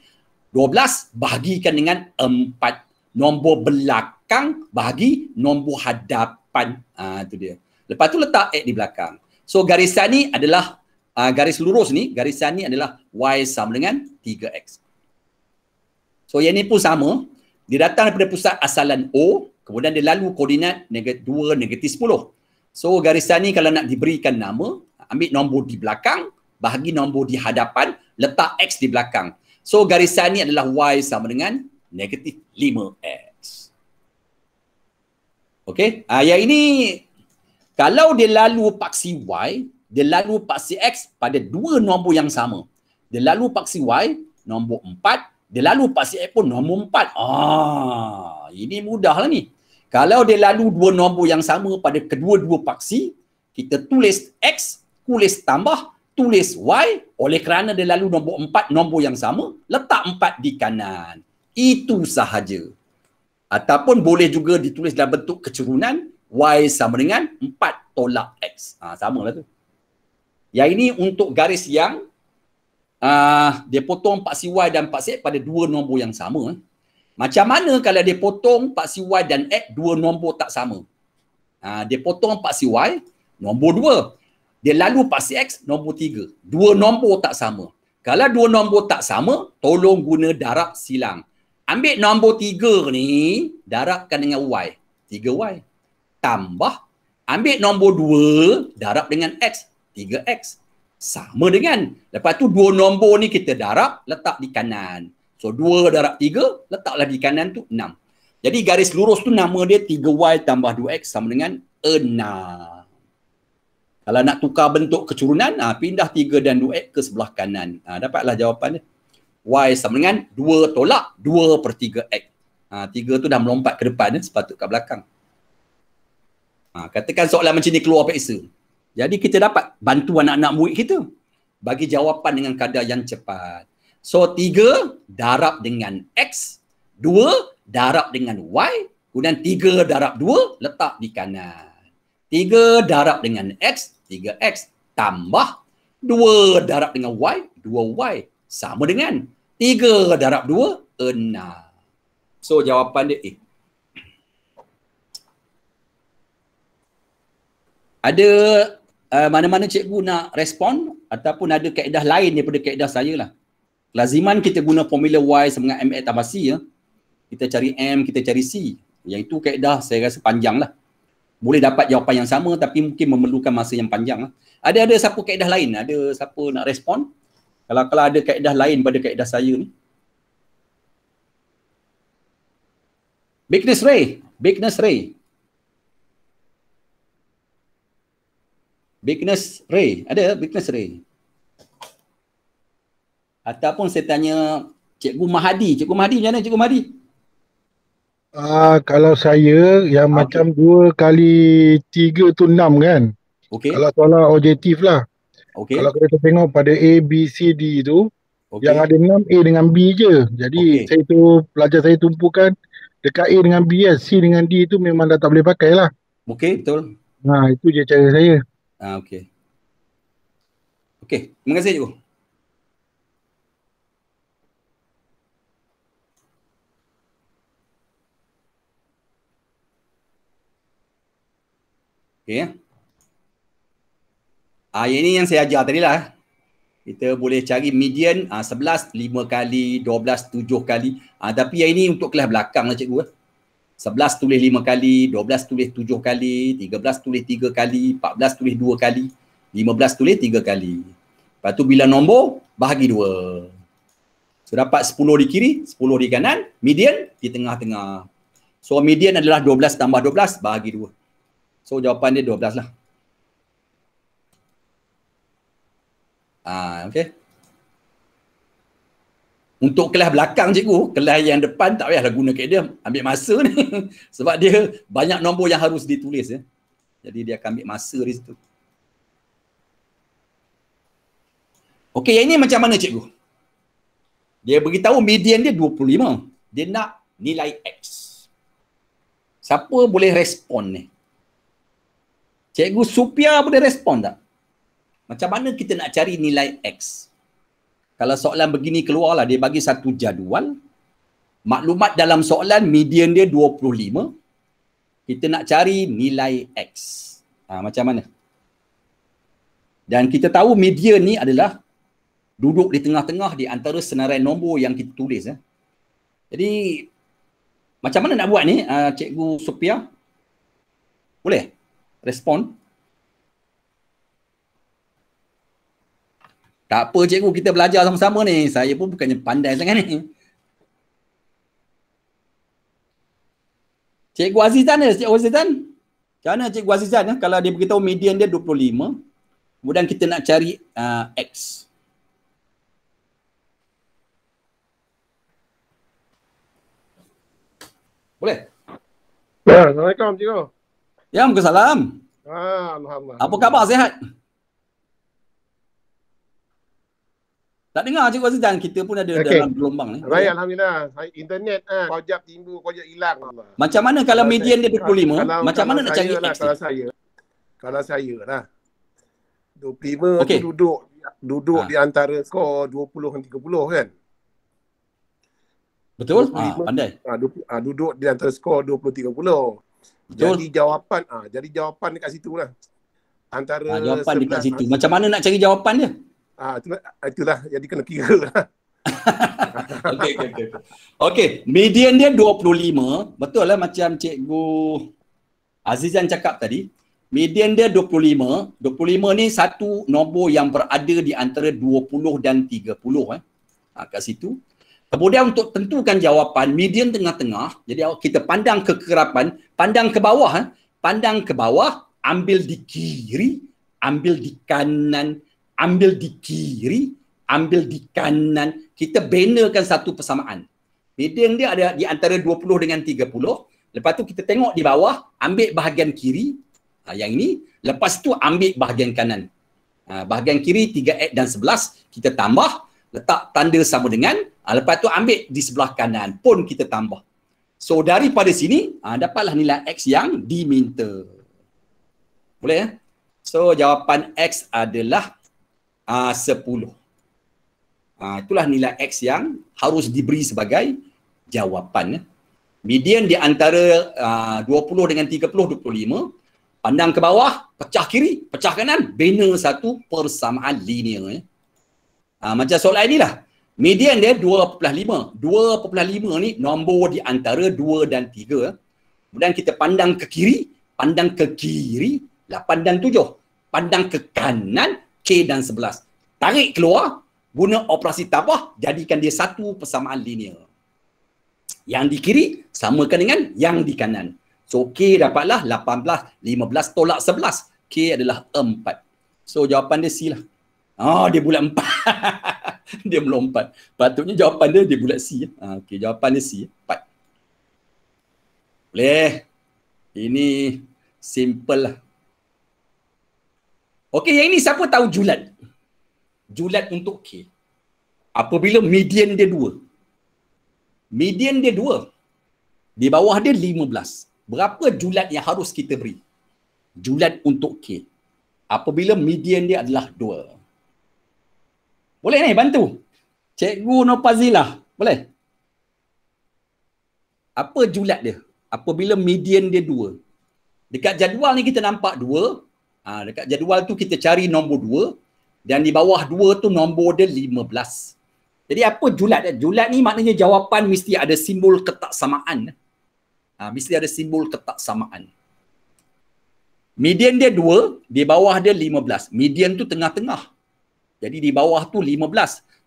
12 bahagikan dengan 4 nombor belakang bahagi nombor hadapan ah ha, tu dia lepas tu letak x di belakang so garisan ni adalah uh, garis lurus ni garisan ni adalah y sama dengan 3x so yang ni pun sama dia datang daripada pusat asalan o kemudian dia lalu koordinat negatif 2 negatif 10 so garisan ni kalau nak diberikan nama ambil nombor di belakang bahagi nombor di hadapan, letak X di belakang. So garisan ni adalah Y sama dengan negatif 5X. Okay, uh, ah, yang ini kalau dia lalu paksi Y, dia lalu paksi X pada dua nombor yang sama. Dia lalu paksi Y, nombor 4. Dia lalu paksi X pun nombor 4. Ah, ini mudah lah ni. Kalau dia lalu dua nombor yang sama pada kedua-dua paksi, kita tulis X, tulis tambah tulis Y oleh kerana dia lalu nombor empat nombor yang sama, letak empat di kanan. Itu sahaja. Ataupun boleh juga ditulis dalam bentuk kecerunan Y sama dengan empat tolak X. Ha, sama lah tu. Yang ini untuk garis yang uh, dia potong paksi Y dan paksi X pada dua nombor yang sama. Eh. Macam mana kalau dia potong paksi Y dan X dua nombor tak sama? Uh, dia potong paksi Y, nombor dua dia lalu pasir X, nombor tiga. Dua nombor tak sama. Kalau dua nombor tak sama, tolong guna darab silang. Ambil nombor tiga ni, darabkan dengan Y. Tiga Y. Tambah. Ambil nombor dua, darab dengan X. Tiga X. Sama dengan. Lepas tu dua nombor ni kita darab, letak di kanan. So dua darab tiga, letaklah di kanan tu enam. Jadi garis lurus tu nama dia tiga y tambah dua x sama dengan enam. Kalau nak tukar bentuk kecurunan, ha, pindah tiga dan dua ke sebelah kanan. Ha, dapatlah jawapan dia. Y sama dengan dua tolak dua per tiga x Ha, ah, 3 tu dah melompat ke depan, eh, sepatut ke belakang. Ha, katakan soalan macam ni keluar peksa. Jadi kita dapat bantu anak-anak murid kita bagi jawapan dengan kadar yang cepat. So tiga darab dengan X, dua darab dengan Y, kemudian tiga darab dua letak di kanan. Tiga darab dengan X, 3x tambah 2 darab dengan y, 2y sama dengan 3 darab 2, 6. So jawapan dia eh. Ada uh, mana-mana cikgu nak respon ataupun ada kaedah lain daripada kaedah saya lah. Laziman kita guna formula y sama dengan mx tambah c ya. Kita cari m, kita cari c. Yang itu kaedah saya rasa panjang lah boleh dapat jawapan yang sama tapi mungkin memerlukan masa yang panjang. Lah. Ada ada siapa kaedah lain? Ada siapa nak respon? Kalau kalau ada kaedah lain pada kaedah saya ni. Bigness Ray, Bigness Ray. Bigness Ray, ada Bigness Ray. Ataupun saya tanya Cikgu Mahadi, Cikgu Mahadi macam mana Cikgu Mahadi? uh, kalau saya yang okay. Ah, macam 2 kali tiga tu enam kan. Okay. Kalau soalan objektif lah. Okay. Kalau kita tengok pada A, B, C, D tu. Okay. Yang ada enam A dengan B je. Jadi okay. saya tu pelajar saya tumpukan dekat A dengan B ya. C dengan D tu memang dah tak boleh pakai lah. Okay betul. Nah ha, itu je cara saya. Ah okay. Okay. Terima kasih cikgu. Okay. Ah, ini yang saya ajar tadi lah. Kita boleh cari median ah, 11, 5 kali, 12, tujuh kali. Ah, tapi yang ini untuk kelas belakang lah cikgu. 11 eh. tulis lima kali, 12 tulis tujuh kali, 13 tulis tiga kali, 14 tulis dua kali, 15 tulis tiga kali. Lepas tu bila nombor, bahagi dua. So dapat 10 di kiri, 10 di kanan, median di tengah-tengah. So median adalah 12 tambah 12 bahagi dua. So jawapan dia 12 lah. Ah, okey. Untuk kelas belakang cikgu, kelas yang depan tak payahlah guna kaedah, ambil masa ni. Sebab dia banyak nombor yang harus ditulis ya. Jadi dia akan ambil masa di situ. Okey, yang ini macam mana cikgu? Dia beritahu median dia 25. Dia nak nilai X. Siapa boleh respon ni? Eh? Cikgu Supia boleh respon tak? Macam mana kita nak cari nilai X? Kalau soalan begini keluarlah, dia bagi satu jadual. Maklumat dalam soalan, median dia 25. Kita nak cari nilai X. Ha, macam mana? Dan kita tahu median ni adalah duduk di tengah-tengah di antara senarai nombor yang kita tulis. Eh. Jadi, macam mana nak buat ni, uh, Cikgu Supia? Boleh? Boleh? respond. Tak apa cikgu, kita belajar sama-sama ni. Saya pun bukannya pandai sangat ni. Cikgu Azizan ni, eh, Cikgu Azizan. Macam mana Cikgu Azizan ya? Eh? Kalau dia beritahu median dia 25, kemudian kita nak cari uh, X. Boleh? Ya, Assalamualaikum Cikgu. Ya, muka salam. Ah, Alhamdulillah. Apa khabar? Sehat? Tak dengar Cikgu dan kita pun ada okay. dalam gelombang ni. Baik, okay. Alhamdulillah. Internet kan, ah, ha, kojak timbul, kojak hilang. Macam mana kalau median dia 25? Kalau, macam kalau mana nak cari lah, Kalau saya, kalau saya lah. 25 okay. aku duduk duduk ha. di antara skor 20 dan 30 kan. Betul? ha, pandai. Ha, duduk di antara skor 20 30. Jadi jawapan ah jadi jawapan dekat situ lah. Antara ha, jawapan dekat situ. Macam mana nak cari jawapan dia? Ah ha, itulah jadi kena kira. Lah. okay, okay, okay. okay, median dia 25 Betul lah macam Cikgu Azizan cakap tadi Median dia 25 25 ni satu nombor yang berada di antara 20 dan 30 eh. ha, Kat situ Kemudian untuk tentukan jawapan, median tengah-tengah, jadi kita pandang ke kerapan, pandang ke bawah, eh, pandang ke bawah, ambil di kiri, ambil di kanan, ambil di kiri, ambil di kanan. Kita benarkan satu persamaan. Median dia ada di antara 20 dengan 30. Lepas tu kita tengok di bawah, ambil bahagian kiri, ha, yang ini. Lepas tu ambil bahagian kanan. Ha, bahagian kiri 3X dan 11, kita tambah letak tanda sama dengan uh, lepas tu ambil di sebelah kanan pun kita tambah so daripada sini uh, dapatlah nilai x yang diminta boleh ya so jawapan x adalah uh, 10 Uh, itulah nilai X yang harus diberi sebagai jawapan. Eh? Median di antara ah, uh, 20 dengan 30, 25. Pandang ke bawah, pecah kiri, pecah kanan. Bina satu persamaan linear. ya. Uh, macam soalan lah. Median dia 2.5. 2.5 ni nombor di antara 2 dan 3. Kemudian kita pandang ke kiri, pandang ke kiri 8 dan 7. Pandang ke kanan K dan 11. Tarik keluar guna operasi tabah jadikan dia satu persamaan linear. Yang di kiri samakan dengan yang di kanan. So K dapatlah 18, 15 tolak 11. K adalah 4. So jawapan dia C lah. Oh, dia bulat empat. dia melompat. Patutnya jawapan dia, dia bulat C. Ah, okey, jawapan dia C. Empat. Boleh. Ini simple lah. Okey, yang ini siapa tahu julat? Julat untuk K. Apabila median dia dua. Median dia dua. Di bawah dia lima belas. Berapa julat yang harus kita beri? Julat untuk K. Apabila median dia adalah dua. Boleh ni bantu. Cikgu Nopazilah. Boleh? Apa julat dia? Apabila median dia dua. Dekat jadual ni kita nampak dua. Ha, dekat jadual tu kita cari nombor dua. Dan di bawah dua tu nombor dia lima belas. Jadi apa julat dia? Julat ni maknanya jawapan mesti ada simbol ketaksamaan. Ha, mesti ada simbol ketaksamaan. Median dia dua, di bawah dia lima belas. Median tu tengah-tengah. Jadi di bawah tu 15.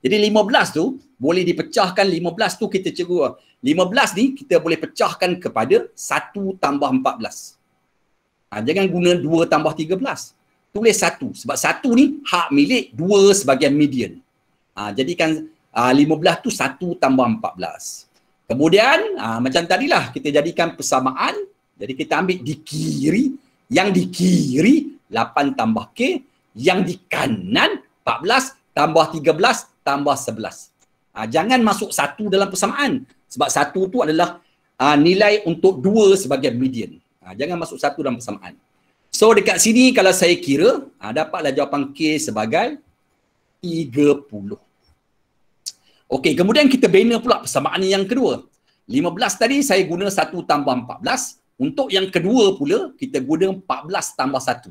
Jadi 15 tu boleh dipecahkan 15 tu kita cikgu 15 ni kita boleh pecahkan kepada 1 tambah 14. Ha, jangan guna 2 tambah 13. Tulis 1. Sebab 1 ni hak milik 2 sebagai median. Ha, jadikan uh, ha, 15 tu 1 tambah 14. Kemudian uh, macam tadilah kita jadikan persamaan. Jadi kita ambil di kiri. Yang di kiri 8 tambah K. Yang di kanan 14 tambah 13 tambah 11. Ha, jangan masuk satu dalam persamaan. Sebab satu tu adalah ha, nilai untuk dua sebagai median. Ha, jangan masuk satu dalam persamaan. So dekat sini kalau saya kira, ha, dapatlah jawapan K sebagai 30. Okey, kemudian kita bina pula persamaan yang kedua. 15 tadi saya guna 1 tambah 14. Untuk yang kedua pula, kita guna 14 tambah 1.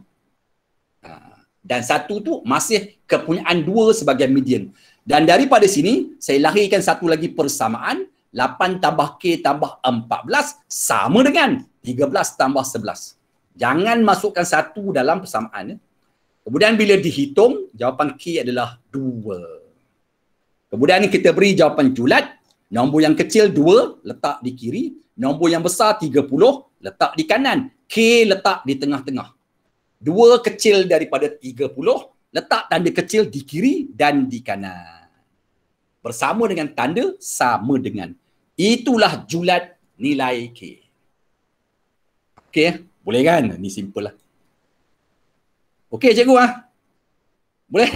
Ha, dan satu tu masih kepunyaan dua sebagai median. Dan daripada sini, saya lahirkan satu lagi persamaan, 8 tambah K tambah 14 sama dengan 13 tambah 11. Jangan masukkan satu dalam persamaan. Ya. Kemudian bila dihitung, jawapan K adalah 2. Kemudian ini kita beri jawapan julat. Nombor yang kecil 2, letak di kiri. Nombor yang besar 30, letak di kanan. K letak di tengah-tengah dua kecil daripada tiga puluh, letak tanda kecil di kiri dan di kanan. Bersama dengan tanda sama dengan. Itulah julat nilai K. Okey, eh? boleh kan? Ni simple lah. Okey, cikgu ah. Boleh?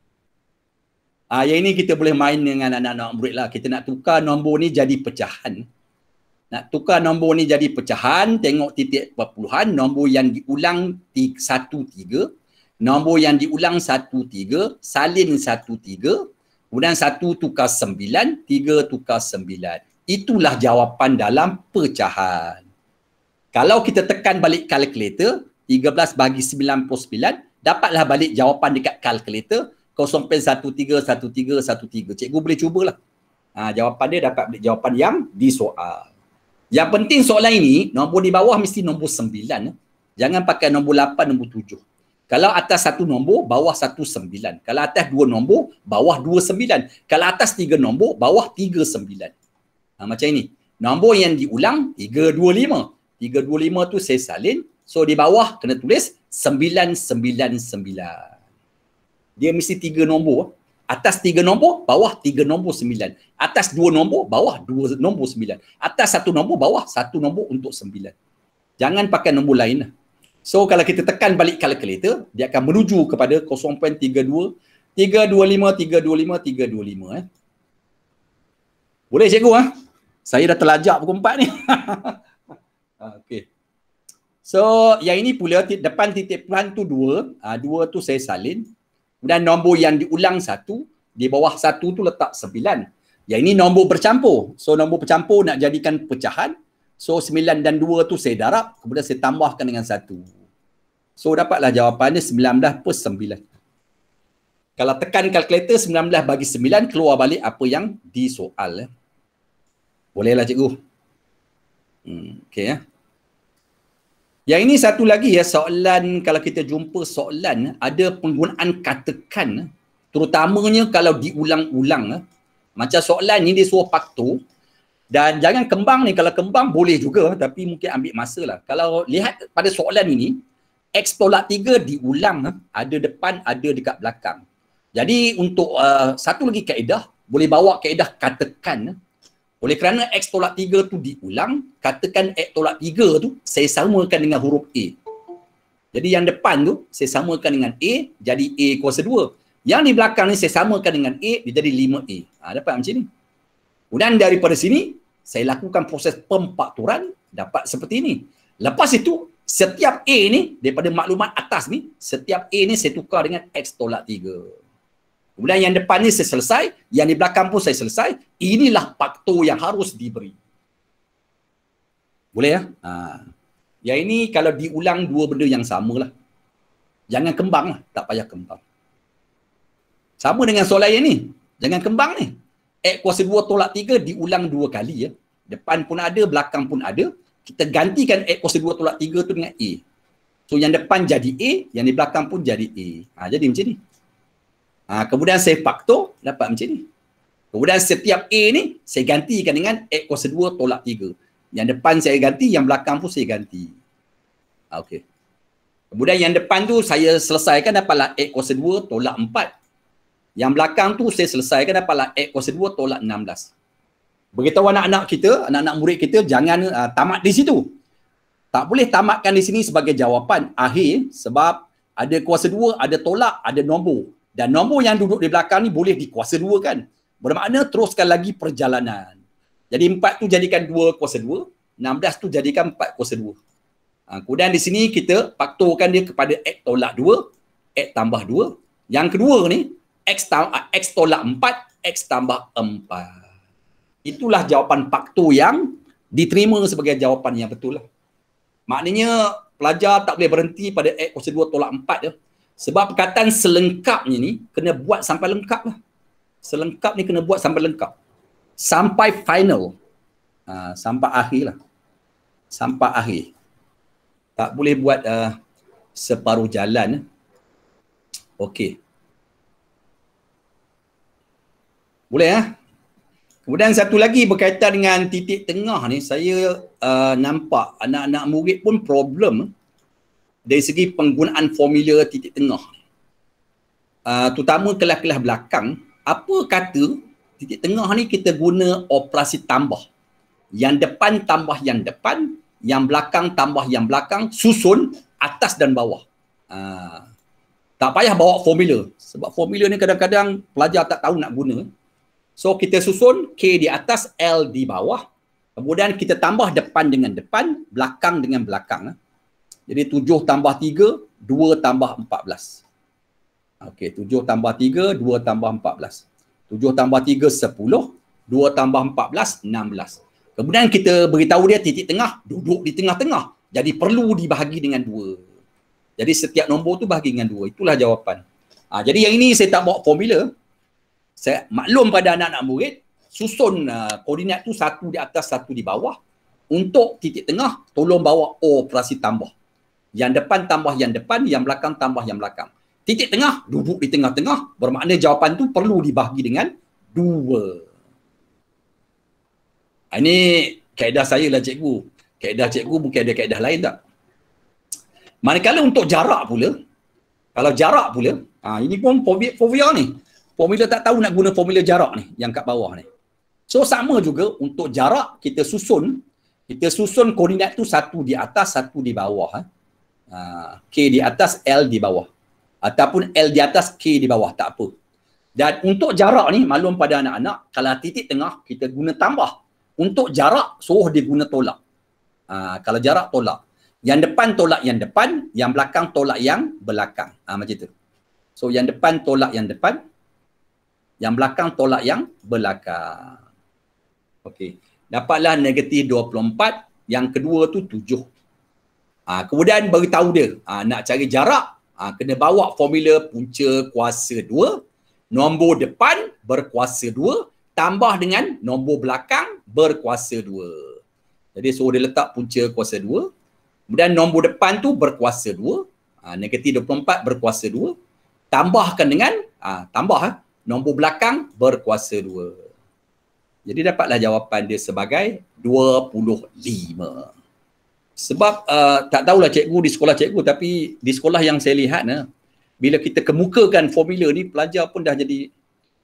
ah, yang ini kita boleh main dengan anak-anak murid lah. Kita nak tukar nombor ni jadi pecahan nak tukar nombor ni jadi pecahan, tengok titik perpuluhan, nombor yang diulang tiga, satu tiga, nombor yang diulang satu tiga, salin satu tiga, kemudian satu tukar sembilan, tiga tukar sembilan. Itulah jawapan dalam pecahan. Kalau kita tekan balik kalkulator, 13 bagi 99, dapatlah balik jawapan dekat kalkulator, 0.13, 13, 13. Cikgu boleh cubalah. Ha, jawapan dia dapat balik jawapan yang disoal. Yang penting soalan ini, nombor di bawah mesti nombor sembilan. Eh. Jangan pakai nombor lapan, nombor tujuh. Kalau atas satu nombor, bawah satu sembilan. Kalau atas dua nombor, bawah dua sembilan. Kalau atas tiga nombor, bawah tiga sembilan. Ha, macam ini. Nombor yang diulang, tiga dua lima. Tiga dua lima tu saya salin. So di bawah kena tulis sembilan sembilan sembilan. Dia mesti tiga nombor. Eh. Atas tiga nombor, bawah tiga nombor sembilan. Atas dua nombor, bawah dua nombor sembilan. Atas satu nombor, bawah satu nombor untuk sembilan. Jangan pakai nombor lain. Lah. So kalau kita tekan balik calculator, dia akan menuju kepada 0.32, 325, 325, 325. Eh. Boleh cikgu? Ha? Saya dah terlajak pukul empat ni. okay. So yang ini pula depan titik pelan tu 2, ah, dua tu saya salin. Kemudian nombor yang diulang satu, di bawah satu tu letak sembilan. Yang ini nombor bercampur. So nombor bercampur nak jadikan pecahan. So sembilan dan dua tu saya darab, kemudian saya tambahkan dengan satu. So dapatlah jawapannya sembilan belah per sembilan. Kalau tekan kalkulator sembilan belas bagi sembilan, keluar balik apa yang disoal. Eh. Bolehlah cikgu. Hmm, okay ya. Eh. Yang ini satu lagi ya soalan kalau kita jumpa soalan ada penggunaan katakan terutamanya kalau diulang-ulang eh. macam soalan ni dia suruh pakto dan jangan kembang ni kalau kembang boleh juga tapi mungkin ambil masa lah kalau lihat pada soalan ini X tolak 3 diulang eh. ada depan ada dekat belakang jadi untuk uh, satu lagi kaedah boleh bawa kaedah katakan oleh kerana X tolak 3 tu diulang, katakan X tolak 3 tu saya samakan dengan huruf A. Jadi yang depan tu saya samakan dengan A, jadi A kuasa 2. Yang di belakang ni saya samakan dengan A, dia jadi 5A. Ha, dapat macam ni. Kemudian daripada sini, saya lakukan proses pempakturan dapat seperti ini. Lepas itu, setiap A ni, daripada maklumat atas ni, setiap A ni saya tukar dengan X tolak Kemudian yang depan ni saya selesai, yang di belakang pun saya selesai. Inilah faktor yang harus diberi. Boleh ya? Ha. Yang ini kalau diulang dua benda yang sama lah. Jangan kembang lah. Tak payah kembang. Sama dengan soalan yang ni. Jangan kembang ni. Ek kuasa dua tolak tiga diulang dua kali ya. Depan pun ada, belakang pun ada. Kita gantikan ek kuasa dua tolak tiga tu dengan A. So yang depan jadi A, yang di belakang pun jadi A. Ha, jadi macam ni. Ha, kemudian saya faktor dapat macam ni. Kemudian setiap A ni saya gantikan dengan X kuasa 2 tolak 3. Yang depan saya ganti, yang belakang pun saya ganti. Ha, ah, okay. Kemudian yang depan tu saya selesaikan dapatlah X kuasa 2 tolak 4. Yang belakang tu saya selesaikan dapatlah X kuasa 2 tolak 16. Beritahu anak-anak kita, anak-anak murid kita jangan uh, tamat di situ. Tak boleh tamatkan di sini sebagai jawapan akhir sebab ada kuasa 2, ada tolak, ada nombor. Dan nombor yang duduk di belakang ni boleh dikuasa dua kan. Bermakna teruskan lagi perjalanan. Jadi empat tu jadikan dua kuasa dua. Enam belas tu jadikan empat kuasa dua. Ha, kemudian di sini kita faktorkan dia kepada X tolak dua. X tambah dua. Yang kedua ni X, ta- X tolak empat. X tambah empat. Itulah jawapan faktor yang diterima sebagai jawapan yang betul lah. Maknanya pelajar tak boleh berhenti pada X kuasa dua tolak empat je. Ya. Sebab perkataan selengkapnya ni kena buat sampai lengkap lah. Selengkap ni kena buat sampai lengkap. Sampai final. Ha, sampai akhir lah. Sampai akhir. Tak boleh buat uh, separuh jalan. Eh. Okey. Boleh ya? Kemudian satu lagi berkaitan dengan titik tengah ni, saya uh, nampak anak-anak murid pun problem. Eh dari segi penggunaan formula titik tengah uh, terutama kelas-kelas belakang apa kata titik tengah ni kita guna operasi tambah yang depan tambah yang depan yang belakang tambah yang belakang susun atas dan bawah uh, tak payah bawa formula sebab formula ni kadang-kadang pelajar tak tahu nak guna so kita susun K di atas L di bawah kemudian kita tambah depan dengan depan belakang dengan belakang uh, jadi tujuh tambah tiga dua tambah empat belas. Okey, tujuh tambah tiga dua tambah empat belas tujuh tambah tiga sepuluh dua tambah empat belas enam belas Kemudian kita beritahu dia titik tengah, duduk di tengah-tengah. Jadi perlu dibahagi dengan dua Jadi setiap nombor tu bahagi dengan dua Itulah jawapan. Ha, jadi yang ini saya tak bawa formula. Saya maklum pada anak-anak murid, susun uh, koordinat tu satu di atas, satu di bawah. Untuk titik tengah, tolong bawa operasi tambah. Yang depan tambah yang depan, yang belakang tambah yang belakang. Titik tengah, duduk di tengah-tengah, bermakna jawapan tu perlu dibahagi dengan dua. Ah, ini kaedah saya lah cikgu. Kaedah cikgu mungkin ada kaedah lain tak? Manakala untuk jarak pula, kalau jarak pula, ha, ini pun fobia ni. Formula tak tahu nak guna formula jarak ni yang kat bawah ni. So sama juga untuk jarak kita susun, kita susun koordinat tu satu di atas, satu di bawah. Ha. Ha, K di atas, L di bawah. Ataupun L di atas, K di bawah. Tak apa. Dan untuk jarak ni, maklum pada anak-anak, kalau titik tengah, kita guna tambah. Untuk jarak, suruh dia guna tolak. Ha, kalau jarak, tolak. Yang depan, tolak yang depan. Yang belakang, tolak yang belakang. Ha, macam tu. So, yang depan, tolak yang depan. Yang belakang, tolak yang belakang. Okay, Dapatlah negatif 24. Yang kedua tu 7. Ha, kemudian bagi tahu dia ha, nak cari jarak ha, kena bawa formula punca kuasa 2 nombor depan berkuasa 2 tambah dengan nombor belakang berkuasa 2 jadi suruh dia letak punca kuasa 2 kemudian nombor depan tu berkuasa 2 ha, negatif 24 berkuasa 2 tambahkan dengan ha, tambah ha, nombor belakang berkuasa 2 jadi dapatlah jawapan dia sebagai 25 sebab uh, tak tahulah cikgu di sekolah cikgu tapi di sekolah yang saya lihat nah, eh, bila kita kemukakan formula ni pelajar pun dah jadi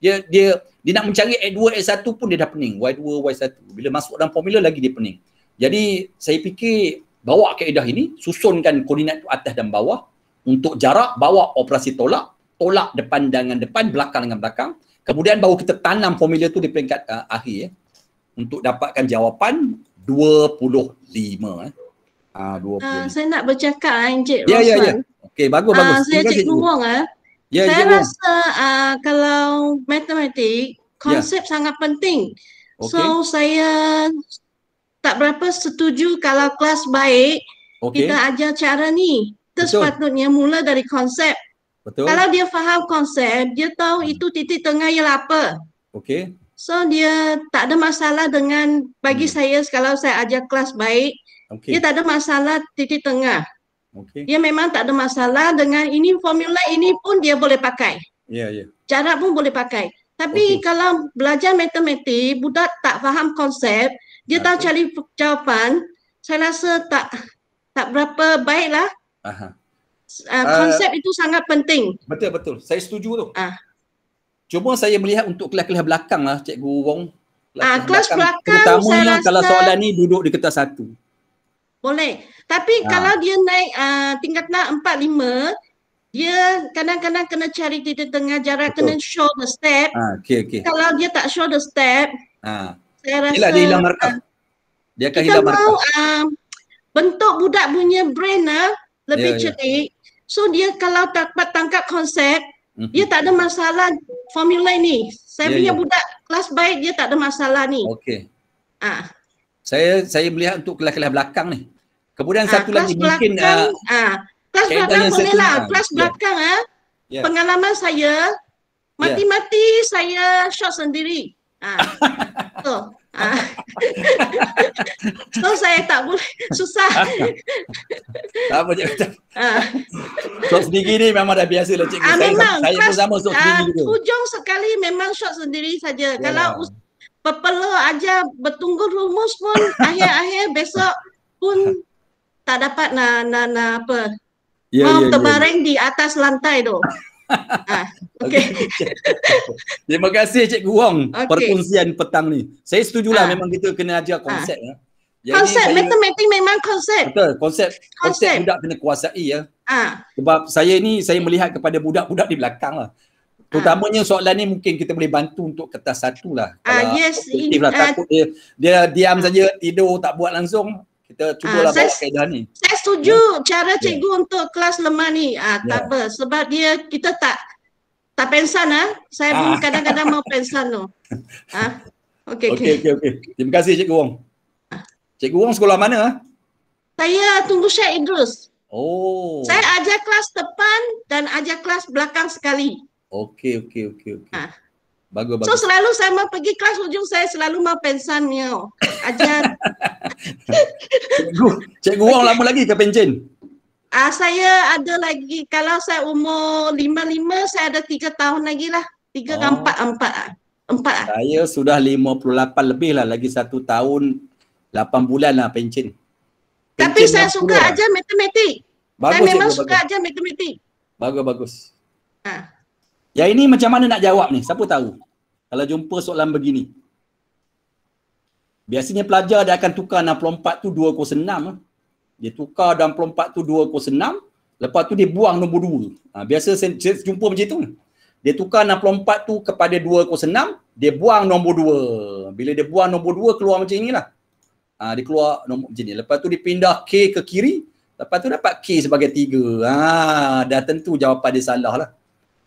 dia dia dia nak mencari A2 A1 pun dia dah pening Y2 Y1 bila masuk dalam formula lagi dia pening jadi saya fikir bawa kaedah ini susunkan koordinat tu atas dan bawah untuk jarak bawa operasi tolak tolak depan dengan depan belakang dengan belakang kemudian baru kita tanam formula tu di peringkat uh, akhir ya untuk dapatkan jawapan 25 eh. Ah uh, Uh, saya nak bercakap ah, Encik Rosman. Ya ya ya. Okey bagus ah, bagus. Uh, saya Encik Nuwong ah. Ya, saya ya, rasa ya. Uh, kalau matematik ya. konsep ya. sangat penting. Okay. So saya tak berapa setuju kalau kelas baik okay. kita ajar cara ni. Terus sepatutnya mula dari konsep. Betul. Kalau dia faham konsep, dia tahu hmm. itu titik tengah ialah apa. Okey. So dia tak ada masalah dengan bagi hmm. saya kalau saya ajar kelas baik, Okay. Dia tak ada masalah titik tengah. Okay. Dia memang tak ada masalah dengan ini formula ini pun dia boleh pakai. Ya, yeah, ya. Yeah. Jarak pun boleh pakai. Tapi okay. kalau belajar matematik, budak tak faham konsep, dia tak cari jawapan, saya rasa tak tak berapa baiklah. Aha. Uh, konsep uh, itu sangat penting. Betul betul. Saya setuju tu. Ah. Cuma saya melihat untuk kelas-kelas belakang lah Cikgu Wong. Belakang, ah, kelas belakang, belakang terutamanya saya rasa... kalau soalan ni duduk di kertas satu. Boleh. Tapi ha. kalau dia naik uh, tingkat nak 4-5, dia kadang-kadang kena cari di tengah jarak, Betul. kena show the step. Ha, ah, okay, okay. Kalau dia tak show the step, ha. saya rasa... Yelah, dia hilang markah. Dia akan hilang markah. Kita uh, bentuk budak punya brain uh, lebih yeah, ya. cerik. Yeah. So dia kalau dapat tangkap konsep, mm-hmm. dia tak ada masalah formula ini Saya yeah, punya yeah. budak kelas baik, dia tak ada masalah ni. Okay. Ah. Uh saya saya melihat untuk kelas-kelas belakang ni. Kemudian ha, satu lagi mungkin ah ha, kelas belakang boleh lah kelas ya. belakang ah. Yeah. Ha, yeah. Pengalaman saya ya. mati-mati yeah. saya shot sendiri. Ah. Ha, so. Ha. so saya tak boleh susah. tak apa cikgu. Ah. Shot sendiri ni memang dah biasa lah cikgu. Ha, saya saya pun sama shot sendiri juga. Ujung sekali memang shot sendiri saja. Yeah. Kalau pepelo aja bertunggu rumus pun akhir-akhir besok pun tak dapat na na na apa. Ya, Mau ya, ya. terbaring ya. di atas lantai tu. ha, ah, okay. Terima kasih Cik Guong okay. perkongsian petang ni. Saya setujulah ha. Ah. memang kita kena ajar konsep. Ha. Jadi konsep matematik memang konsep. Betul, konsep, konsep. Konsep budak kena kuasai ya. Ah. Sebab saya ni saya melihat kepada budak-budak di belakang lah. Ha. Terutamanya ha. soalan ni mungkin kita boleh bantu untuk kertas satu lah. Ah ha, yes. ini. lah. Ah, takut uh, dia, dia diam ah. saja tidur tak buat langsung. Kita ah, cubalah ha, bawa kaedah ni. Saya setuju ya. cara ya. cikgu ya. untuk kelas lemah ni. Ha, tak ya. apa. Sebab dia kita tak tak pensan lah. Ha. Saya ha. kadang-kadang mau pensan tu. Ha. Okay, okay, okay. Terima kasih Cikgu Wong. Cikgu Wong sekolah mana? Saya Tunggu Syed Idrus. Oh. Saya ajar kelas depan dan ajar kelas belakang sekali. Okey, okey, okey, okey. Ha. Ah. Bagus, bagus. So selalu saya mau pergi kelas ujung saya selalu mau pensan ni oh. Ajar. cikgu, gua orang okay. lama lagi ke pencen? Ah uh, saya ada lagi kalau saya umur 55 saya ada 3 tahun lagi lah. 3 oh. ke 4, 4 4 Saya sudah 58 lebih lah lagi 1 tahun 8 bulan lah pencen. Tapi saya suka lah. aja matematik. Bagus, saya memang suka aja matematik. Bagus bagus. Ha. Uh. Ya ini macam mana nak jawab ni? Siapa tahu? Kalau jumpa soalan begini. Biasanya pelajar dia akan tukar 64 tu 206. Dia tukar 64 tu 206. Lepas tu dia buang nombor 2. Ha, biasa saya jumpa macam tu. Dia tukar 64 tu kepada 206. Dia buang nombor 2. Bila dia buang nombor 2 keluar macam inilah. Ha, dia keluar nombor macam ni. Lepas tu dia pindah K ke kiri. Lepas tu dapat K sebagai 3. Ha, dah tentu jawapan dia salah lah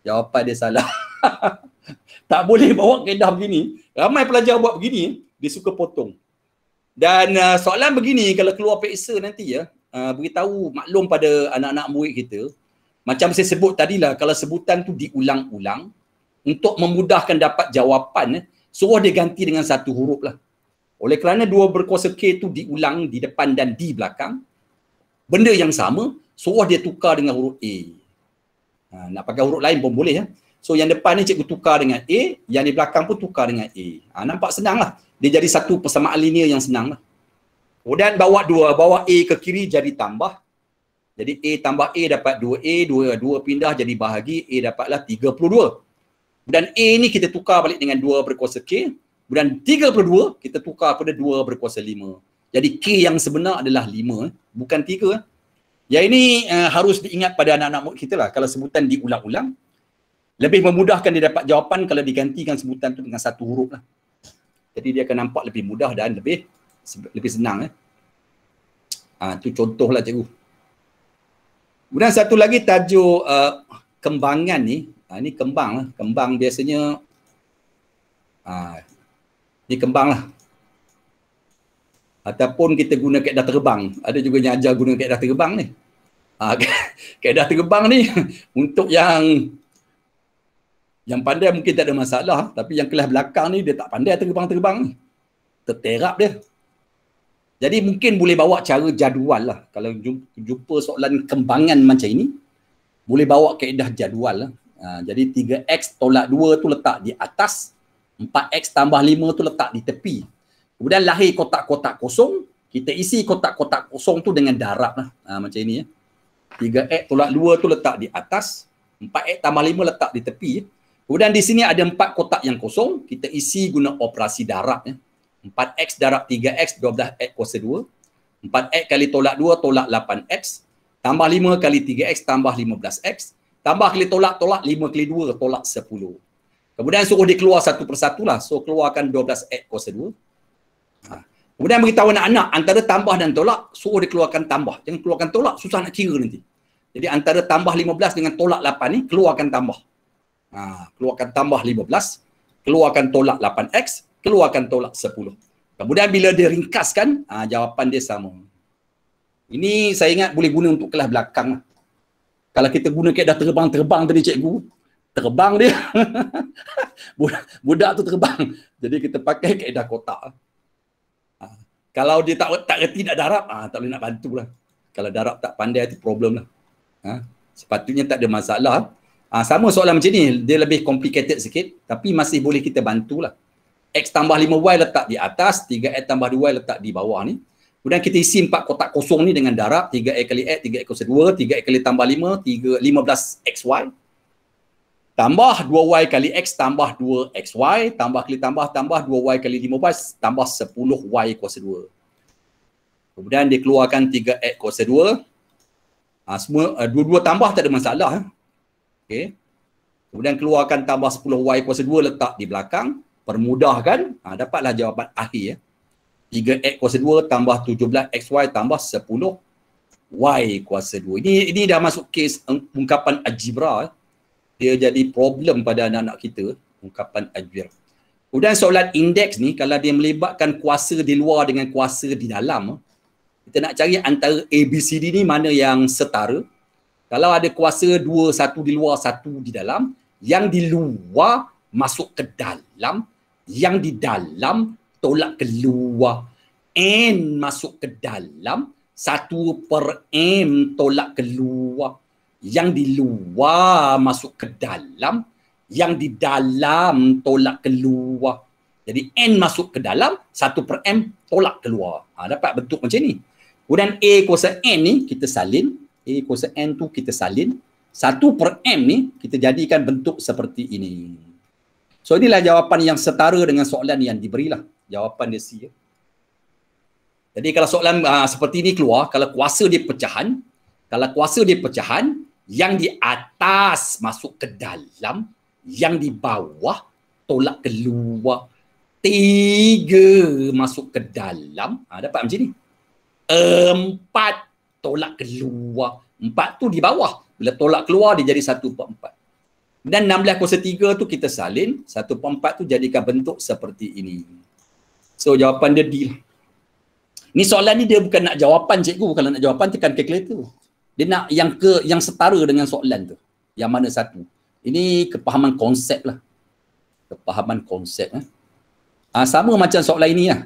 jawapan dia salah. tak boleh bawa kaedah begini. Ramai pelajar buat begini, dia suka potong. Dan uh, soalan begini kalau keluar peksa nanti ya, uh, beritahu maklum pada anak-anak murid kita, macam saya sebut tadilah kalau sebutan tu diulang-ulang untuk memudahkan dapat jawapan, eh, suruh dia ganti dengan satu huruf lah. Oleh kerana dua berkuasa K tu diulang di depan dan di belakang, benda yang sama, suruh dia tukar dengan huruf A. Ha, nak pakai huruf lain pun boleh ya. So yang depan ni cikgu tukar dengan A, yang di belakang pun tukar dengan A. Ha, nampak senang lah. Dia jadi satu persamaan linear yang senang lah. Kemudian bawa dua, bawa A ke kiri jadi tambah. Jadi A tambah A dapat 2A, 2, 2 pindah jadi bahagi, A dapatlah 32. Kemudian A ni kita tukar balik dengan 2 berkuasa K. Kemudian 32 kita tukar pada 2 berkuasa 5. Jadi K yang sebenar adalah 5, eh. bukan 3. Ya ini uh, harus diingat pada anak-anak murid kita lah kalau sebutan diulang-ulang lebih memudahkan dia dapat jawapan kalau digantikan sebutan tu dengan satu huruf lah. Jadi dia akan nampak lebih mudah dan lebih lebih senang eh. Ah ha, tu contohlah cikgu. Kemudian satu lagi tajuk uh, kembangan ni, ha, ni kembang lah. Kembang biasanya ha, ni kembang lah. Ataupun kita guna kaedah terbang. Ada juga yang ajar guna kaedah terbang ni. Ah, kaedah terbang ni untuk yang yang pandai mungkin tak ada masalah tapi yang kelas belakang ni dia tak pandai terbang-terbang ni. Terterap dia. Jadi mungkin boleh bawa cara jadual lah. Kalau jumpa soalan kembangan macam ini, boleh bawa kaedah jadual lah. Ha, jadi 3X tolak 2 tu letak di atas, 4X tambah 5 tu letak di tepi. Kemudian lahir kotak-kotak kosong, kita isi kotak-kotak kosong tu dengan darab lah. Ha, macam ini ya. Eh. Tiga x tolak dua tu letak di atas empat x tambah lima letak di tepi kemudian di sini ada empat kotak yang kosong kita isi guna operasi darab ya. empat x darab tiga x dua belas x kuasa dua empat x kali tolak dua tolak lapan x tambah lima kali tiga x tambah lima belas x tambah kali tolak tolak lima kali dua tolak sepuluh kemudian suruh dia keluar satu persatu lah so keluarkan dua belas x kuasa dua ha. Kemudian beritahu anak-anak antara tambah dan tolak suruh dikeluarkan tambah. Jangan keluarkan tolak susah nak kira nanti. Jadi antara tambah 15 dengan tolak 8 ni keluarkan tambah. Ha, keluarkan tambah 15, keluarkan tolak 8x, keluarkan tolak 10. Kemudian bila dia ringkaskan, ha, jawapan dia sama. Ini saya ingat boleh guna untuk kelas belakang. Lah. Kalau kita guna kaedah terbang-terbang tadi cikgu, terbang dia. budak, budak tu terbang. Jadi kita pakai kaedah kotak. Ha, kalau dia tak tak reti nak darab, ha, tak boleh nak lah. Kalau darab tak pandai itu problem lah ha? sepatutnya tak ada masalah ha, sama soalan macam ni dia lebih complicated sikit tapi masih boleh kita bantulah X tambah 5Y letak di atas 3X tambah 2Y letak di bawah ni kemudian kita isi 4 kotak kosong ni dengan darab 3X kali X 3X kali 2 3X kali tambah 5 3, 15XY tambah 2Y kali X tambah 2XY tambah kali tambah tambah 2Y kali 5Y tambah 10Y kuasa 2 kemudian dia keluarkan 3X kuasa 2 Ha, semua uh, dua-dua tambah tak ada masalah. Eh. Okay. Kemudian keluarkan tambah 10y kuasa 2 letak di belakang. Permudahkan. Ha, dapatlah jawapan akhir. Ya. Eh. 3x kuasa 2 tambah 17xy tambah 10y kuasa 2. Ini, ini dah masuk kes ungkapan algebra. Eh. Dia jadi problem pada anak-anak kita. Ungkapan algebra. Kemudian soalan indeks ni kalau dia melibatkan kuasa di luar dengan kuasa di dalam kita nak cari antara A, B, C, D ni mana yang setara. Kalau ada kuasa dua, satu di luar, satu di dalam. Yang di luar masuk ke dalam. Yang di dalam tolak keluar. N masuk ke dalam. Satu per M tolak keluar. Yang di luar masuk ke dalam. Yang di dalam tolak keluar. Jadi N masuk ke dalam. Satu per M tolak keluar. Ha, dapat bentuk macam ni. Kemudian A kuasa N ni kita salin. A kuasa N tu kita salin. satu per M ni kita jadikan bentuk seperti ini. So inilah jawapan yang setara dengan soalan yang diberilah. Jawapan dia C. Ya. Jadi kalau soalan aa, ah, seperti ini keluar, kalau kuasa dia pecahan, kalau kuasa dia pecahan, yang di atas masuk ke dalam, yang di bawah tolak keluar. Tiga masuk ke dalam. Ha, dapat macam ni empat tolak keluar. Empat tu di bawah. Bila tolak keluar dia jadi satu per empat. Dan belas kuasa tiga tu kita salin. satu per 4 tu jadikan bentuk seperti ini. So jawapan dia D Ni soalan ni dia bukan nak jawapan cikgu. bukan nak jawapan tekan calculator. Dia nak yang ke yang setara dengan soalan tu. Yang mana satu. Ini kepahaman konsep lah. Kepahaman konsep. Eh. Ha, sama macam soalan ini lah.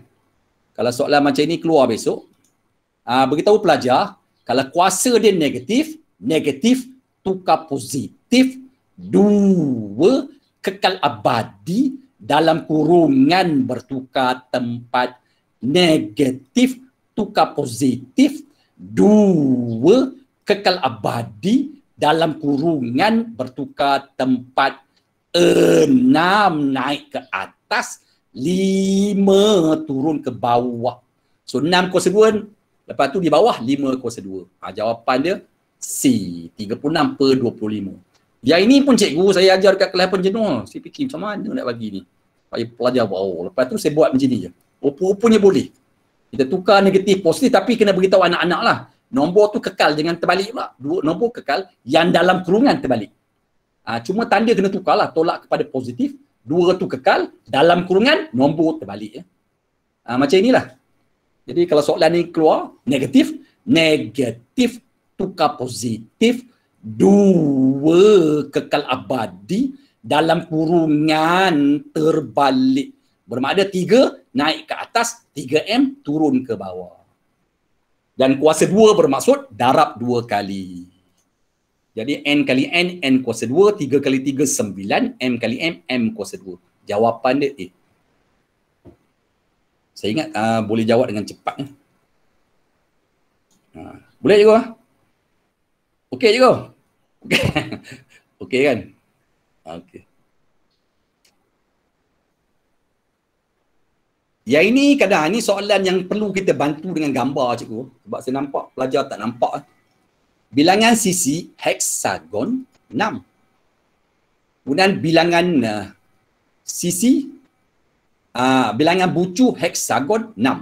Kalau soalan macam ini keluar besok. Ah, beritahu pelajar kalau kuasa dia negatif, negatif tukar positif dua kekal abadi dalam kurungan bertukar tempat negatif tukar positif dua kekal abadi dalam kurungan bertukar tempat enam naik ke atas lima turun ke bawah so enam kosong Lepas tu di bawah 5 kuasa 2. Ha, jawapan dia C. 36 per 25. Yang ini pun cikgu saya ajar dekat kelas pun jenuh. Saya fikir macam mana nak bagi ni. Saya pelajar bawah. Oh. Lepas tu saya buat macam ni je. Rupa-rupanya boleh. Kita tukar negatif positif tapi kena beritahu anak-anak lah. Nombor tu kekal dengan terbalik pula. Dua nombor kekal yang dalam kurungan terbalik. Ha, cuma tanda kena tukar lah. Tolak kepada positif. Dua tu kekal dalam kurungan nombor terbalik. Ya. Ha, macam inilah. Jadi kalau soalan ni keluar negatif, negatif tukar positif dua kekal abadi dalam kurungan terbalik. Bermakna tiga naik ke atas, tiga M turun ke bawah. Dan kuasa dua bermaksud darab dua kali. Jadi N kali N, N kuasa dua, tiga kali tiga, sembilan, M kali M, M kuasa dua. Jawapan dia, eh, saya ingat uh, boleh jawab dengan cepat. Uh, boleh juga? Okey juga? Okey okay kan? Okey. Ya ini kadang ini soalan yang perlu kita bantu dengan gambar cikgu sebab saya nampak pelajar tak nampak bilangan sisi heksagon 6 kemudian bilangan uh, sisi Ah, bilangan bucu heksagon 6.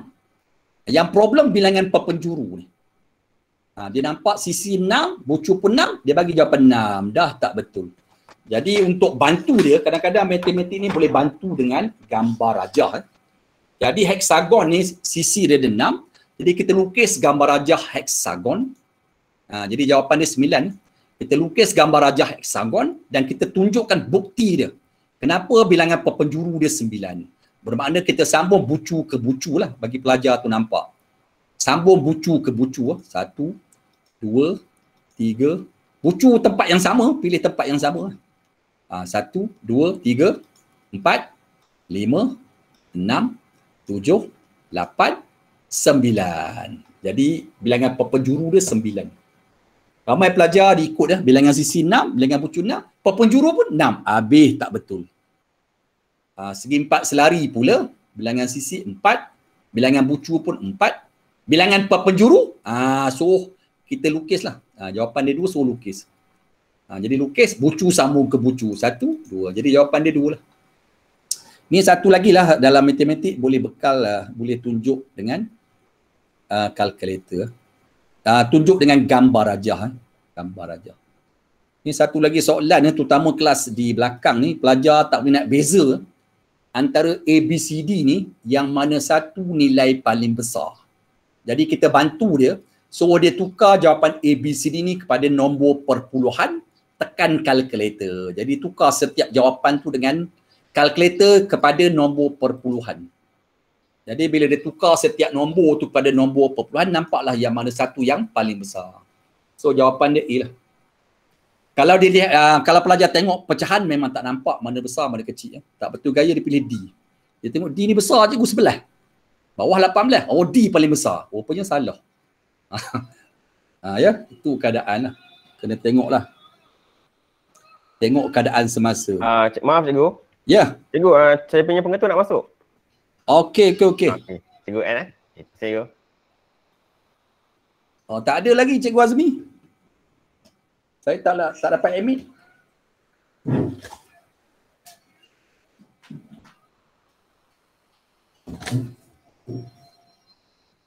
Yang problem bilangan pepenjuru ni. Ha, dia nampak sisi 6, bucu pun 6, dia bagi jawapan 6. Dah tak betul. Jadi untuk bantu dia, kadang-kadang matematik ni boleh bantu dengan gambar rajah. Eh. Jadi heksagon ni sisi dia ada 6. Jadi kita lukis gambar rajah heksagon. Ha, jadi jawapan dia 9. Kita lukis gambar rajah heksagon dan kita tunjukkan bukti dia. Kenapa bilangan pepenjuru dia 9? Bermakna kita sambung bucu ke bucu lah bagi pelajar tu nampak. Sambung bucu ke bucu lah. Satu, dua, tiga. Bucu tempat yang sama, pilih tempat yang sama. Lah. Ha, satu, dua, tiga, empat, lima, enam, tujuh, lapan, sembilan. Jadi bilangan pepenjuru dia sembilan. Ramai pelajar diikut dah bilangan sisi enam, bilangan bucu enam, pepenjuru pun enam. Habis tak betul. Ah, segi empat selari pula, bilangan sisi empat, bilangan bucu pun empat, bilangan penjuru, aa, ah, so kita lukis lah. Ah, jawapan dia dua, so lukis. Aa, jadi lukis, bucu sambung ke bucu. Satu, dua. Jadi jawapan dia dua lah. Ni satu lagi lah dalam matematik boleh bekal, aa, boleh tunjuk dengan aa, calculator. Aa, tunjuk dengan gambar rajah. Eh. Gambar rajah. Ini satu lagi soalan ni eh, terutama kelas di belakang ni pelajar tak boleh nak beza antara A, B, C, D ni yang mana satu nilai paling besar. Jadi kita bantu dia suruh dia tukar jawapan A, B, C, D ni kepada nombor perpuluhan tekan kalkulator. Jadi tukar setiap jawapan tu dengan kalkulator kepada nombor perpuluhan. Jadi bila dia tukar setiap nombor tu kepada nombor perpuluhan nampaklah yang mana satu yang paling besar. So jawapan dia A lah. Kalau dilihat uh, kalau pelajar tengok pecahan memang tak nampak mana besar mana kecil ya. Tak betul gaya dia pilih D. Dia tengok D ni besar je sebelah. Bawah 18. Oh D paling besar. Rupanya salah. ha, ya, itu keadaan lah. Kena tengoklah. Tengok keadaan semasa. Uh, cik, maaf cikgu. Ya. Yeah. Cikgu, uh, saya punya pengetahuan nak masuk. Okey, okey, okey. Okay. Cikgu N eh. Cikgu. Oh, tak ada lagi Cikgu Azmi. Saya tak, la, tak dapat admit.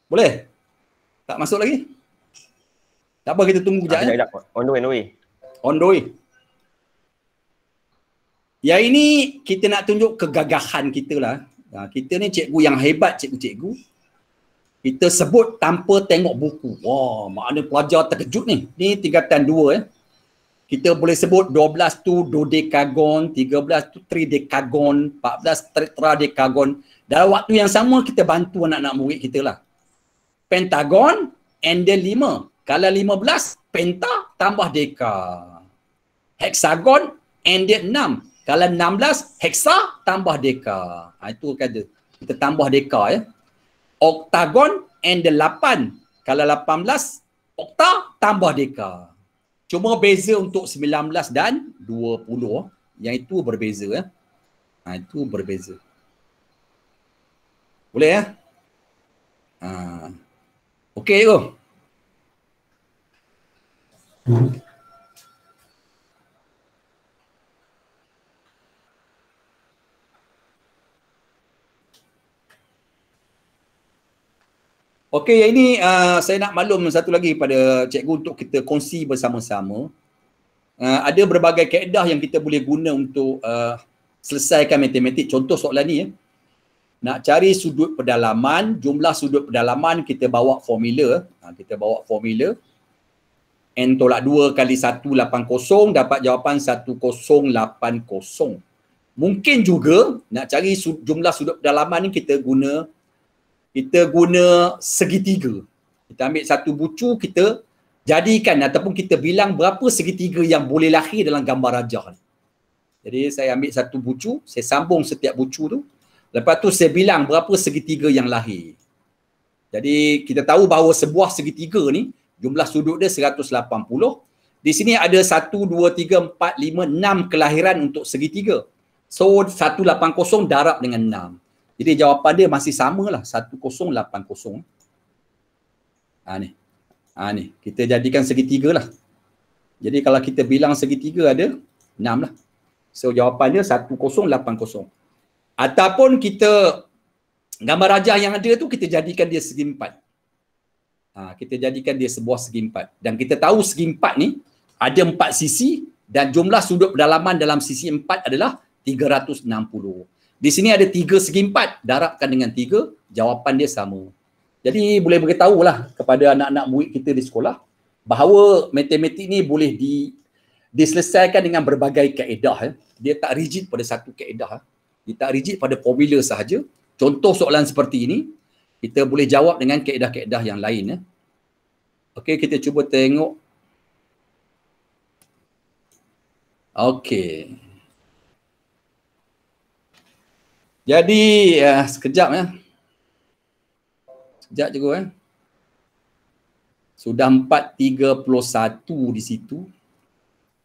Boleh? Tak masuk lagi? Tak apa kita tunggu kejap. Ah, ya? On the way, on the way. On the way. Ya ini kita nak tunjuk kegagahan kita lah. Ha, kita ni cikgu yang hebat cikgu-cikgu. Kita sebut tanpa tengok buku. Wah, mana pelajar terkejut ni. Ni tingkatan dua eh kita boleh sebut 12 tu dodekagon, 13 tu tridekagon, 14 tetradekagon. Dalam waktu yang sama kita bantu anak-anak murid kita lah. Pentagon and then 5. Kalau 15, penta tambah deka. Hexagon and then 6. Kalau 16, heksa tambah deka. Ha, itu kata kita tambah deka ya. Oktagon and the 8. Kalau 18, okta tambah deka. Cuma beza untuk 19 dan 20 yang itu berbeza ya. Ha, itu berbeza. Boleh ya? Ha. Okey go. Oh. mm Okey, yang ini uh, saya nak maklum satu lagi kepada cikgu untuk kita kongsi bersama-sama. Uh, ada berbagai kaedah yang kita boleh guna untuk uh, selesaikan matematik. Contoh soalan ni ya. Nak cari sudut pedalaman, jumlah sudut pedalaman kita bawa formula. Ha, kita bawa formula. N tolak 2 kali kosong dapat jawapan kosong. Mungkin juga nak cari su- jumlah sudut pedalaman ni kita guna kita guna segitiga. Kita ambil satu bucu, kita jadikan ataupun kita bilang berapa segitiga yang boleh lahir dalam gambar rajah ni. Jadi saya ambil satu bucu, saya sambung setiap bucu tu. Lepas tu saya bilang berapa segitiga yang lahir. Jadi kita tahu bahawa sebuah segitiga ni jumlah sudut dia 180. Di sini ada 1, 2, 3, 4, 5, 6 kelahiran untuk segitiga. So 180 darab dengan 6. Jadi jawapan dia masih samalah 1080. Ha ni. Ha ni, kita jadikan segitiga lah. Jadi kalau kita bilang segitiga ada 6 lah. So jawapan dia 1080. Ataupun kita gambar raja yang ada tu kita jadikan dia segi empat. Ha, kita jadikan dia sebuah segi empat. Dan kita tahu segi empat ni ada empat sisi dan jumlah sudut pedalaman dalam sisi empat adalah 360. Di sini ada tiga segi empat, darabkan dengan tiga, jawapan dia sama. Jadi boleh lah kepada anak-anak murid kita di sekolah bahawa matematik ni boleh di, diselesaikan dengan berbagai kaedah. Eh. Dia tak rigid pada satu kaedah. Eh. Dia tak rigid pada formula sahaja. Contoh soalan seperti ini, kita boleh jawab dengan kaedah-kaedah yang lain. Eh. Okey, kita cuba tengok. Okey. Jadi uh, sekejap ya. Sekejap je eh. Ya. Sudah 4.31 di situ.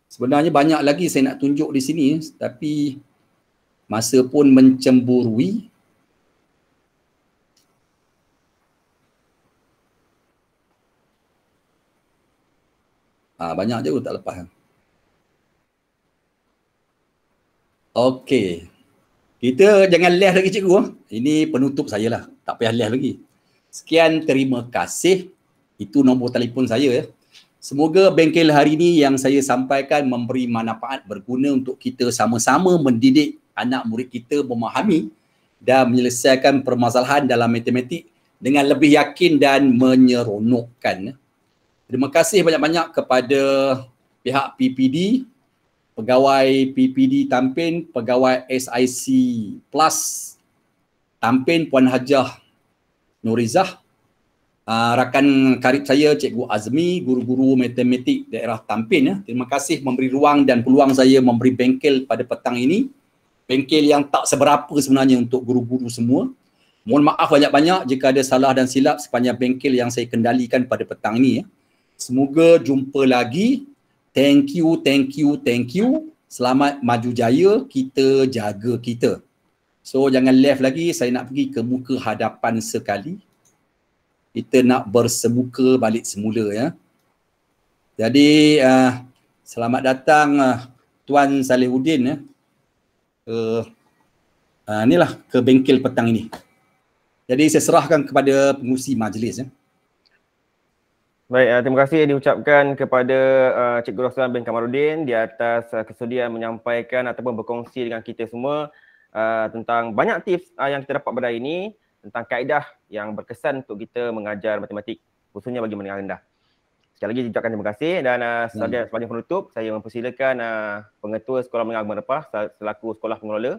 Sebenarnya banyak lagi saya nak tunjuk di sini tapi masa pun mencemburui. Ah banyak je tak lepas. Okey. Kita jangan leh lagi cikgu. Ah. Ini penutup saya lah. Tak payah leh lagi. Sekian terima kasih. Itu nombor telefon saya ya. Semoga bengkel hari ini yang saya sampaikan memberi manfaat berguna untuk kita sama-sama mendidik anak murid kita memahami dan menyelesaikan permasalahan dalam matematik dengan lebih yakin dan menyeronokkan. Ya. Terima kasih banyak-banyak kepada pihak PPD pegawai PPD Tampin, pegawai SIC Plus Tampin Puan Hajah Nurizah, uh, rakan karib saya Cikgu Azmi, guru-guru matematik daerah Tampin. Ya. Terima kasih memberi ruang dan peluang saya memberi bengkel pada petang ini. Bengkel yang tak seberapa sebenarnya untuk guru-guru semua. Mohon maaf banyak-banyak jika ada salah dan silap sepanjang bengkel yang saya kendalikan pada petang ini. Ya. Semoga jumpa lagi Thank you, thank you, thank you. Selamat maju jaya, kita jaga kita. So jangan left lagi, saya nak pergi ke muka hadapan sekali. Kita nak bersemuka balik semula ya. Jadi uh, selamat datang uh, Tuan Salihuddin ya. Uh, uh, inilah ke bengkel petang ini. Jadi saya serahkan kepada pengusi majlis ya. Baik, uh, terima kasih yang diucapkan kepada uh, Cikgu Rosulan bin Kamarudin di atas uh, kesudian menyampaikan ataupun berkongsi dengan kita semua uh, tentang banyak tips uh, yang kita dapat pada hari ini tentang kaedah yang berkesan untuk kita mengajar matematik khususnya bagi menengah rendah. Sekali lagi diucapkan terima kasih dan uh, sebagai, hmm. sebagai penutup saya mempersilakan uh, pengetua sekolah menengah agama Repah selaku sekolah pengelola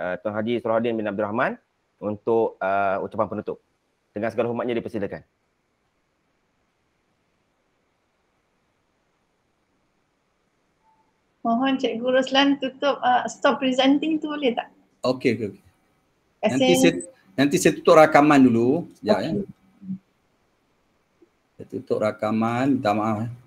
uh, Tuan Haji Surahuddin bin Abdul Rahman untuk uh, ucapan penutup. Dengan segala hormatnya dipersilakan. Mohon Cikgu Ruslan tutup uh, stop presenting tu boleh tak? Okey okey. Okay. Nanti saya nanti saya tutup rakaman dulu. Ya, ya. okay. Saya tutup rakaman, minta maaf ya.